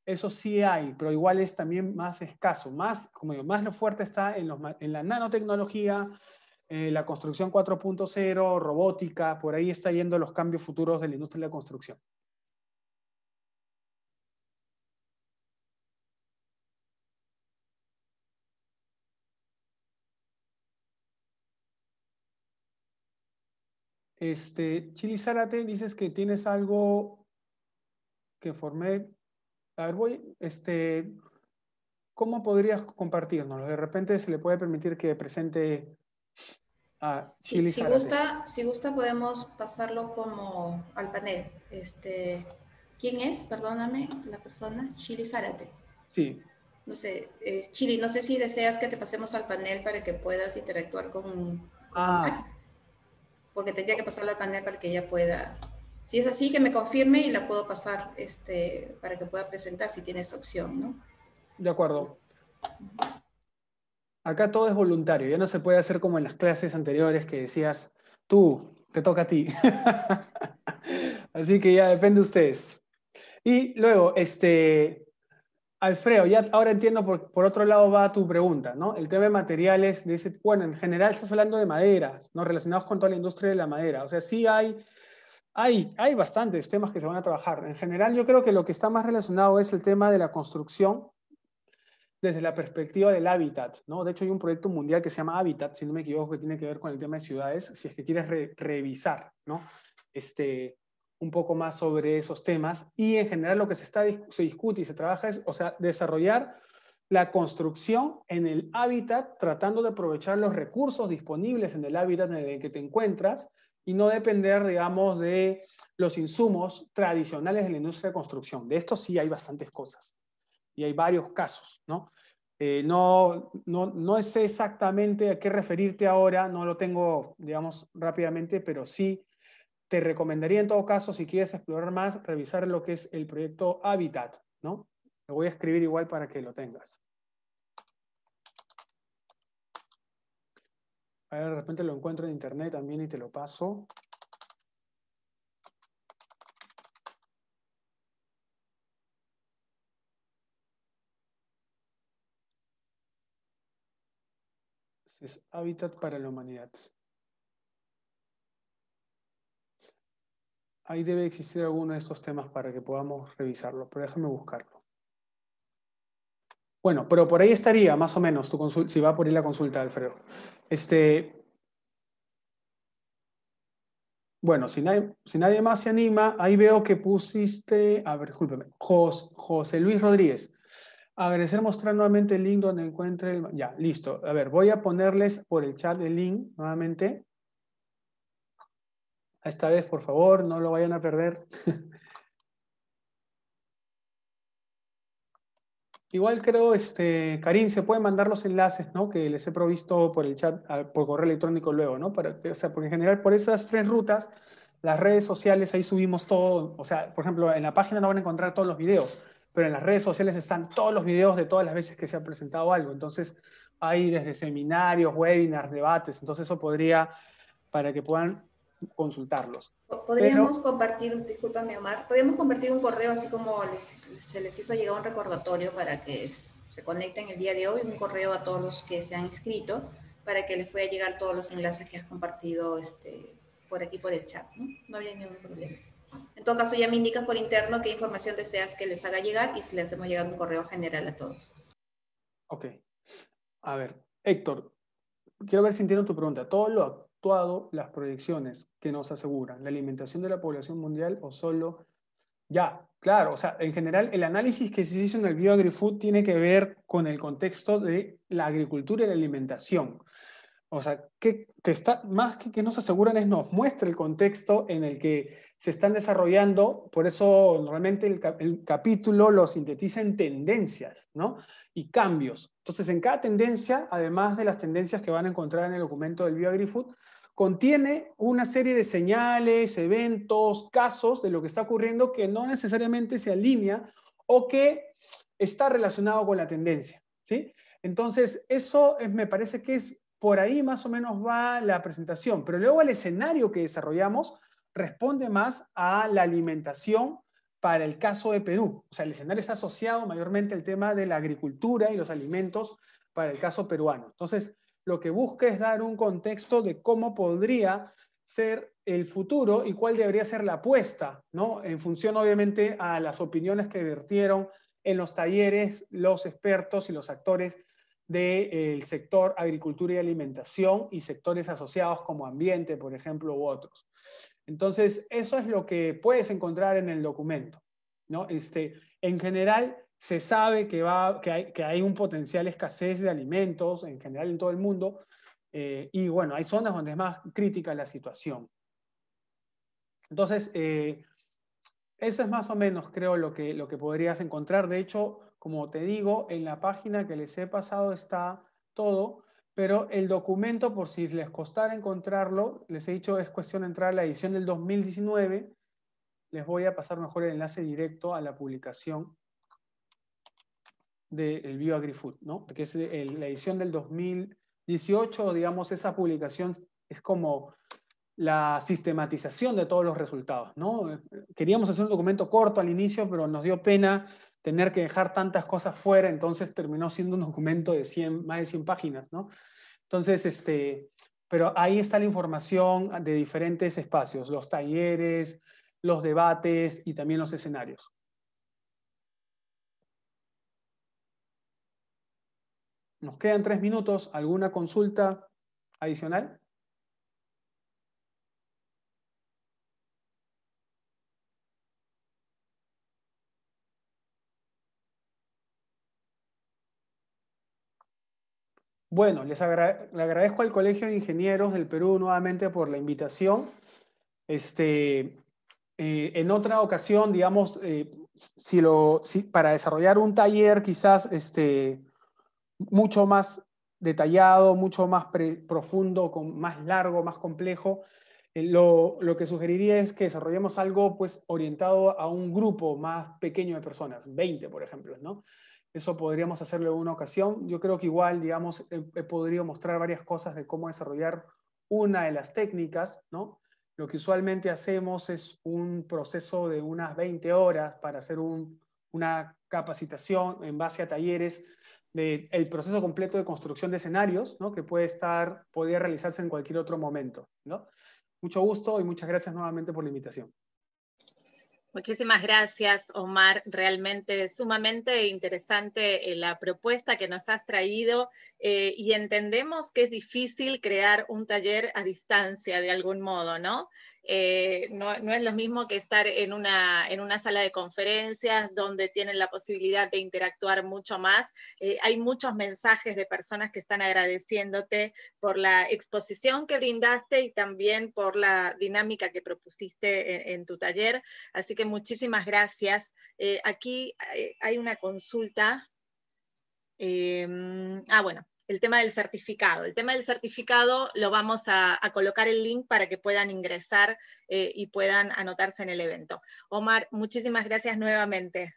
Eso sí hay, pero igual es también más escaso. Más, como más lo fuerte está en, la nanotecnología, eh, la construcción 4.0, robótica, por ahí está yendo los cambios futuros de la industria de la construcción. Este, Chili Zárate, dices que tienes algo que formé a ver, voy, este, ¿cómo podrías compartirnos? De repente se le puede permitir que presente a sí, si gusta, si gusta podemos pasarlo como al panel. Este, ¿Quién es? Perdóname, la persona. Chili Zárate. Sí. No sé, eh, Chili, no sé si deseas que te pasemos al panel para que puedas interactuar con... ah. Porque tendría que pasarlo al panel para que ella pueda si es así, que me confirme y la puedo pasar este, para que pueda presentar si tienes opción, ¿no? De acuerdo. Acá todo es voluntario, ya no se puede hacer como en las clases anteriores que decías, tú, te toca a ti. así que ya depende de ustedes. Y luego, este, Alfredo, ya ahora entiendo por, otro lado va tu pregunta, ¿no? El tema de materiales, dice, bueno, en general estás hablando de maderas, ¿no? Relacionados con toda la industria de la madera. O sea, sí hay hay, bastantes temas que se van a trabajar. En general, yo creo que lo que está más relacionado es el tema de la construcción desde la perspectiva del hábitat, ¿no? De hecho, hay un proyecto mundial que se llama Hábitat, si no me equivoco, que tiene que ver con el tema de ciudades, si es que quieres revisar, ¿no? Este, un poco más sobre esos temas. Y en general lo que se, se discute y se trabaja es, o sea, desarrollar la construcción en el hábitat, tratando de aprovechar los recursos disponibles en el hábitat en el que te encuentras y no depender, digamos, de los insumos tradicionales de la industria de construcción. De esto sí hay bastantes cosas y hay varios casos, ¿no? Eh, no, no, no sé exactamente a qué referirte ahora, no lo tengo, digamos, rápidamente, pero sí te recomendaría en todo caso, si quieres explorar más, revisar lo que es el proyecto Habitat, ¿no? Lo voy a escribir igual para que lo tengas. A ver, de repente lo encuentro en internet también y te lo paso. Es Hábitat para la Humanidad. Ahí debe existir alguno de estos temas para que podamos revisarlo, pero déjame buscarlo. Bueno, pero por ahí estaría más o menos tu consulta, si va por ahí la consulta, Alfredo. Este, bueno, si nadie, si más se anima, ahí veo que pusiste, a ver, discúlpeme, José Luis Rodríguez. Agradecer mostrar nuevamente el link donde encuentre el... Ya, listo. A ver, voy a ponerles por el chat el link nuevamente. Esta vez, por favor, no lo vayan a perder. Igual creo, este, Karim, se pueden mandar los enlaces, ¿no? Que les he provisto por el chat, ah, por correo electrónico luego, ¿no? Para, o sea, porque en general por esas tres rutas, las redes sociales, ahí subimos todo, o sea, por ejemplo, en la página no van a encontrar todos los videos, pero en las redes sociales están todos los videos de todas las veces que se ha presentado algo. Entonces, hay desde seminarios, webinars, debates, entonces eso podría, para que puedan consultarlos. Podríamos compartir, discúlpame Omar, podríamos compartir un correo así como se les hizo llegar un recordatorio para que se conecten el día de hoy, un correo a todos los que se han inscrito para que les pueda llegar todos los enlaces que has compartido este, por aquí por el chat, ¿no? No habría ningún problema. En todo caso, ya me indicas por interno qué información deseas que les haga llegar y si le hacemos llegar un correo general a todos. Ok. A ver, Héctor, quiero ver si entiendo tu pregunta. Todos lo actuado las proyecciones que nos aseguran la alimentación de la población mundial o solo ya, claro, o sea, en general el análisis que se hizo en el BioAgriFood tiene que ver con el contexto de la agricultura y la alimentación. O sea, que, está, más que que nos aseguran es nos muestra el contexto en el que se están desarrollando, por eso realmente el, capítulo lo sintetiza en tendencias, ¿no? Y cambios. Entonces, en cada tendencia, además de las tendencias que van a encontrar en el documento del BioAgriFood, contiene una serie de señales, eventos, casos de lo que está ocurriendo que no necesariamente se alinea o que está relacionado con la tendencia. Entonces, eso me parece que es por ahí más o menos va la presentación, pero luego el escenario que desarrollamos responde más a la alimentación para el caso de Perú. O sea, el escenario está asociado mayormente al tema de la agricultura y los alimentos para el caso peruano. Entonces, lo que busca es dar un contexto de cómo podría ser el futuro y cuál debería ser la apuesta, ¿no? En función, obviamente, a las opiniones que vertieron en los talleres los expertos y los actores del sector agricultura y alimentación y sectores asociados como ambiente, por ejemplo, u otros. Entonces, eso es lo que puedes encontrar en el documento. Este, en general, se sabe que, que, hay, un potencial escasez de alimentos, en general en todo el mundo, eh, y bueno, hay zonas donde es más crítica la situación. Entonces, eh, eso es más o menos, creo, lo que, lo que podrías encontrar. De hecho, como te digo, en la página que les he pasado está todo pero el documento, por si les costara encontrarlo, les he dicho, es cuestión de entrar a la edición del 2019. Les voy a pasar mejor el enlace directo a la publicación del BioAgriFood, ¿no? que es la edición del 2018, digamos, esa publicación es como la sistematización de todos los resultados, ¿no? Queríamos hacer un documento corto al inicio, pero nos dio pena tener que dejar tantas cosas fuera, entonces terminó siendo un documento de 100, más de 100 páginas, ¿no? Entonces, este, pero ahí está la información de diferentes espacios, los talleres, los debates y también los escenarios. Nos quedan tres minutos. ¿Alguna consulta adicional? Bueno, les agradezco al Colegio de Ingenieros del Perú nuevamente por la invitación. Este, eh, en otra ocasión, digamos, eh, si lo, si, para desarrollar un taller quizás este, mucho más detallado, mucho más profundo, con, más largo, más complejo, eh, lo, lo, que sugeriría es que desarrollemos algo pues, orientado a un grupo más pequeño de personas, 20 por ejemplo, ¿no? Eso podríamos hacerlo en una ocasión. Yo creo que igual, digamos, he, podido mostrar varias cosas de cómo desarrollar una de las técnicas, ¿no? Lo que usualmente hacemos es un proceso de unas 20 horas para hacer una capacitación en base a talleres del proceso completo de construcción de escenarios, ¿no? que puede estar, podría realizarse en cualquier otro momento. ¿no? Mucho gusto y muchas gracias nuevamente por la invitación. Muchísimas gracias, Omar. Realmente sumamente interesante eh, la propuesta que nos has traído eh, y entendemos que es difícil crear un taller a distancia de algún modo, ¿no? Eh, no, es lo mismo que estar en una, sala de conferencias donde tienen la posibilidad de interactuar mucho más. Eh, hay muchos mensajes de personas que están agradeciéndote por la exposición que brindaste y también por la dinámica que propusiste en, tu taller. Así que muchísimas gracias. Eh, aquí hay una consulta. Em, ah, bueno, el tema del certificado. El tema del certificado lo vamos a, colocar el link para que puedan ingresar eh, y puedan anotarse en el evento. Omar, muchísimas gracias nuevamente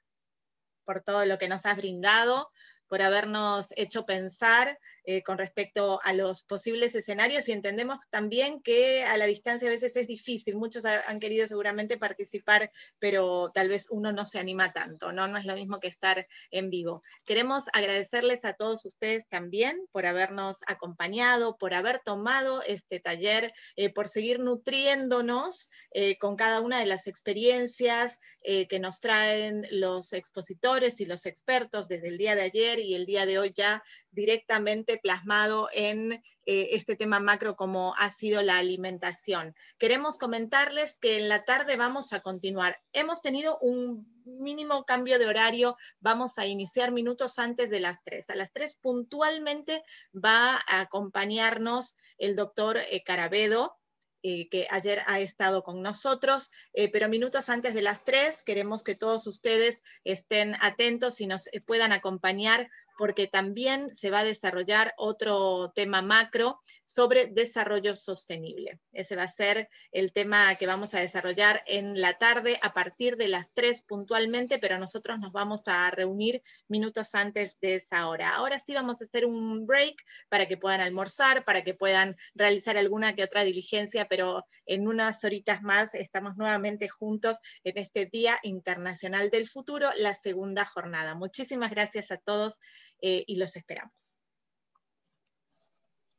por todo lo que nos has brindado, por habernos hecho pensar eh, con respecto a los posibles escenarios y entendemos también que a la distancia a veces es difícil. Muchos han querido seguramente participar, pero tal vez uno no se anima tanto, ¿no? No es lo mismo que estar en vivo. Queremos agradecerles a todos ustedes también por habernos acompañado, por haber tomado este taller, eh, por seguir nutriéndonos eh, con cada una de las experiencias que nos traen los expositores y los expertos desde el día de ayer y el día de hoy ya directamente plasmado en eh, este tema macro como ha sido la alimentación. Queremos comentarles que en la tarde vamos a continuar. Hemos tenido un mínimo cambio de horario, vamos a iniciar minutos antes de las 3. A las 3 puntualmente va a acompañarnos el doctor eh, Carabedo, eh, que ayer ha estado con nosotros, pero minutos antes de las 3 queremos que todos ustedes estén atentos y nos puedan acompañar porque también se va a desarrollar otro tema macro sobre desarrollo sostenible. Ese va a ser el tema que vamos a desarrollar en la tarde a partir de las 3 puntualmente, pero nosotros nos vamos a reunir minutos antes de esa hora. Ahora sí vamos a hacer un break para que puedan almorzar, para que puedan realizar alguna que otra diligencia, pero en unas horitas más estamos nuevamente juntos en este Día Internacional del Futuro, la segunda jornada. Muchísimas gracias a todos eh, y los esperamos.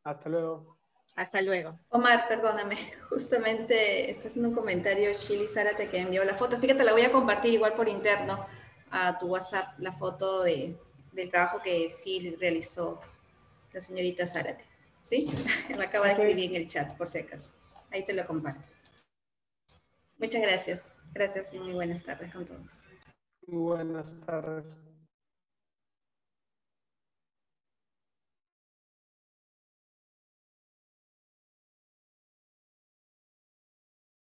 Hasta luego. Hasta luego. Omar, perdóname, justamente está haciendo un comentario Chili Zárate que envió la foto, así que te la voy a compartir igual por interno a tu WhatsApp, la foto del trabajo que sí realizó la señorita Zárate. ¿Sí? la acaba de escribir en el chat, por si acaso. Ahí te lo comparto. Muchas gracias. Gracias y muy buenas tardes con todos. Muy buenas tardes.